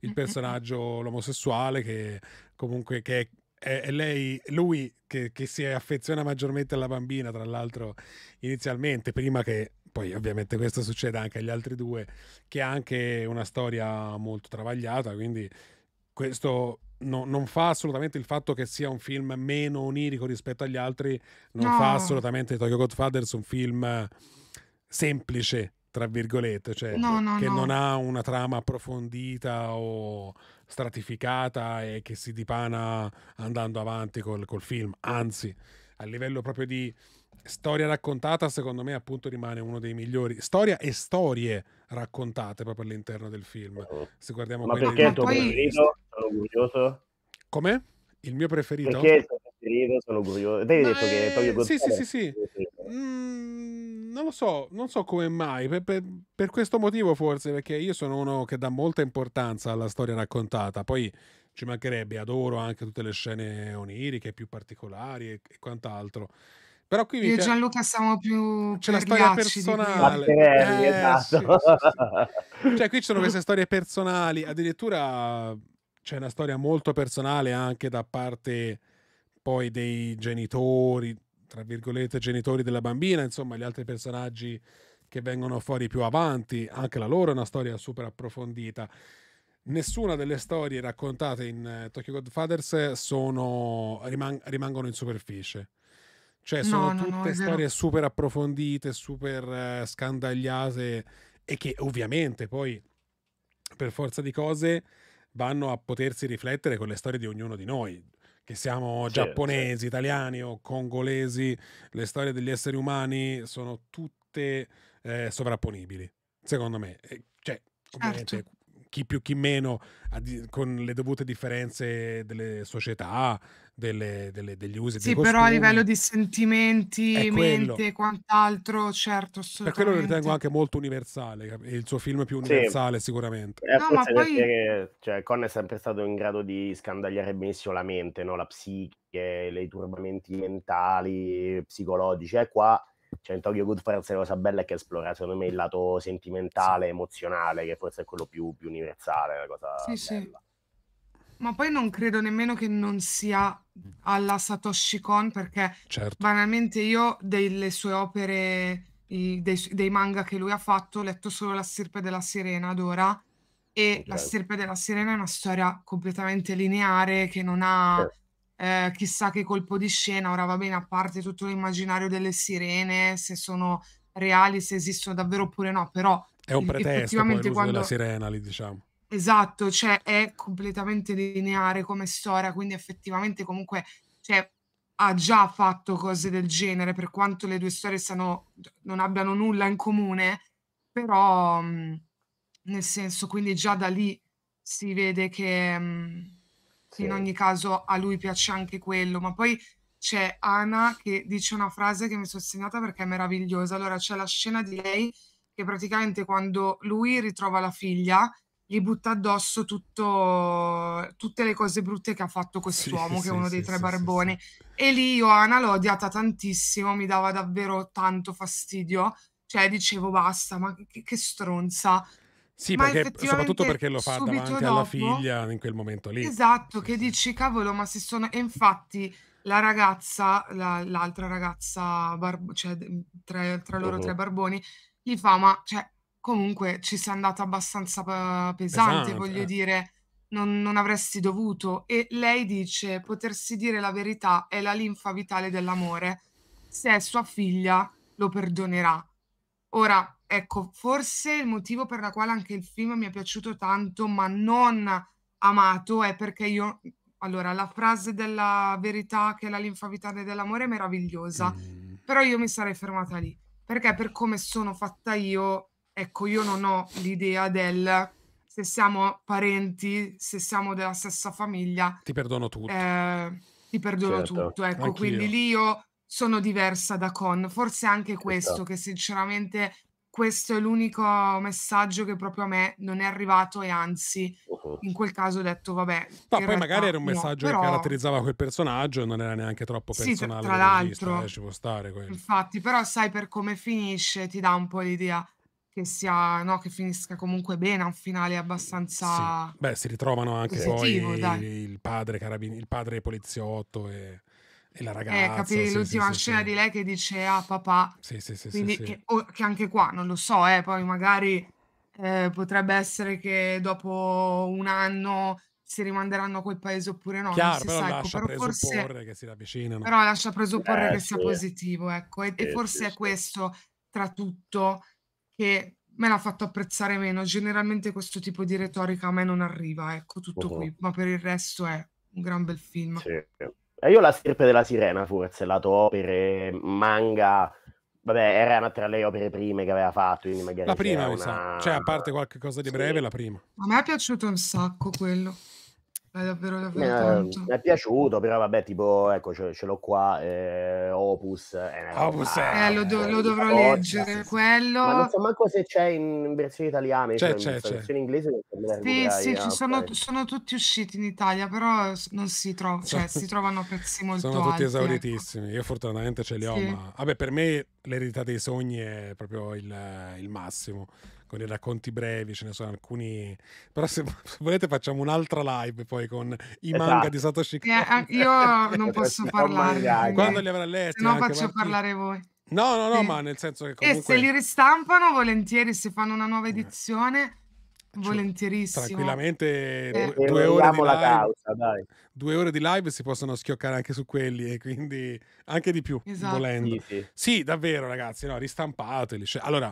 [SPEAKER 1] il personaggio l'omosessuale che comunque che è è lei, lui che, che, si affeziona maggiormente alla bambina, tra l'altro inizialmente, prima che poi ovviamente questo succeda anche agli altri due, che ha anche una storia molto travagliata, quindi questo no, non fa assolutamente il fatto che sia un film meno onirico rispetto agli altri, non no. fa assolutamente Tokyo Godfathers un film semplice, tra virgolette, cioè no, che non ha una trama approfondita o stratificata e che si dipana andando avanti col, col film, anzi a livello proprio di storia raccontata, secondo me, appunto, rimane uno dei migliori. Storia e storie raccontate proprio all'interno del film. Oh. Se guardiamo Ma perché il tuo poi... preferito?
[SPEAKER 4] Sono orgoglioso.
[SPEAKER 1] Come? Il mio preferito? Perché il tuo
[SPEAKER 4] preferito? Sono curioso. Te hai detto eh... che Fabio Sì, sì, sì, sì. Mm,
[SPEAKER 1] non lo so, non so come mai, per, per, per, questo motivo forse, perché io sono uno che dà molta importanza alla storia raccontata, poi ci mancherebbe, adoro anche tutte le scene oniriche più particolari e, e quant'altro. Però qui io e Gianluca siamo più c'è la storia personale. Eh, esatto. sì, sì, sì. Cioè qui ci sono queste storie personali, addirittura c'è una storia molto personale anche da parte poi dei genitori, tra virgolette, genitori della bambina, insomma, gli altri personaggi che vengono fuori più avanti, anche la loro è una storia super approfondita. Nessuna delle storie raccontate in eh, Tokyo Godfathers sono, rimang- rimangono in superficie. Cioè, sono no, no, tutte no, storie super approfondite, super eh, scandagliate e che ovviamente poi, per forza di cose, vanno a potersi riflettere con le storie di ognuno di noi che siamo sì, giapponesi, sì. italiani o congolesi, le storie degli esseri umani sono tutte eh, sovrapponibili, secondo me. Cioè, certo. chi più chi meno, con le dovute differenze delle società, delle, delle, degli usi. Sì, però costumi. a livello di
[SPEAKER 3] sentimenti, mente e quant'altro, certo.
[SPEAKER 1] Per quello lo ritengo anche molto universale, il suo film più universale sì. sicuramente. Eh, no, ma poi...
[SPEAKER 4] che, cioè, Con è sempre stato in grado di scandagliare benissimo la mente, no? la psiche, i turbamenti mentali, psicologici. E eh, qua cioè in Tokyo Goodfellas la cosa bella è che esplora secondo me il lato sentimentale, emozionale, che forse è quello più, più universale, la
[SPEAKER 3] cosa sì, bella. Sì. Ma poi non credo nemmeno che non sia alla Satoshi Kon perché certo. banalmente io delle sue opere, i, dei, dei, manga che lui ha fatto, ho letto solo La Sirpe della sirena ad ora e okay. La Sirpe della sirena è una storia completamente lineare che non ha certo. eh, chissà che colpo di scena, ora va bene, a parte tutto l'immaginario delle sirene, se sono reali, se esistono davvero oppure no, però... È un pretesto poi l'uso quando... della
[SPEAKER 1] sirena lì, diciamo.
[SPEAKER 3] Esatto, cioè è completamente lineare come storia, quindi effettivamente comunque cioè, ha già fatto cose del genere, per quanto le due storie siano, non abbiano nulla in comune, però mm, nel senso, quindi già da lì si vede che, mm, sì. in ogni caso a lui piace anche quello, ma poi c'è Anna che dice una frase che mi sono segnata perché è meravigliosa. Allora c'è la scena di lei che praticamente quando lui ritrova la figlia, gli butta addosso tutto, tutte le cose brutte che ha fatto quest'uomo, sì, che è uno sì, dei tre sì, barboni. E lì Ioana l'ho odiata tantissimo, mi dava davvero tanto fastidio. Cioè, dicevo, basta, ma che, che stronza.
[SPEAKER 1] Sì, perché, soprattutto perché lo fa davanti dopo, alla figlia in quel momento lì. Esatto,
[SPEAKER 3] che dici, cavolo, ma si sono... E infatti la ragazza, la, l'altra ragazza, bar... cioè tra, tra loro uh-huh. tre boh. barboni, gli fa, ma cioè, comunque ci sei andata abbastanza pesante, pesante. voglio eh. dire, non, non avresti dovuto. E lei dice, potersi dire la verità è la linfa vitale dell'amore, se è sua figlia lo perdonerà. Ora, ecco, forse il motivo per la quale anche il film mi è piaciuto tanto, ma non amato, è perché io... Allora, la frase della verità che è la linfa vitale dell'amore è meravigliosa, mm. però io mi sarei fermata lì, perché per come sono fatta io Ecco, io non ho l'idea del se siamo parenti, se siamo della stessa famiglia.
[SPEAKER 1] Ti perdono tutto.
[SPEAKER 3] Eh, ti perdono certo. tutto, ecco, Anch'io. quindi lì io sono diversa da Con. Forse anche esatto. questo, certo. che sinceramente questo è l'unico messaggio che proprio a me non è arrivato e anzi uh-huh. in quel caso ho detto vabbè ma poi magari era un messaggio no, però... che caratterizzava
[SPEAKER 1] quel personaggio e non era neanche troppo personale sì, tra l'altro regista, eh, ci può stare quello.
[SPEAKER 3] infatti però sai per come finisce ti dà un po' l'idea che, sia, no, che finisca comunque bene, ha un finale abbastanza...
[SPEAKER 1] Sì. Beh, si ritrovano anche positivo, poi il padre, carabin- il padre poliziotto e, e la eh, ragazza. Eh, capì sì, l'ultima sì, scena di
[SPEAKER 3] lei che dice ah papà.
[SPEAKER 1] Sì, sì, sì. Quindi, che,
[SPEAKER 3] o, che, anche qua, non lo so, eh, poi magari eh, potrebbe essere che dopo un anno si rimanderanno a quel paese oppure no. Chiaro, però, sa, ecco, lascia ecco, però forse, che si ravvicinano. Però lascia presupporre eh, che sia positivo, ecco. E, e eh, forse è questo, tra tutto, che me l'ha fatto apprezzare meno. Generalmente questo tipo di retorica a me non arriva, ecco tutto uh-huh. qui, mm-hmm. ma per il resto è un gran bel film. Sì.
[SPEAKER 4] Eh, io la stirpe della sirena forse, lato opere, manga, vabbè, era una tra le opere prime che aveva fatto, quindi magari... La prima, una... cioè a
[SPEAKER 1] parte qualcosa di breve, sì. la prima. A
[SPEAKER 3] me è piaciuto un sacco quello. È davvero, davvero eh, Mi
[SPEAKER 4] è piaciuto, però vabbè, tipo, ecco, ce, ce l'ho qua, eh, Opus. Eh, Opus ah, lo, do, eh, lo, dovrò leggere, cosa,
[SPEAKER 3] quello... Ma non
[SPEAKER 4] so manco se c'è in versione italiana, c'è, cioè, c'è, in versione inglese. Sì, sì, ci
[SPEAKER 3] sono, okay. Eh. sono, tutti usciti in Italia, però non si, tro- cioè, si trovano pezzi molto Sono tutti alti, ecco.
[SPEAKER 1] esauritissimi, ecco. io fortunatamente ce li ho, sì. ma... Vabbè, per me l'eredità dei sogni è proprio il, il massimo con i racconti brevi, ce ne sono alcuni. Però se, se volete facciamo un'altra live poi con i manga esatto. di Satoshi Kon. Eh, io non posso parlare. Quando li avrà letti. Se no faccio quanti... parlare voi. No, no, no, eh. ma nel senso che eh, comunque... E se li
[SPEAKER 3] ristampano volentieri, se fanno una nuova eh. edizione... Cioè, volentierissimo
[SPEAKER 1] tranquillamente eh. due, due, ore live, causa, due, ore di live, si possono schioccare anche su quelli e quindi anche di più esatto. volendo sì, sì. sì davvero ragazzi no, ristampateli cioè, allora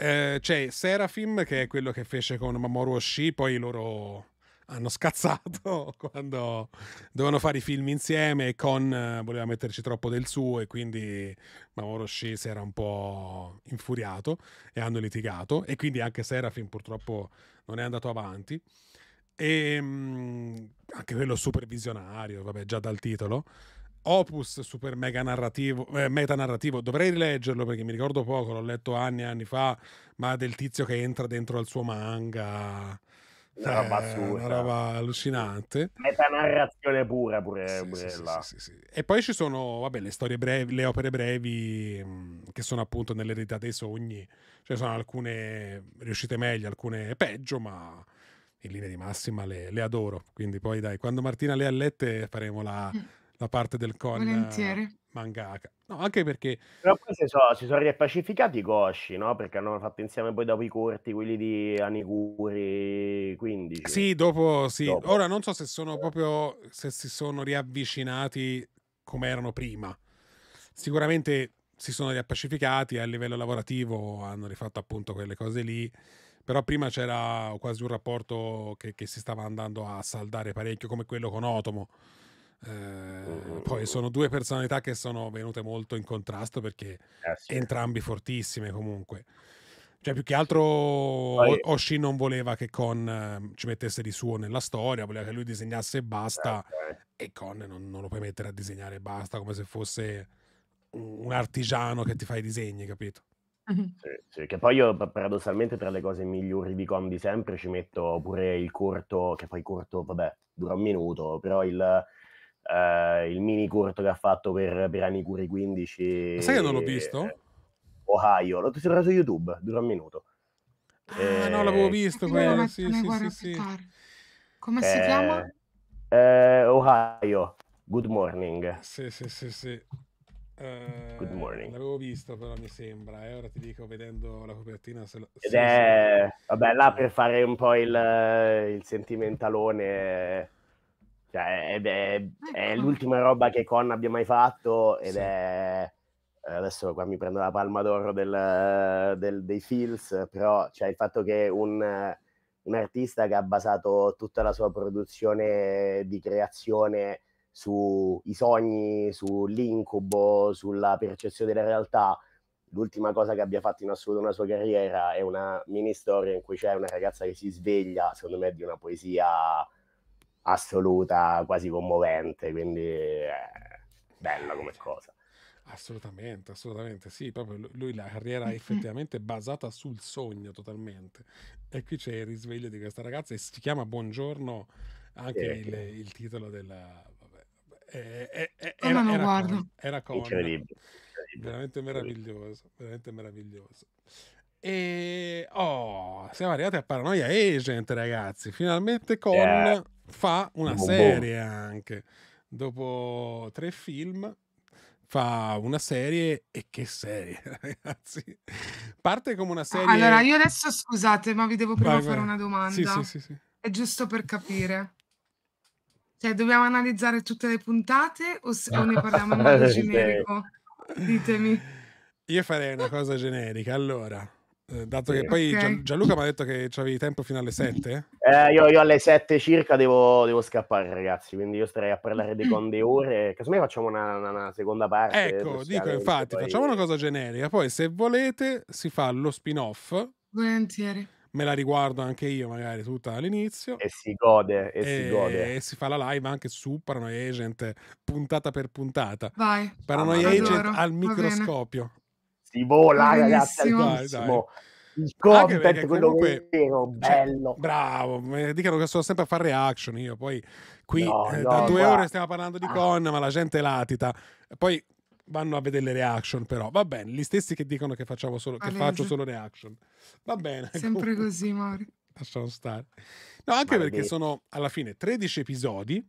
[SPEAKER 1] eh, c'è Serafim che è quello che fece con Mamoru Oshii, poi loro hanno scazzato quando dovevano fare i film insieme e Con eh, voleva metterci troppo del suo e quindi Mamoru Oshii si era un po' infuriato e hanno litigato e quindi anche Serafim purtroppo non è andato avanti e ehm, anche quello supervisionario, vabbè già dal titolo opus super mega narrativo, eh, metanarrativo, dovrei rileggerlo perché mi ricordo poco, l'ho letto anni e anni fa, ma del tizio che entra dentro al suo manga. Una roba, eh, una roba allucinante.
[SPEAKER 4] Metanarrazione pura pure, sì, pure sì, là. Sì,
[SPEAKER 1] e poi ci sono, vabbè, le storie brevi, le opere brevi mh, mm, che sono appunto nell'eredità dei sogni. Cioè sono alcune riuscite meglio, alcune peggio, ma in linea di massima le, le adoro. Quindi poi dai, quando Martina le ha lette faremo la... Mm da parte del con Volentieri. mangaka. No, anche perché...
[SPEAKER 4] Però poi si sono, si sono riappacificati i Goshi, no? Perché hanno fatto insieme poi dopo i corti, quelli di Aniguri 15.
[SPEAKER 1] Sì, dopo sì. Dopo. Ora non so se sono proprio... se si sono riavvicinati come erano prima. Sicuramente si sono riappacificati a livello lavorativo, hanno rifatto appunto quelle cose lì però prima c'era quasi un rapporto che, che, si stava andando a saldare parecchio come quello con Otomo eh, mm. poi sono due personalità che sono venute molto in contrasto perché eh, sì. entrambi fortissime comunque. Cioè, più che altro poi... Oshi non voleva che Con ehm, ci mettesse di suo nella storia, voleva che lui disegnasse e basta. Eh, e Con non, non, lo puoi mettere a disegnare e basta, come se fosse un artigiano che ti fa i disegni, capito?
[SPEAKER 4] Sì, sì, che poi io paradossalmente tra le cose migliori di Con di sempre ci metto pure il corto, che poi corto, vabbè, dura un minuto, però il, eh, il mini corto che ha fatto per, per Anicuri 15. Ma sai che non l'ho visto? Eh, Ohio, l'ho trovato su YouTube, dura un minuto. Ah, eh, no, l'avevo eh, visto quello.
[SPEAKER 2] Sì, sì, sì, sì.
[SPEAKER 4] Come si eh, chiama? Ohio, Good Morning.
[SPEAKER 1] Sì, sì, sì, sì. Good morning. L'avevo visto, però mi sembra. eh? ora ti dico, vedendo la copertina, se lo... Ed sì, è... Sì. Vabbè, là per
[SPEAKER 4] fare un po' il, il sentimentalone cioè, è, è, eh, è, l'ultima roba che Con abbia mai fatto ed sì. è... Adesso qua mi prendo la palma d'oro del, del, dei feels, però cioè, il fatto che un, un, artista che ha basato tutta la sua produzione di creazione sui sogni, sull'incubo, sulla percezione della realtà, l'ultima cosa che abbia fatto in assoluto nella sua carriera è una mini storia in cui c'è una ragazza che si sveglia, secondo me, di una poesia assoluta, quasi commovente, quindi eh, bella come
[SPEAKER 1] cosa. Assolutamente, assolutamente sì, proprio lui la carriera effettivamente basata sul sogno totalmente. E qui c'è il risveglio di questa ragazza e si chiama Buongiorno anche eh, il, il, titolo della... Vabbè, eh, eh, era, era, con, era con, incredibile. veramente meraviglioso, veramente meraviglioso. E oh, siamo arrivati a Paranoia Agent, ragazzi. Finalmente con yeah fa una boh. serie anche. Dopo tre film fa una serie e che serie, ragazzi. Parte come una serie... Allora, io
[SPEAKER 3] adesso scusate, ma vi devo prima vai, fare una domanda. Sì, sì, sì, sì. È giusto per capire. Cioè, dobbiamo analizzare tutte le puntate o, se, o ne parliamo in modo generico?
[SPEAKER 1] Ditemi. Io farei una cosa generica. Allora, eh, dato che poi okay. Gianluca mi ha detto che avevi tempo fino alle 7.
[SPEAKER 4] Eh, io, io, alle 7 circa devo, devo, scappare, ragazzi. Quindi io starei a parlare di conde ore. Casomai facciamo una, una, una, seconda parte. Ecco, dico infatti, poi...
[SPEAKER 1] facciamo una cosa generica. Poi, se volete, si fa lo spin-off.
[SPEAKER 3] Volentieri.
[SPEAKER 1] Me la riguardo anche io, magari tutta all'inizio. E
[SPEAKER 4] si gode. E, e si gode.
[SPEAKER 1] E si fa la live anche su Paranoia Agent, puntata per puntata. Vai. Paranoia ah, Agent al microscopio si vola, ragazzi, altissimo. Il content, quello comunque, vero, cioè, bello. Cioè, bravo, eh, dicono che sono sempre a fare reaction io, poi qui no, eh, no, da due guarda. ore stiamo parlando di ah. con, ma la gente latita. Poi vanno a vedere le reaction però va bene gli stessi che dicono che, solo, che faccio solo reaction va bene sempre
[SPEAKER 3] comunque. così Mari
[SPEAKER 1] lasciamo stare no anche Vabbè. perché sono alla fine 13 episodi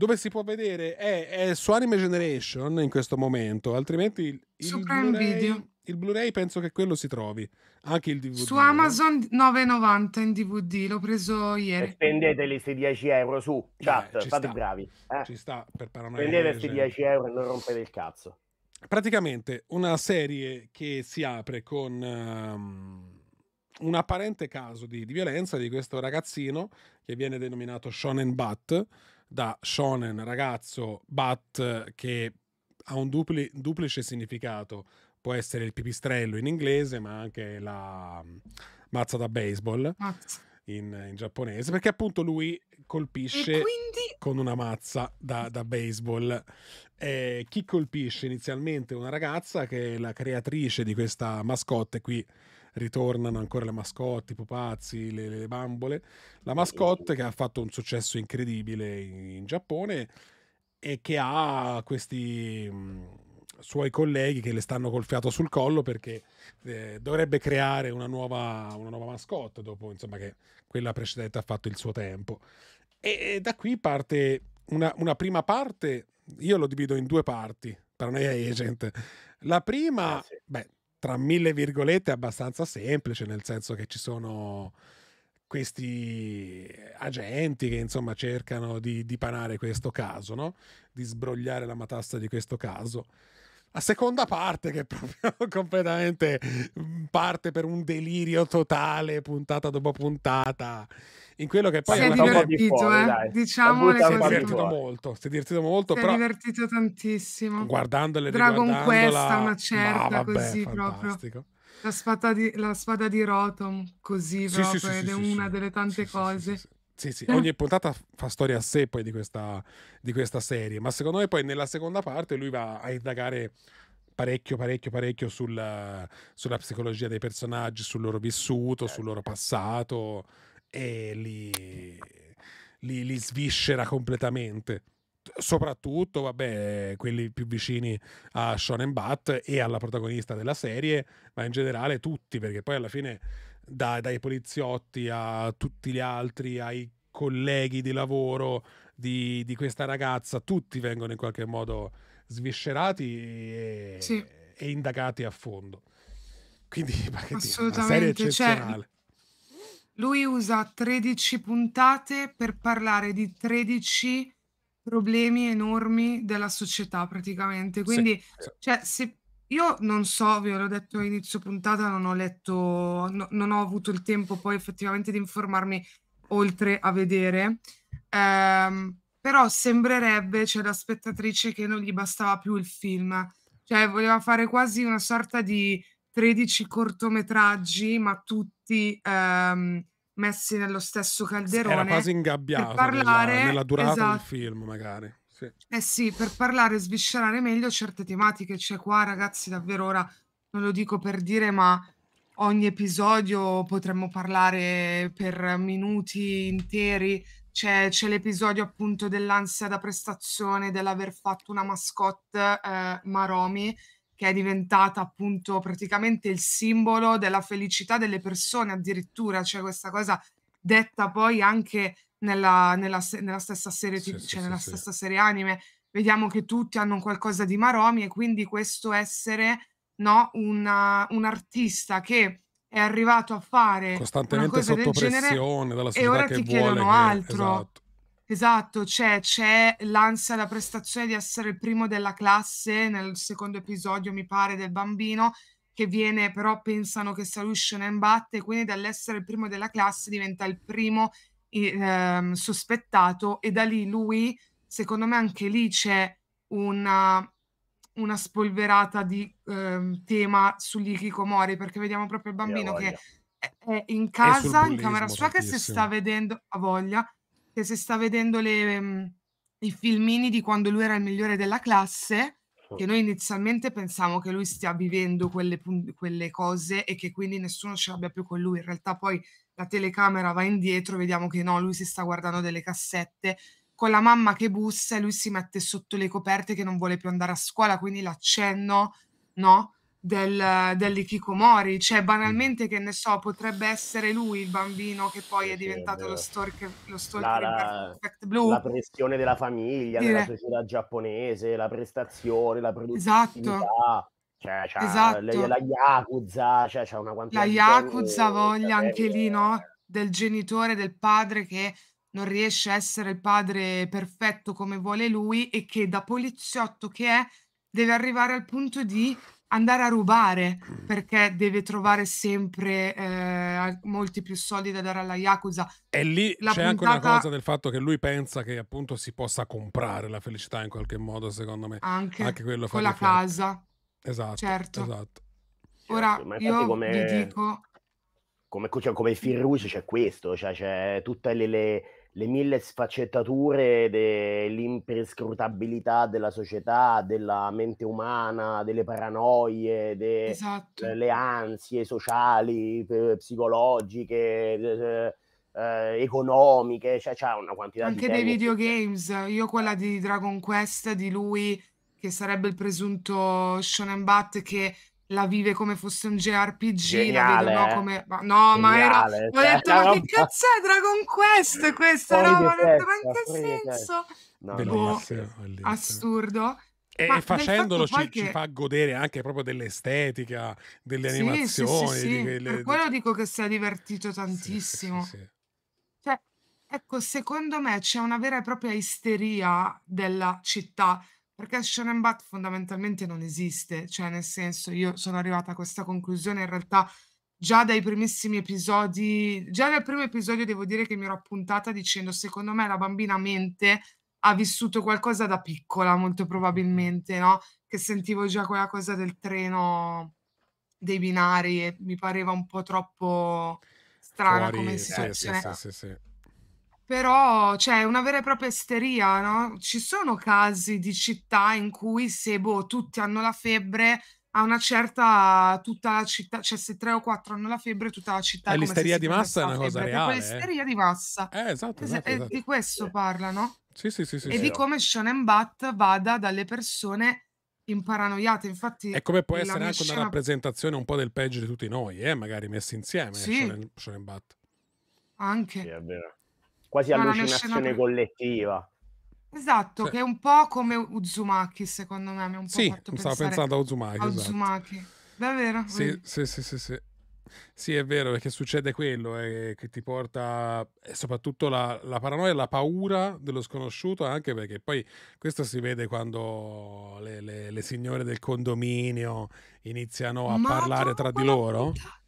[SPEAKER 1] dove si può vedere è, è, su Anime Generation in questo momento, altrimenti il, il Blu-ray, il Blu-ray penso che quello si trovi, anche il DVD. Su
[SPEAKER 3] Amazon 9,90 in DVD, l'ho preso ieri. E
[SPEAKER 4] spendete le 16 euro su, eh, chat, eh, fate sta. bravi. Eh. Ci sta per paranoia. Spendete questi 10 euro e non rompete il cazzo.
[SPEAKER 1] Praticamente una serie che si apre con... Um, un apparente caso di, di violenza di questo ragazzino che viene denominato Shonen Bat, da shonen ragazzo bat che ha un dupli, duplice significato. Può essere il pipistrello in inglese, ma anche la mm, mazza da baseball in, in giapponese, perché appunto lui colpisce quindi... con una mazza da, da baseball. Eh, chi colpisce inizialmente una ragazza che è la creatrice di questa mascotte qui ritornano ancora le mascotte, i pupazzi, le, le bambole. La mascotte che ha fatto un successo incredibile in, in Giappone e che ha questi mh, mm, suoi colleghi che le stanno col fiato sul collo perché eh, dovrebbe creare una nuova, una nuova mascotte dopo insomma, che quella precedente ha fatto il suo tempo. E, e da qui parte una, una, prima parte, io lo divido in due parti per agent. La prima, eh, beh, tra mille virgolette abbastanza semplice, nel senso che ci sono questi agenti che insomma cercano di dipanare questo caso, no? di sbrogliare la matassa di questo caso. La seconda parte che è proprio completamente mm, parte per un delirio totale, puntata dopo puntata, in quello che poi si è, è divertito, fuori, eh. diciamo le cose. Si è divertito molto, si è divertito molto. Si però... è divertito tantissimo. Guardandole, Dragon Quest, una certa, vabbè, così fantastico.
[SPEAKER 3] proprio. La spada, di, la spada di Rotom, così sì, proprio, sì, sì, ed è una delle tante cose.
[SPEAKER 1] Sì, sì, ogni puntata fa storia a sé poi di questa, di questa, serie, ma secondo me poi nella seconda parte lui va a indagare parecchio, parecchio, parecchio sulla, sulla psicologia dei personaggi, sul loro vissuto, sul loro certo. passato e li, li, li sviscera completamente soprattutto vabbè, quelli più vicini a Shonen Bat e alla protagonista della serie, ma in generale tutti, perché poi alla fine da, dai poliziotti a tutti gli altri, ai colleghi di lavoro di, di questa ragazza, tutti vengono in qualche modo sviscerati e, sì. e indagati a fondo. Quindi una serie cioè, eccezionale. Cioè
[SPEAKER 3] lui usa 13 puntate per parlare di 13 problemi enormi della società praticamente. Quindi, sì. cioè, se io non so, ve l'ho detto all'inizio puntata, non ho letto, no, non ho avuto il tempo poi effettivamente di informarmi oltre a vedere. Ehm, però sembrerebbe, cioè da spettatrice, che non gli bastava più il film. Cioè, voleva fare quasi una sorta di 13 cortometraggi, ma tutti ehm, messi nello stesso calderone. Era quasi ingabbiato parlare... nella, nella, durata esatto. del
[SPEAKER 1] film, magari. Sì.
[SPEAKER 3] Eh sì, per parlare e sviscerare meglio certe tematiche. Cioè, qua, ragazzi, davvero ora non lo dico per dire, ma ogni episodio potremmo parlare per minuti interi. C'è, c'è l'episodio appunto dell'ansia da prestazione, dell'aver fatto una mascotte eh, Maromi, che è diventata appunto praticamente il simbolo della felicità delle persone addirittura, cioè questa cosa detta poi anche nella, nella, nella stessa serie sì, cioè sì, nella sì. stessa serie anime, vediamo che tutti hanno qualcosa di maromi e quindi questo essere no, una, un artista che è arrivato a fare costantemente sotto pressione genere, dalla società e ora ti chiedono vuole, altro. esatto. Esatto, c'è, c'è l'ansia, la prestazione di essere il primo della classe nel secondo episodio, mi pare, del bambino che viene, però pensano che sia lui Shonen Bat quindi dall'essere il primo della classe diventa il primo eh, sospettato e da lì lui, secondo me anche lì c'è una, una spolverata di eh, tema sugli Hikikomori perché vediamo proprio il bambino che è in casa, in camera sua, che si sta vedendo a voglia che si sta vedendo le, i filmini di quando lui era il migliore della classe, che noi inizialmente pensiamo che lui stia vivendo quelle, quelle cose e che quindi nessuno ce l'abbia più con lui. In realtà poi la telecamera va indietro, vediamo che no, lui si sta guardando delle cassette con la mamma che bussa e lui si mette sotto le coperte che non vuole più andare a scuola, quindi l'accenno, no? del, dell'ikikomori, cioè banalmente che ne so, potrebbe essere lui il bambino che poi è diventato lo stalker, lo stalker la,
[SPEAKER 4] Perfect Blue. La pressione della famiglia, Dire... della società giapponese, la prestazione, la produttività. Esatto. Cioè, c'è esatto. la, la Yakuza, cioè, c'è una quantità La Yakuza di... voglia cioè, anche lì,
[SPEAKER 3] no? Eh. Del genitore, del padre che non riesce a essere il padre perfetto come vuole lui e che da poliziotto che è deve arrivare al punto di andare a rubare mm. perché deve trovare sempre eh, molti più soldi da dare alla Yakuza.
[SPEAKER 1] E lì la c'è puntata... anche una cosa del fatto che lui pensa che appunto si possa comprare la felicità in qualche modo, secondo me. Anche, anche quello con la casa. Esatto. Certo. esatto.
[SPEAKER 3] Certo, Ora, Ma io come... vi dico...
[SPEAKER 4] Come, cioè, come il film russo c'è questo, cioè c'è tutte le... le le mille sfaccettature dell'imprescrutabilità della società, della mente umana, delle paranoie, delle esatto. ansie sociali, psicologiche. Eh, economiche, cioè c'ha una quantità anche dei
[SPEAKER 3] videogames. Io quella di Dragon Quest di lui che sarebbe il presunto Shonen Bat che la vive come fosse un JRPG, Geniale, la vedo no, eh. come... Ma, no, Geniale, ma era... Ho cioè, detto, ma roba... che cazzo è Dragon Quest è questa
[SPEAKER 2] roba? Ho detto, ma in che senso? No, bellissimo, bellissimo.
[SPEAKER 3] assurdo.
[SPEAKER 1] E ma facendolo ci, che... ci, fa godere anche proprio dell'estetica, delle sì, animazioni. Sì, sì, di quelle... Per quello
[SPEAKER 3] cioè dico che si è divertito tantissimo. Cioè, ecco, secondo me c'è una vera e propria isteria della città perché Shonen Bat fondamentalmente non esiste, cioè nel senso io sono arrivata a questa conclusione in realtà già dai primissimi episodi, già dal primo episodio devo dire che mi ero appuntata dicendo secondo me la bambina mente ha vissuto qualcosa da piccola molto probabilmente, no? Che sentivo già quella cosa del treno dei binari e mi pareva un po' troppo strana Fuori, come situazione. Sì, sì, sì, però c'è cioè, una vera e propria isteria, no? Ci sono casi di città in cui se boh, tutti hanno la febbre, a una certa tutta la città, cioè se tre o quattro hanno la febbre, tutta la città. Eh, è l'isteria di massa è una cosa febbre, reale. L'isteria eh. di massa. Eh, esatto, esatto, eh, esatto. di questo parlano.
[SPEAKER 1] Sì, sì, sì, sì, e sì, di sì. come
[SPEAKER 3] Shonen Bat vada dalle persone imparanoiate. Infatti, E come può essere anche scena... una
[SPEAKER 1] rappresentazione un po' del peggio di tutti noi, eh? magari messi insieme. Sì. Shonen, Shonen Bat. Anche. Sì, è vero quasi allucinazione collettiva.
[SPEAKER 3] Esatto, sì. che è un po' come Uzumaki, secondo me. Mi, un po sì, fatto stavo pensando a Uzumaki. A esatto. Uzumaki. Davvero? Sì,
[SPEAKER 1] sì, sì, sì, sì, sì. è vero, perché succede quello eh, che ti porta eh, soprattutto la, la paranoia, la paura dello sconosciuto, anche perché poi questo si vede quando le, le, le signore del condominio iniziano a Ma parlare tra di loro. Puttana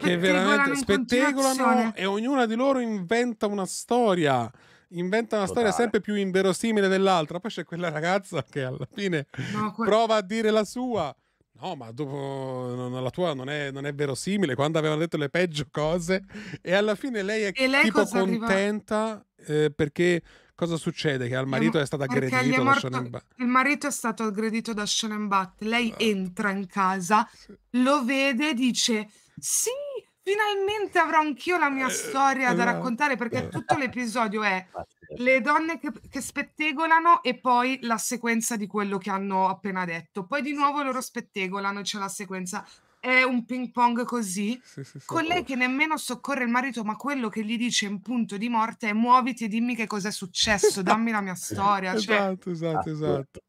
[SPEAKER 3] che veramente spettegolano
[SPEAKER 1] e ognuna di loro inventa una storia inventa una Totale. storia sempre più inverosimile dell'altra poi c'è quella ragazza che alla fine no, que- prova a dire la sua No, ma dopo la tua non è, non è, verosimile quando avevano detto le peggio cose e alla fine lei è lei tipo contenta eh, perché cosa succede? Che al marito è stato aggredito è morto, da Shonen
[SPEAKER 3] Il marito è stato aggredito da Shonen Bat. Lei esatto. entra in casa, lo vede, dice sì, finalmente avrò anch'io la mia eh, storia da esatto. raccontare perché eh. tutto l'episodio è le donne che, che, spettegolano e poi la sequenza di quello che hanno appena detto. Poi di nuovo loro spettegolano e c'è la sequenza. È un ping pong così,
[SPEAKER 1] con lei
[SPEAKER 3] che nemmeno soccorre il marito, ma quello che gli dice in punto di morte è muoviti e dimmi che cos'è successo, dammi la mia storia. Cioè... Esatto,
[SPEAKER 1] esatto, esatto.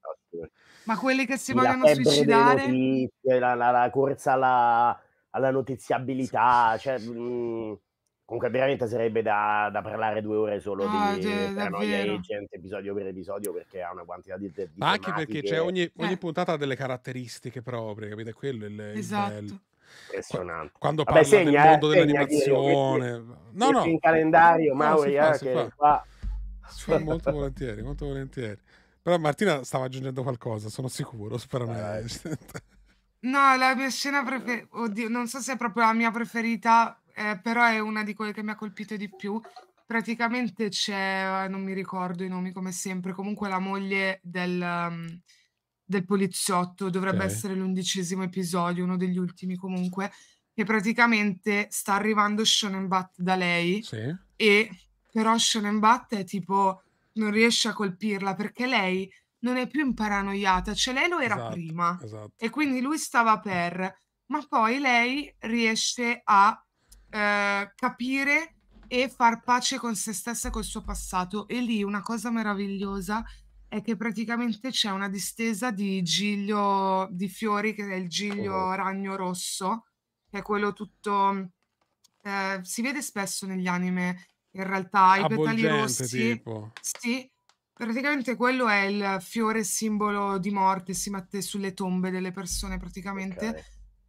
[SPEAKER 3] Ma quelli che si la vogliono suicidare...
[SPEAKER 4] Notizie, la, la, la corsa alla alla notiziabilità, cioè... Mh, mm, comunque veramente sarebbe da, da, parlare due ore solo ah, di cioè, Paranoia cioè, Agent episodio per episodio perché ha una quantità di, di Ma anche perché c'è cioè, ogni, ogni eh.
[SPEAKER 1] puntata ha delle caratteristiche proprie capite quello è il, esatto. il impressionante quando Vabbè, parla segna, del eh, mondo eh, dell'animazione segna, no no in calendario no, Mauri si fa, eh, si fa. fa molto volentieri molto volentieri però Martina stava aggiungendo qualcosa sono sicuro spero me
[SPEAKER 3] No, la mia scena preferita, oddio, non so se è proprio la mia preferita, eh, però è una di quelle che mi ha colpito di più. Praticamente c'è, eh, non mi ricordo i nomi come sempre, comunque la moglie del, um, del poliziotto, dovrebbe Ok. essere l'undicesimo episodio, uno degli ultimi comunque, che praticamente sta arrivando Shonen Bat da lei Sì. e però Shonen Bat è tipo non riesce a colpirla perché lei non è più in paranoiata, cioè lei lo era esatto, prima esatto. e quindi lui stava per, ma poi lei riesce a eh, capire e far pace con se stessa e col suo passato e lì una cosa meravigliosa è che praticamente c'è una distesa di giglio di fiori che è il giglio oh. ragno rosso che è quello tutto eh, si vede spesso negli anime in realtà i petali rossi tipo. sì Praticamente quello è il fiore simbolo di morte, si mette sulle tombe delle persone praticamente. Okay.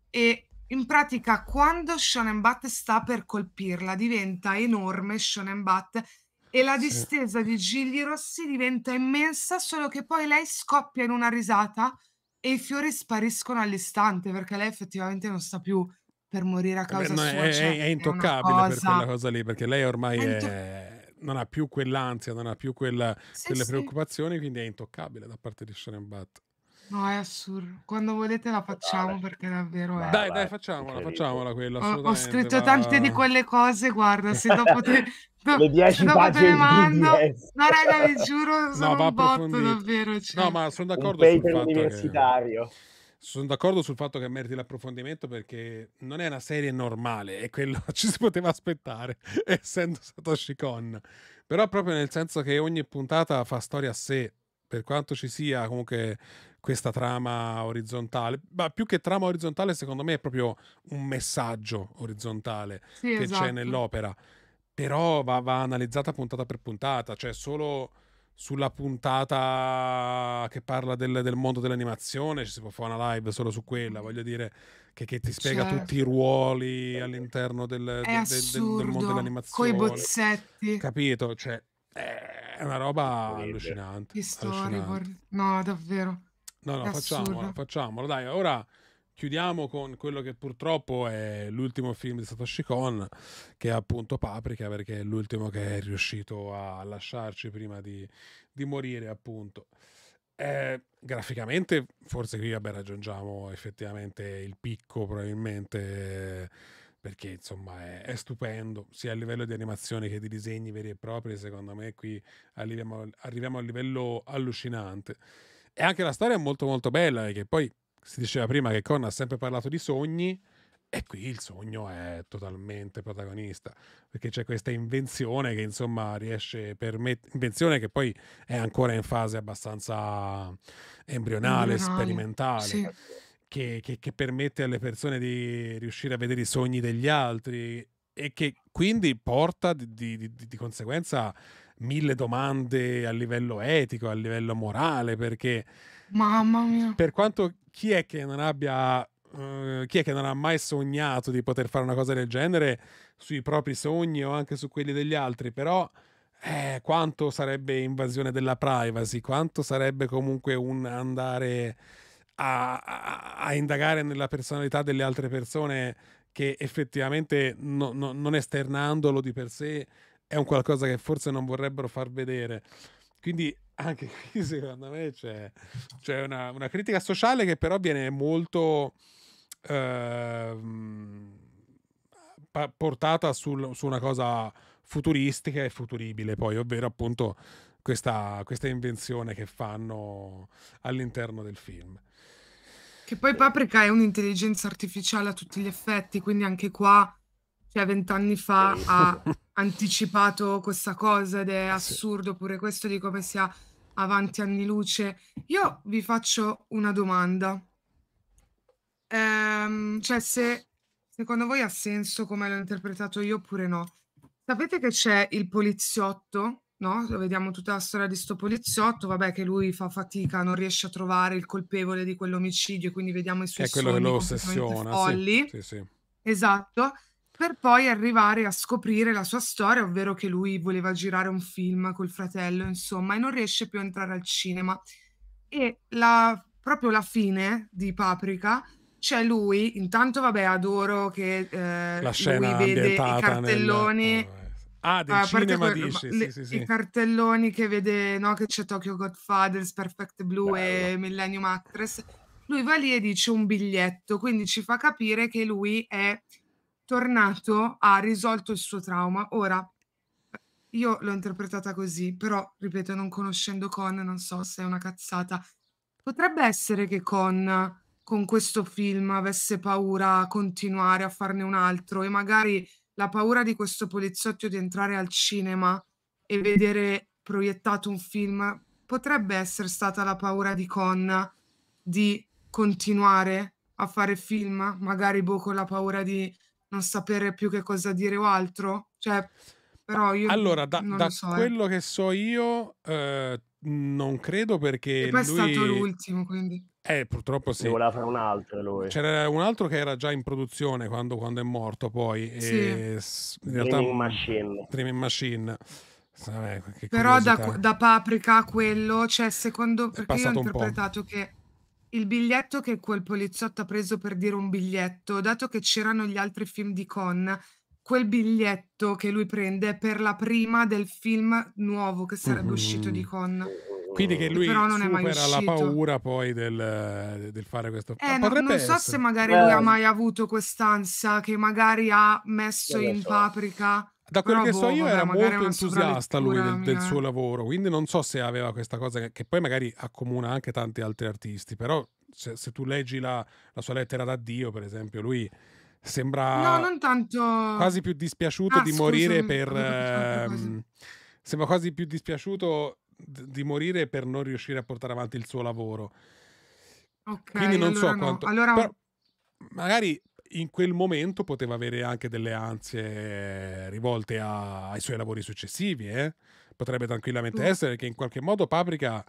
[SPEAKER 3] E in pratica quando Shonen Bat sta per colpirla diventa enorme Shonen Bat e la distesa di Gigli Rossi diventa immensa, solo che poi lei scoppia in una risata e i fiori spariscono all'istante perché lei effettivamente non sta più per morire a eh causa Beh, no, sua. È, cioè, è, è intoccabile è per quella
[SPEAKER 1] cosa lì perché lei ormai è non ha più quell'ansia, non ha più quella, sì, quelle sì. preoccupazioni, quindi è intoccabile da parte di Sharon Bat.
[SPEAKER 3] No, è assurdo. Quando volete la facciamo vale. perché davvero è. Dai, dai,
[SPEAKER 1] facciamola, facciamola quella. Ho, ho scritto va. tante di
[SPEAKER 3] quelle cose, guarda, se dopo te, do, le 10 dopo mando.
[SPEAKER 1] BDS. No, raga, vi giuro, sono no, un botto davvero. Cioè. No, ma sono d'accordo un paper sul fatto universitario. Che sono d'accordo sul fatto che meriti l'approfondimento perché non è una serie normale e quello ci si poteva aspettare essendo Satoshi Kon. Però proprio nel senso che ogni puntata fa storia a sé, per quanto ci sia comunque questa trama orizzontale, ma più che trama orizzontale secondo me è proprio un messaggio orizzontale sì, che esatto. c'è nell'opera. Però va, va analizzata puntata per puntata, cioè solo sulla puntata che parla del, del, mondo dell'animazione, ci si può fare una live solo su quella, voglio dire, che, che ti spiega certo. tutti i ruoli all'interno del, del, del, mondo dell'animazione. Con i bozzetti. Capito? Cioè, è una roba allucinante. Che storyboard.
[SPEAKER 3] No, davvero. No, no, facciamolo,
[SPEAKER 1] facciamolo, Dai, ora Chiudiamo con quello che purtroppo è l'ultimo film di Satoshi Kon, che è appunto Paprika, perché è l'ultimo che è riuscito a lasciarci prima di, di morire, appunto. Eh, graficamente, forse qui vabbè, raggiungiamo effettivamente il picco, probabilmente, perché insomma è, è, stupendo, sia a livello di animazione che di disegni veri e propri. Secondo me, qui arriviamo, arriviamo a un livello allucinante. E anche la storia è molto, molto bella, eh, che poi si diceva prima che Con ha sempre parlato di sogni e qui il sogno è totalmente protagonista perché c'è questa invenzione che insomma riesce permettere invenzione che poi è ancora in fase abbastanza embrionale, embrionale. sperimentale sì. che, che, che permette alle persone di riuscire a vedere i sogni degli altri e che quindi porta di, di, di, di conseguenza mille domande a livello etico, a livello morale, perché...
[SPEAKER 3] Mamma mia!
[SPEAKER 1] Per quanto chi è che non abbia... Uh, chi è che non ha mai sognato di poter fare una cosa del genere sui propri sogni o anche su quelli degli altri, però eh, quanto sarebbe invasione della privacy, quanto sarebbe comunque un andare a, a, a indagare nella personalità delle altre persone che effettivamente no, no, non esternandolo di per sé è un qualcosa che forse non vorrebbero far vedere. Quindi anche qui secondo me c'è, c'è una, una, critica sociale che però viene molto eh, portata sul, su una cosa futuristica e futuribile poi, ovvero appunto questa, questa invenzione che fanno all'interno del film.
[SPEAKER 3] Che poi Paprika è un'intelligenza artificiale a tutti gli effetti, quindi anche qua cioè vent'anni fa ha anticipato questa cosa ed è assurdo pure questo di come sia avanti anni luce. Io vi faccio una domanda. Ehm, cioè se secondo voi ha senso come l'ho interpretato io oppure no? Sapete che c'è il poliziotto, no? Vediamo tutta la storia di sto poliziotto, vabbè che lui fa fatica, non riesce a trovare il colpevole di quell'omicidio, quindi vediamo i suoi che È quello che lo ossessiona. Sì, sì, sì. Esatto per poi arrivare a scoprire la sua storia, ovvero che lui voleva girare un film col fratello, insomma, e non riesce più a entrare al cinema. E la, proprio la fine di Paprika c'è lui, intanto vabbè adoro che eh, la scena lui vede i cartelloni... Nel...
[SPEAKER 1] Oh, ah, del uh, cinema que- dici, le, sì, sì, I
[SPEAKER 3] cartelloni che vede, no, che c'è Tokyo Godfathers, Perfect Blue Bello. e Millennium Actress. Lui va lì e dice un biglietto, quindi ci fa capire che lui è tornato, ha risolto il suo trauma. Ora, io l'ho interpretata così, però, ripeto, non conoscendo Con, non so se è una cazzata. Potrebbe essere che Con, con questo film, avesse paura a continuare a farne un altro e magari la paura di questo poliziotto di entrare al cinema e vedere proiettato un film potrebbe essere stata la paura di Con di continuare a fare film, magari boh, con la paura di non sapere più che cosa dire o altro? Cioè, però io allora, da, da so, eh. quello
[SPEAKER 1] eh. che so io, eh, non credo perché. E poi lui... è stato l'ultimo, quindi. Eh, purtroppo sì. Ne voleva fare un altro lui. C'era un altro che era già in produzione quando, quando è morto poi. Sì. E Dreaming Machine. Dreaming Machine. Vabbè, eh, Però da, da,
[SPEAKER 3] Paprika a quello, cioè secondo... Perché io ho interpretato che il biglietto che quel poliziotto ha preso per dire un biglietto, dato che c'erano gli altri film di Con, quel biglietto che lui prende è per la prima del film nuovo che sarebbe mm-hmm. uscito di mm-hmm.
[SPEAKER 1] Con. Quindi che lui Però non è mai uscito. la paura poi del, del fare questo eh, no, Non so essere. se magari eh. lui ha eh. mai
[SPEAKER 3] avuto quest'ansia che magari ha messo in paprika da quel che so io era molto entusiasta
[SPEAKER 1] lui del, del, suo eh. lavoro, quindi non so se aveva questa cosa che, che poi magari accomuna anche tanti altri artisti, però se, se tu leggi la, la sua lettera d'addio, per esempio, lui sembra no, tanto... quasi più dispiaciuto ah, di morire per... Ehm, sembra quasi più dispiaciuto di morire per non riuscire a portare avanti il suo lavoro.
[SPEAKER 2] Okay, Quindi non allora so no. quanto... Allora... Però,
[SPEAKER 1] magari in quel momento poteva avere anche delle ansie rivolte a, ai suoi lavori successivi. Eh? Potrebbe tranquillamente mm. essere che in qualche modo Paprika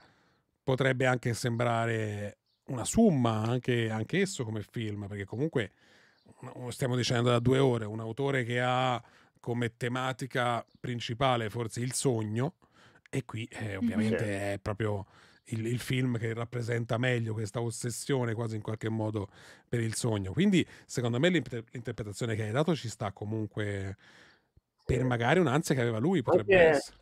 [SPEAKER 1] potrebbe anche sembrare una summa, anche, anche esso come film, perché comunque stiamo dicendo da due ore, un autore che ha come tematica principale forse il sogno, e qui eh, mm. ovviamente mm. è proprio il, il, film che rappresenta meglio questa ossessione quasi in qualche modo per il sogno. Quindi secondo me l'inter- l'interpretazione che hai dato ci sta comunque per magari un'ansia che aveva lui, potrebbe anche... essere.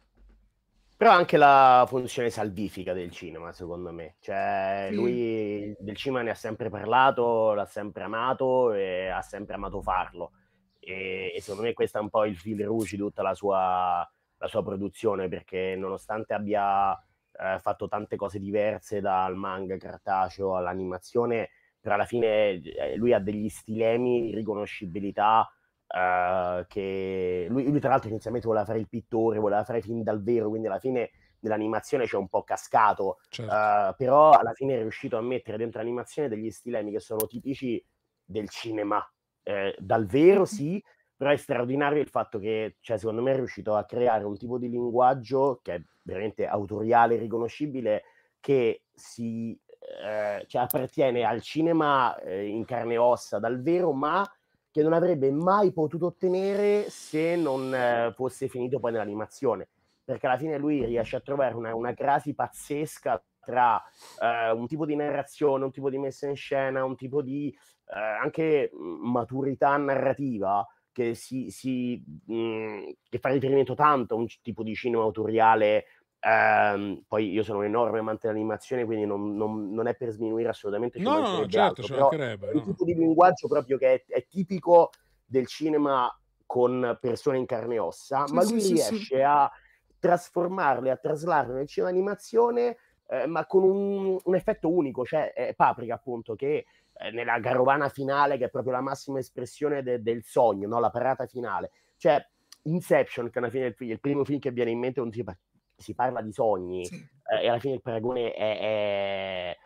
[SPEAKER 4] Però anche la funzione salvifica del cinema, secondo me. Cioè, sì. lui del cinema ne ha sempre parlato, l'ha sempre amato e ha sempre amato farlo. E, e secondo me questo è un po' il fil rouge di tutta la sua, la sua produzione, perché nonostante abbia eh, fatto tante cose diverse dal manga cartaceo all'animazione, però alla fine eh, lui ha degli stilemi di riconoscibilità eh, che lui, lui, tra l'altro inizialmente voleva fare il pittore, voleva fare film dal vero, quindi alla fine nell'animazione c'è un po' cascato, certo. eh, però alla fine è riuscito a mettere dentro l'animazione degli stilemi che sono tipici del cinema, eh, dal vero sì, però è straordinario il fatto che, cioè, secondo me, è riuscito a creare un tipo di linguaggio che è veramente autoriale e riconoscibile, che si, eh, cioè, appartiene al cinema eh, in carne e ossa, dal vero, ma che non avrebbe mai potuto ottenere se non eh, fosse finito poi nell'animazione. Perché alla fine lui riesce a trovare una, una crasi pazzesca tra eh, un tipo di narrazione, un tipo di messa in scena, un tipo di eh, anche mm, maturità narrativa che, si, si, mh, mhmm, che fa riferimento tanto a un tipo di cinema autoriale. Ehm, poi io sono un enorme amante dell'animazione, quindi non, non, non è per sminuire assolutamente. No, no, no, certo, ce mancherebbe. Un no. tipo di linguaggio proprio che è, è tipico del cinema con persone in carne e ossa, sì, ma lui sì, riesce sì. a trasformarle, a traslarle nel cinema animazione, eh, ma con un, un, effetto unico, cioè eh, Paprika appunto, che eh, nella carovana finale che è proprio la massima espressione de- del sogno, no? la parata finale. Cioè, Inception, che alla fine è il, primo film che viene in mente, si, par- si parla di sogni sì. eh, e alla fine il paragone è, è,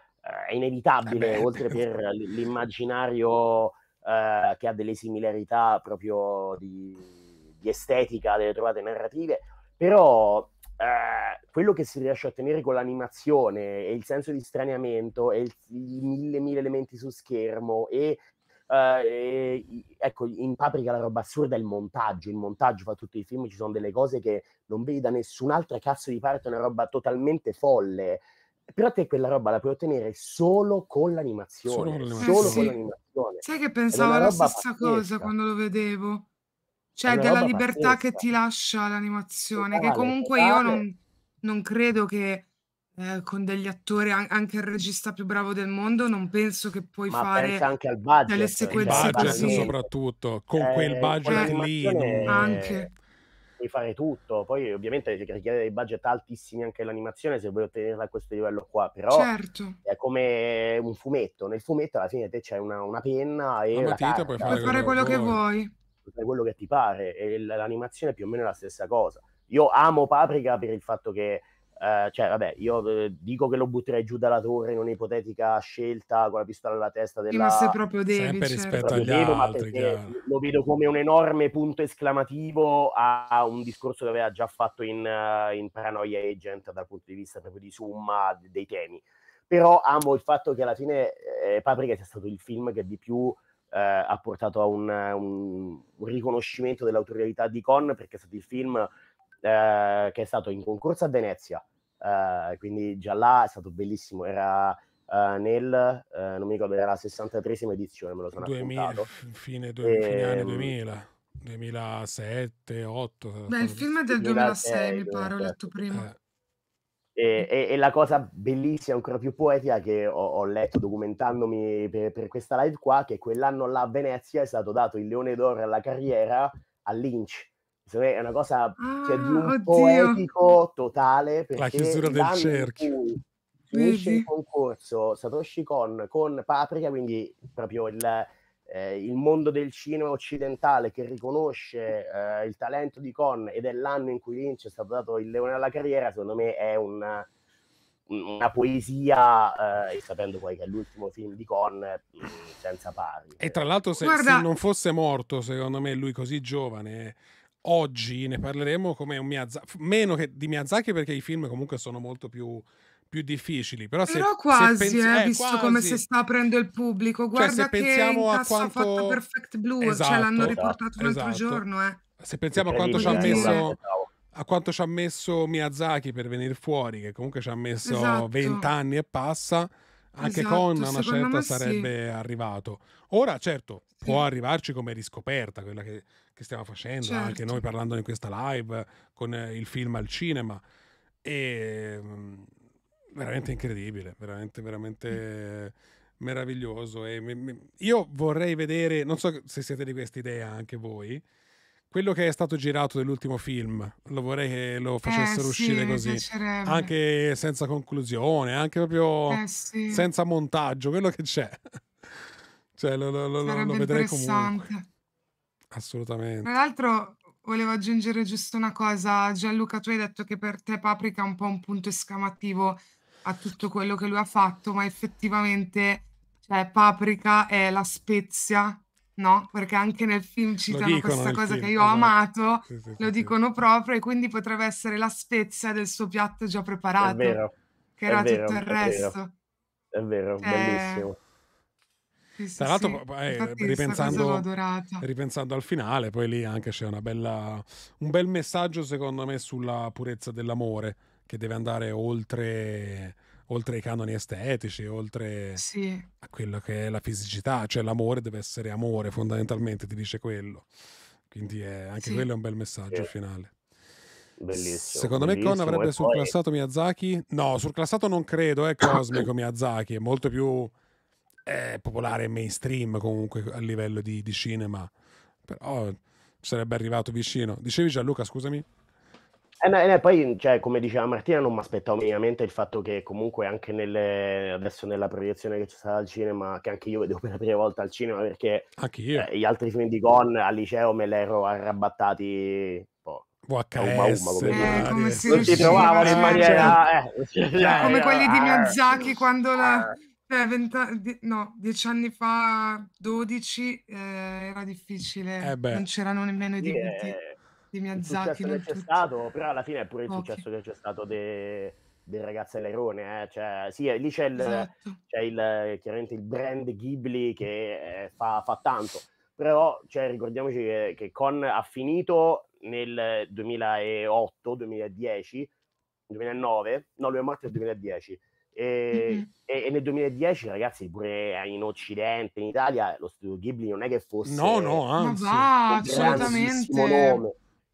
[SPEAKER 4] è inevitabile, Vabbè. Eh oltre per l- l'immaginario eh, che ha delle similarità proprio di, di estetica delle trovate narrative, però eh, quello che si riesce a ottenere con l'animazione e il senso di straniamento e il, i mille mille elementi su schermo e Uh, e, ecco, in Paprika la roba assurda è il montaggio. Il montaggio fa tutti i film, ci sono delle cose che non vedi da nessun'altra cazzo di parte, è una roba totalmente folle. Però te quella roba la puoi ottenere solo con l'animazione. Solo, eh, solo sì. con l'animazione. Sai che pensavo la stessa pazzesca. cosa
[SPEAKER 3] quando lo vedevo? Cioè, della libertà pazzesca. che ti lascia l'animazione, totale, che comunque totale. io non, non, credo che eh, con degli attori, anche il regista più bravo del mondo, non penso che puoi Ma fare anche al budget, delle sequenze il budget così.
[SPEAKER 1] soprattutto, con
[SPEAKER 3] eh, quel budget con lì. Non... Anche
[SPEAKER 4] puoi fare tutto. Poi, ovviamente, richiede dei budget altissimi anche l'animazione se vuoi ottenerla a questo livello qua. Però certo. è come un fumetto. Nel fumetto, alla fine, te c'è una, una penna e. Una matita, puoi fare, puoi fare quello, quello che vuoi fai quello che ti pare e l'animazione è più o meno la stessa cosa. Io amo Paprika per il fatto che Uh, cioè, vabbè, io eh, dico che lo butterei giù dalla torre in un'ipotetica scelta con la pistola alla testa della... Ma se proprio devi, Sempre certo. rispetto agli devo, altri, lo vedo come un enorme punto esclamativo a, un discorso che aveva già fatto in, uh, in Paranoia Agent dal punto di vista proprio di summa dei temi. Però amo il fatto che alla fine eh, Paprika sia stato il film che di più eh, ha portato a un, un, un riconoscimento dell'autorialità di Con perché è stato il film eh, che è stato in concorso a Venezia, eh, quindi già là è stato bellissimo, era eh, nel, eh, non mi ricordo, era la 63esima edizione, me lo sono 2000, raccontato. Fine, due, e, fine anni
[SPEAKER 1] 2000. 2007, 2008. Beh, il film è del 2006, 2006 mi pare, ho letto
[SPEAKER 2] prima. Eh.
[SPEAKER 4] E, e, e, la cosa bellissima, ancora più poetica, che ho, ho letto documentandomi per, per, questa live qua, che quell'anno là a Venezia è stato dato il leone d'oro alla carriera a Lynch. Secondo è una cosa ah, cioè, di un ah, oddio. poetico totale. La chiusura del cerchio. Finisce il concorso Satoshi Kon con Paprika, quindi proprio il eh, il mondo del cinema occidentale che riconosce eh, il talento di Con ed è l'anno in cui Lynch è stato dato il leone alla carriera, secondo me è una, una poesia, eh, e sapendo poi che è l'ultimo film di Con, mm, senza pari. E tra l'altro se, Guarda... se, non
[SPEAKER 1] fosse morto, secondo me, lui così giovane... Oggi ne parleremo come un Miyazaki, meno che di Miyazaki perché i film comunque sono molto più più difficili. Però, se, Però eh, eh, quasi, se pensi- eh, visto quasi. come si sta
[SPEAKER 3] aprendo il pubblico. Cioè, Guarda cioè, se pensiamo a quanto... ha fatto Perfect Blue, esatto, cioè, l'hanno esatto, riportato esatto, un altro esatto. giorno. Eh.
[SPEAKER 1] Se pensiamo a quanto ci ha messo a quanto ci ha messo Miyazaki per venire fuori, che comunque ci ha messo esatto. 20 anni e passa, anche esatto, con una certa sarebbe sì. arrivato. Ora, certo, sì. può arrivarci come riscoperta quella che, che stiamo facendo, certo. anche noi parlando in questa live con il film al cinema. E, ehm, veramente incredibile, veramente, veramente meraviglioso. E mi, mi, io vorrei vedere, non so se siete di questa idea anche voi, quello che è stato girato dell'ultimo film, lo vorrei che lo eh, facessero eh, uscire sì, così, anche senza conclusione, anche proprio eh, sì. senza montaggio, quello che c'è. cioè, lo, lo, lo, lo vedrei comunque. Assolutamente. Tra
[SPEAKER 3] l'altro, volevo aggiungere giusto una cosa. Gianluca, tu hai detto che per te Paprika è un po' un punto esclamativo a tutto quello che lui ha fatto, ma effettivamente cioè, Paprika è la spezia, no? Perché anche nel film citano questa cosa film, che io ho esatto. amato, sì, sì, lo sì, dicono proprio e quindi potrebbe essere la spezia del suo piatto già preparato, vero, che era vero, tutto il resto.
[SPEAKER 1] È vero, è eh, vero bellissimo. Eh... Sì, Tra l'altro, sì. eh, ripensando, ripensando, al finale, poi lì anche c'è una bella, un bel messaggio, secondo me, sulla purezza dell'amore che deve andare oltre, oltre i canoni estetici, oltre sì. a quello che è la fisicità, cioè l'amore deve essere amore, fondamentalmente ti dice quello. Quindi è, anche sì. quello è un bel messaggio sì. finale. Bellissimo. Secondo bellissimo. me Con avrebbe surclassato poi... Miyazaki? No, surclassato non credo, è eh, cosmico Miyazaki, è molto più è popolare e mainstream comunque a livello di, di cinema. Però sarebbe arrivato vicino. Dicevi Gianluca, scusami?
[SPEAKER 4] Eh, no, no, eh, poi, mhmm, cioè, come diceva Martina, non mi aspettavo minimamente il fatto che comunque anche nelle, adesso nella proiezione che c'è stata al cinema, che anche io vedo per la prima volta al cinema, perché eh, gli altri film di Gon al liceo me l'ero arrabattati VHS, boh,
[SPEAKER 1] boh, umma, come, eh, come si non
[SPEAKER 3] trovavano in eh, maniera cioè, eh. Cioè, cioè, come quelli di eh, Miyazaki quando la eh, cioè, venta, no, dieci anni fa, 12 eh, era difficile, non c'erano nemmeno i DVD. Yeah di Miyazaki non c'è
[SPEAKER 4] stato, però alla fine è pure il okay. successo che c'è stato de, del ragazzo Elerone, eh? cioè, sì, eh, lì c'è, il, esatto. c'è il, eh, chiaramente il brand Ghibli che eh, fa, fa, tanto, però cioè, ricordiamoci che, che Con ha finito nel 2008, 2010, 2009, no, lui è morto nel 2010. E, mm-hmm. e, e, nel 2010, ragazzi, pure in Occidente, in Italia, lo studio Ghibli non è che fosse no, no, anzi, un assolutamente. nome.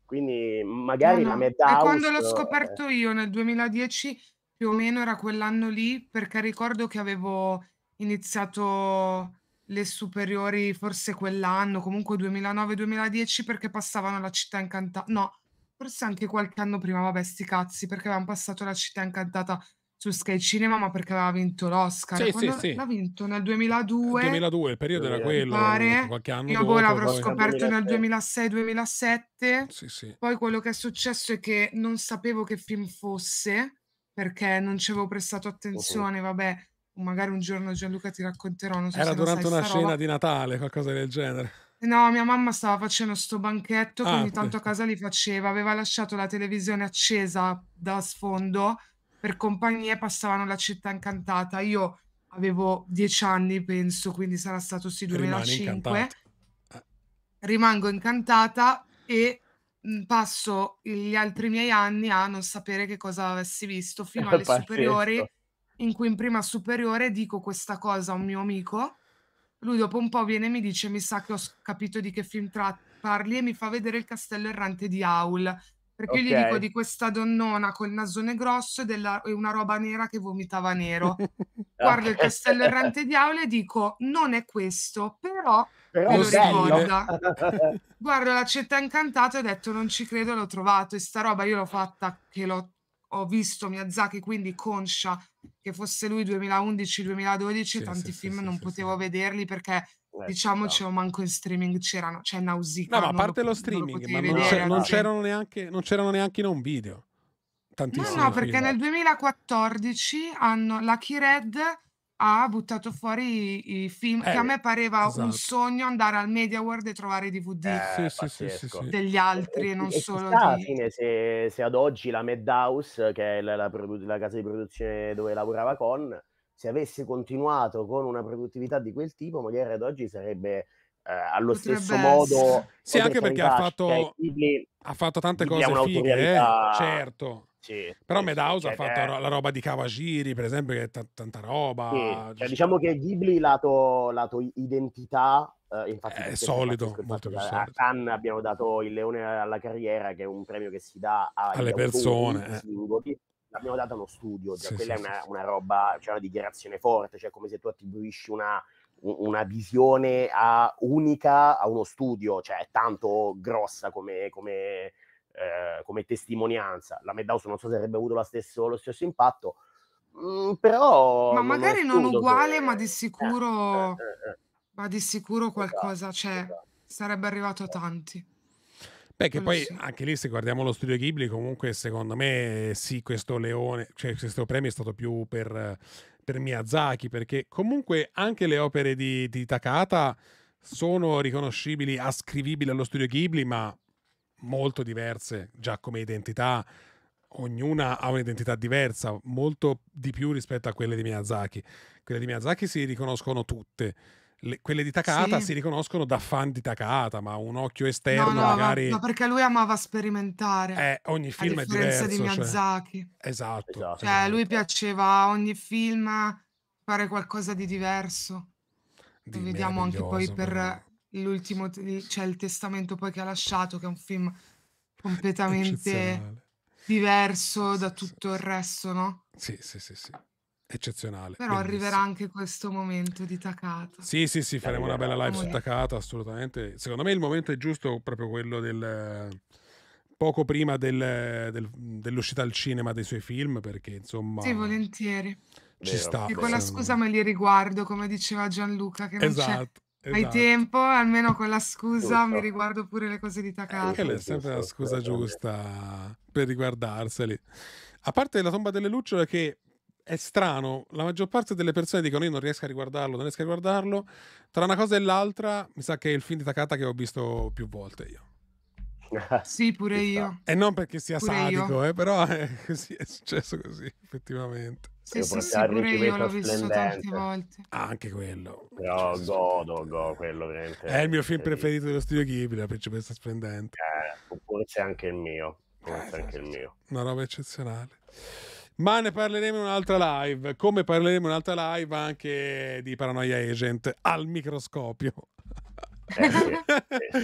[SPEAKER 4] Quindi magari no, no. la metà... E quando l'ho scoperto
[SPEAKER 3] eh. io nel 2010, più o meno era quell'anno lì, perché ricordo che avevo iniziato le superiori forse quell'anno, comunque 2009-2010, perché passavano la città incantata. No, forse anche qualche anno prima, vabbè, sti cazzi, perché avevamo passato la città incantata su Sky Cinema, ma perché aveva vinto l'Oscar. Sì, sì, sì. L'ha vinto nel 2002. 2002, il periodo era quello, pare. qualche anno Io boh, dopo. poi l'avrò scoperto nel 2006-2007. Sì, sì. Poi quello che è successo è che non sapevo che film fosse, perché non ci avevo prestato attenzione, uh-huh. vabbè. Magari un giorno Gianluca ti racconterò. So era durante una scena roba. di
[SPEAKER 1] Natale, qualcosa del genere.
[SPEAKER 3] No, mia mamma stava facendo sto banchetto ah, ogni tanto a casa li faceva. Aveva lasciato la televisione accesa da sfondo per compagnia passavano la città incantata. Io avevo dieci anni, penso, quindi sarà stato sì 2005. Rimango incantata e passo gli altri miei anni a non sapere che cosa avessi visto fino alle Pazzesco. superiori, in cui in prima superiore dico questa cosa a un mio amico. Lui dopo un po' viene e mi dice: Mi sa che ho capito di che film tratti parli e mi fa vedere il castello errante di Aul, perché io gli dico di questa donnona col nasone grosso e, della- e una roba nera che vomitava nero. Guardo il castello errante diavolo e dico: Non è questo, però Però me Lo lo bello. ricorda. Guardo la città incantata e ho detto: Non ci credo, l'ho trovato. E sta roba io l'ho fatta che l'ho ho visto Miyazaki, quindi conscia che fosse lui 2011-2012, Sì, tanti sì, film sì, non sì, sì. potevo vederli perché Certo, diciamoci, un oh, manco in streaming c'erano, cioè Nausicaa. No, ma a parte lo, lo streaming, lo ma non, vedere, non, c'erano
[SPEAKER 1] neanche, non c'erano neanche in un video. Tantissimo. No, no, perché nel
[SPEAKER 3] 2014 hanno Lucky Red ha buttato fuori i, i film eh, che a eh, me pareva esatto. un sogno andare al Media World e trovare i DVD eh, sì, sì, sì, degli altri e, e non e solo di...
[SPEAKER 4] fine, se, se, ad oggi la Madhouse che è la, la, produ- la casa di produzione dove lavorava con se avesse continuato con una produttività di quel tipo, magari ad oggi sarebbe eh, allo Potrebbe stesso essere. modo. Sì,
[SPEAKER 2] anche perché ha fatto, cioè, ha fatto tante cose fighe, eh? certo.
[SPEAKER 1] Sì, Però sì, Medhouse cioè, ha fatto eh. la roba di Kawajiri, per esempio, che è t- tanta roba. Sì, cioè, diciamo che
[SPEAKER 4] Ghibli lato, lato identità Uh, infatti, è solido, molto più solido. A Cannes abbiamo dato il leone alla carriera, che è un premio che si dà alle persone, eh l'abbiamo data a uno studio, cioè sì, quella sì, è una, una roba, cioè una dichiarazione forte, cioè come se tu attribuisci una, una visione a, unica a uno studio, cioè tanto grossa come, come, eh, come testimonianza. La Madhouse non so se avrebbe avuto stesso, lo stesso impatto, mm, però... Ma non magari non uguale, che... ma
[SPEAKER 3] di sicuro... Eh eh, eh, eh, ma di sicuro qualcosa, cioè, esatto, cioè, esatto. sarebbe arrivato a tanti.
[SPEAKER 1] Beh, che ah, poi anche lì, se guardiamo lo studio Ghibli, comunque secondo me sì, questo leone, cioè questo premio è stato più per, per Miyazaki, perché comunque anche le opere di, di Takata sono riconoscibili, ascrivibili allo studio Ghibli, ma molto diverse già come identità. Ognuna ha un'identità diversa, molto di più rispetto a quelle di Miyazaki. Quelle di Miyazaki si riconoscono tutte le, quelle di Takata sì. si riconoscono da fan di Takata, ma un occhio esterno no, no, magari... Ma, perché
[SPEAKER 3] lui amava sperimentare. Eh, ogni film è diverso. di cioè. Miyazaki.
[SPEAKER 1] Cioè... Esatto. esatto. Cioè, esatto.
[SPEAKER 3] lui piaceva ogni film fare qualcosa di diverso. Di Lo vediamo anche poi per l'ultimo, cioè il testamento poi che ha lasciato, che è un film completamente diverso da
[SPEAKER 1] tutto il resto, no? Sì, sì, sì, sì eccezionale. Però bellissimo. arriverà
[SPEAKER 3] anche questo momento di Takata. Sì, sì, sì, faremo una bella live su
[SPEAKER 1] Takata, assolutamente. Secondo me il momento è giusto proprio quello del poco prima del, del, dell'uscita al cinema dei suoi film, perché insomma... Sì,
[SPEAKER 3] volentieri.
[SPEAKER 1] Ci sta. E con la scusa
[SPEAKER 3] me li riguardo, come diceva Gianluca, che esatto. Esatto. Hai esatto. tempo, almeno con la scusa mi riguardo pure le cose di Takata. Quella è sempre
[SPEAKER 1] la scusa giusta per riguardarseli. A parte la tomba delle lucciole che è strano, la maggior parte delle persone dicono io non riesco a riguardarlo, non riesco a riguardarlo. Tra una cosa e l'altra, mi sa che è il film di Takata che ho visto più volte io. sì, pure io. E non perché sia pure sadico, eh, però è, così, è successo così, effettivamente. Sì, sì, sì, pure io l'ho visto tante volte. Ah, anche quello. Però cioè, godo, godo, quello veramente. È il mio film preferito dello studio Ghibli, La principessa splendente.
[SPEAKER 4] Eh, forse anche il mio. Forse eh, anche il mio.
[SPEAKER 1] Una roba eccezionale ma ne parleremo in un'altra live, come parleremo in un'altra live anche di Paranoia Agent al microscopio. Eh sì,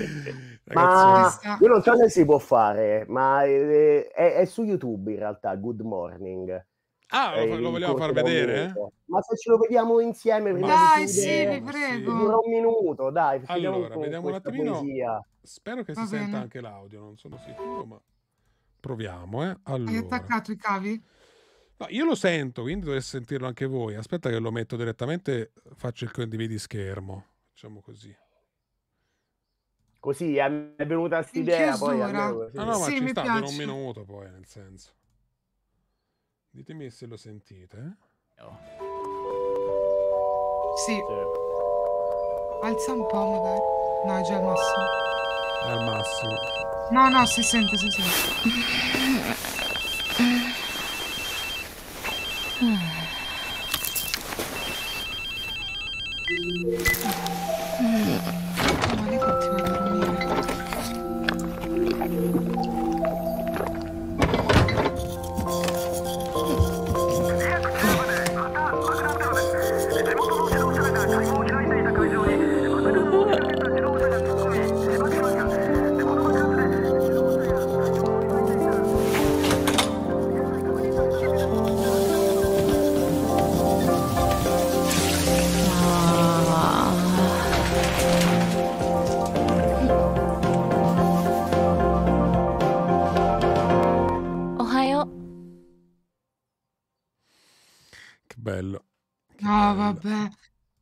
[SPEAKER 1] sì, ma
[SPEAKER 4] io non so se si può fare, ma è, eh, è, è su YouTube in realtà, Good Morning. Ah, lo, lo vogliamo far vedere? Eh? Ma se ce lo vediamo insieme, prima dai, sì, vedere, vi prego. Dura
[SPEAKER 1] un minuto, dai. Allora, vediamo un attimino. Poesia. Spero che Va si bene. senta anche l'audio, non sono sicuro, ma proviamo. Eh. Allora. Hai attaccato i cavi? No, io lo sento, quindi dovete sentirlo anche voi. Aspetta che lo metto direttamente, faccio il condividi schermo, diciamo così. Così è venuta questa sì. No, ah, no, ma sì, ci sta per un minuto poi, nel senso. Ditemi se lo sentite. Eh. No.
[SPEAKER 3] sì. Alza un po' magari. No, è già al massimo.
[SPEAKER 1] È al massimo.
[SPEAKER 3] No, no, si sente, si sente.
[SPEAKER 2] Thank you.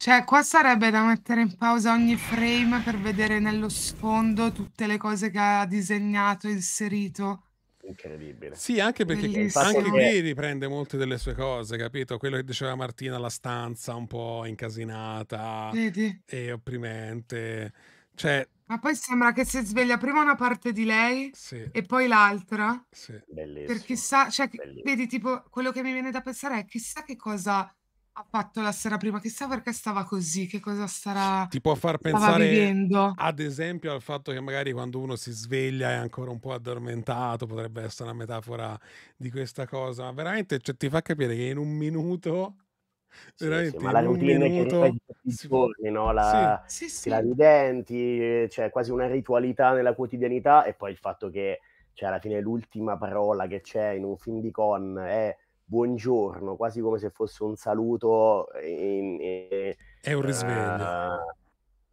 [SPEAKER 3] Cioè, qua sarebbe da mettere in pausa ogni frame per vedere nello sfondo tutte le cose che ha disegnato e inserito. Incredibile.
[SPEAKER 1] Sì, anche perché Bellissimo. anche lui riprende molte delle sue cose, capito? Quello che diceva Martina, la stanza un po' incasinata Vedi? e opprimente. Cioè,
[SPEAKER 3] ma poi sembra che si sveglia prima una parte di lei sì. e poi l'altra.
[SPEAKER 1] Sì. Bellissimo. Per
[SPEAKER 3] chissà, cioè, Bellissimo. vedi, tipo, quello che mi viene da pensare è chissà che cosa ha fatto la sera prima? Chissà perché stava così, che cosa starà Ti può far pensare,
[SPEAKER 1] ad esempio, al fatto che magari quando uno si sveglia è ancora un po' addormentato, potrebbe essere una metafora di questa cosa, ma veramente cioè, ti fa capire che in un minuto... Sì, veramente, sì, ma la routine minuto... che tutti sì. i giorni, no? la...
[SPEAKER 4] sì, sì, si lavi i denti, cioè quasi una ritualità nella quotidianità e poi il fatto che cioè, alla fine l'ultima parola che c'è in un film di con è buongiorno, quasi come se fosse un saluto. In, in,
[SPEAKER 1] è un eh, risveglio.
[SPEAKER 4] Uh,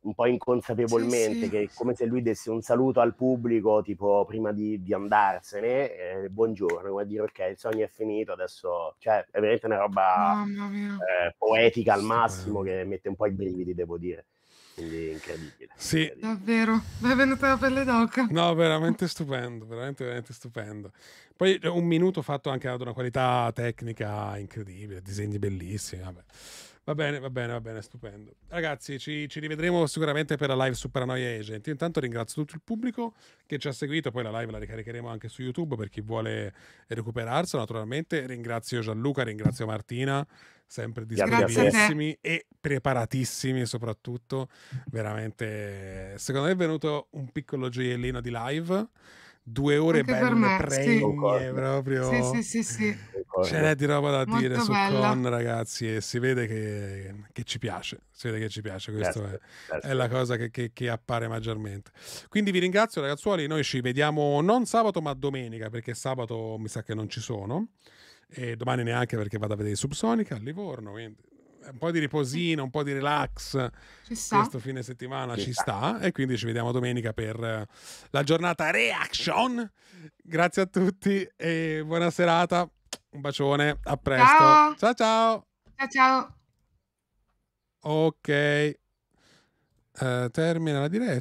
[SPEAKER 4] un po' inconsapevolmente, sì, sì. che è come se lui desse un saluto al pubblico, tipo prima di, di andarsene, eh, buongiorno, come dire ok, il sogno è finito, adesso, cioè, è veramente una roba eh, poetica al massimo sì. che mette un po' i brividi, devo dire. Quindi incredibile.
[SPEAKER 1] Sì. Incredibile. Davvero, mi è venuta la pelle d'oca. No, veramente stupendo, veramente, veramente stupendo. Poi cioè, un minuto fatto anche ad una qualità tecnica incredibile, disegni bellissimi, vabbè. Va bene, va bene, va bene, stupendo. Ragazzi, ci, ci, rivedremo sicuramente per la live su Paranoia Agent. Intanto ringrazio tutto il pubblico che ci ha seguito, poi la live la ricaricheremo anche su YouTube per chi vuole recuperarsela, naturalmente. Ringrazio Gianluca, ringrazio Martina, sempre disponibilissimi e preparatissimi soprattutto. Veramente, secondo me è venuto un piccolo gioiellino di live due ore Anche belle pregne sì. Eh, proprio sì, sì, sì, sì. ce n'è di roba da Molto dire bella. su Con ragazzi e si vede che, che, ci piace si vede che ci piace questa certo, è, certo. è, la cosa che, che, che, appare maggiormente quindi vi ringrazio ragazzuoli noi ci vediamo non sabato ma domenica perché sabato mi sa che non ci sono e domani neanche perché vado a vedere Subsonica a Livorno quindi un po' di riposino, un po' di relax questo fine settimana ci, ci sta. sta. E quindi ci vediamo domenica per eh, la giornata reaction. Grazie a tutti e buona serata. Un bacione, a presto. Ciao ciao. Ciao ciao. ciao. Ok. Uh, termina la diretta.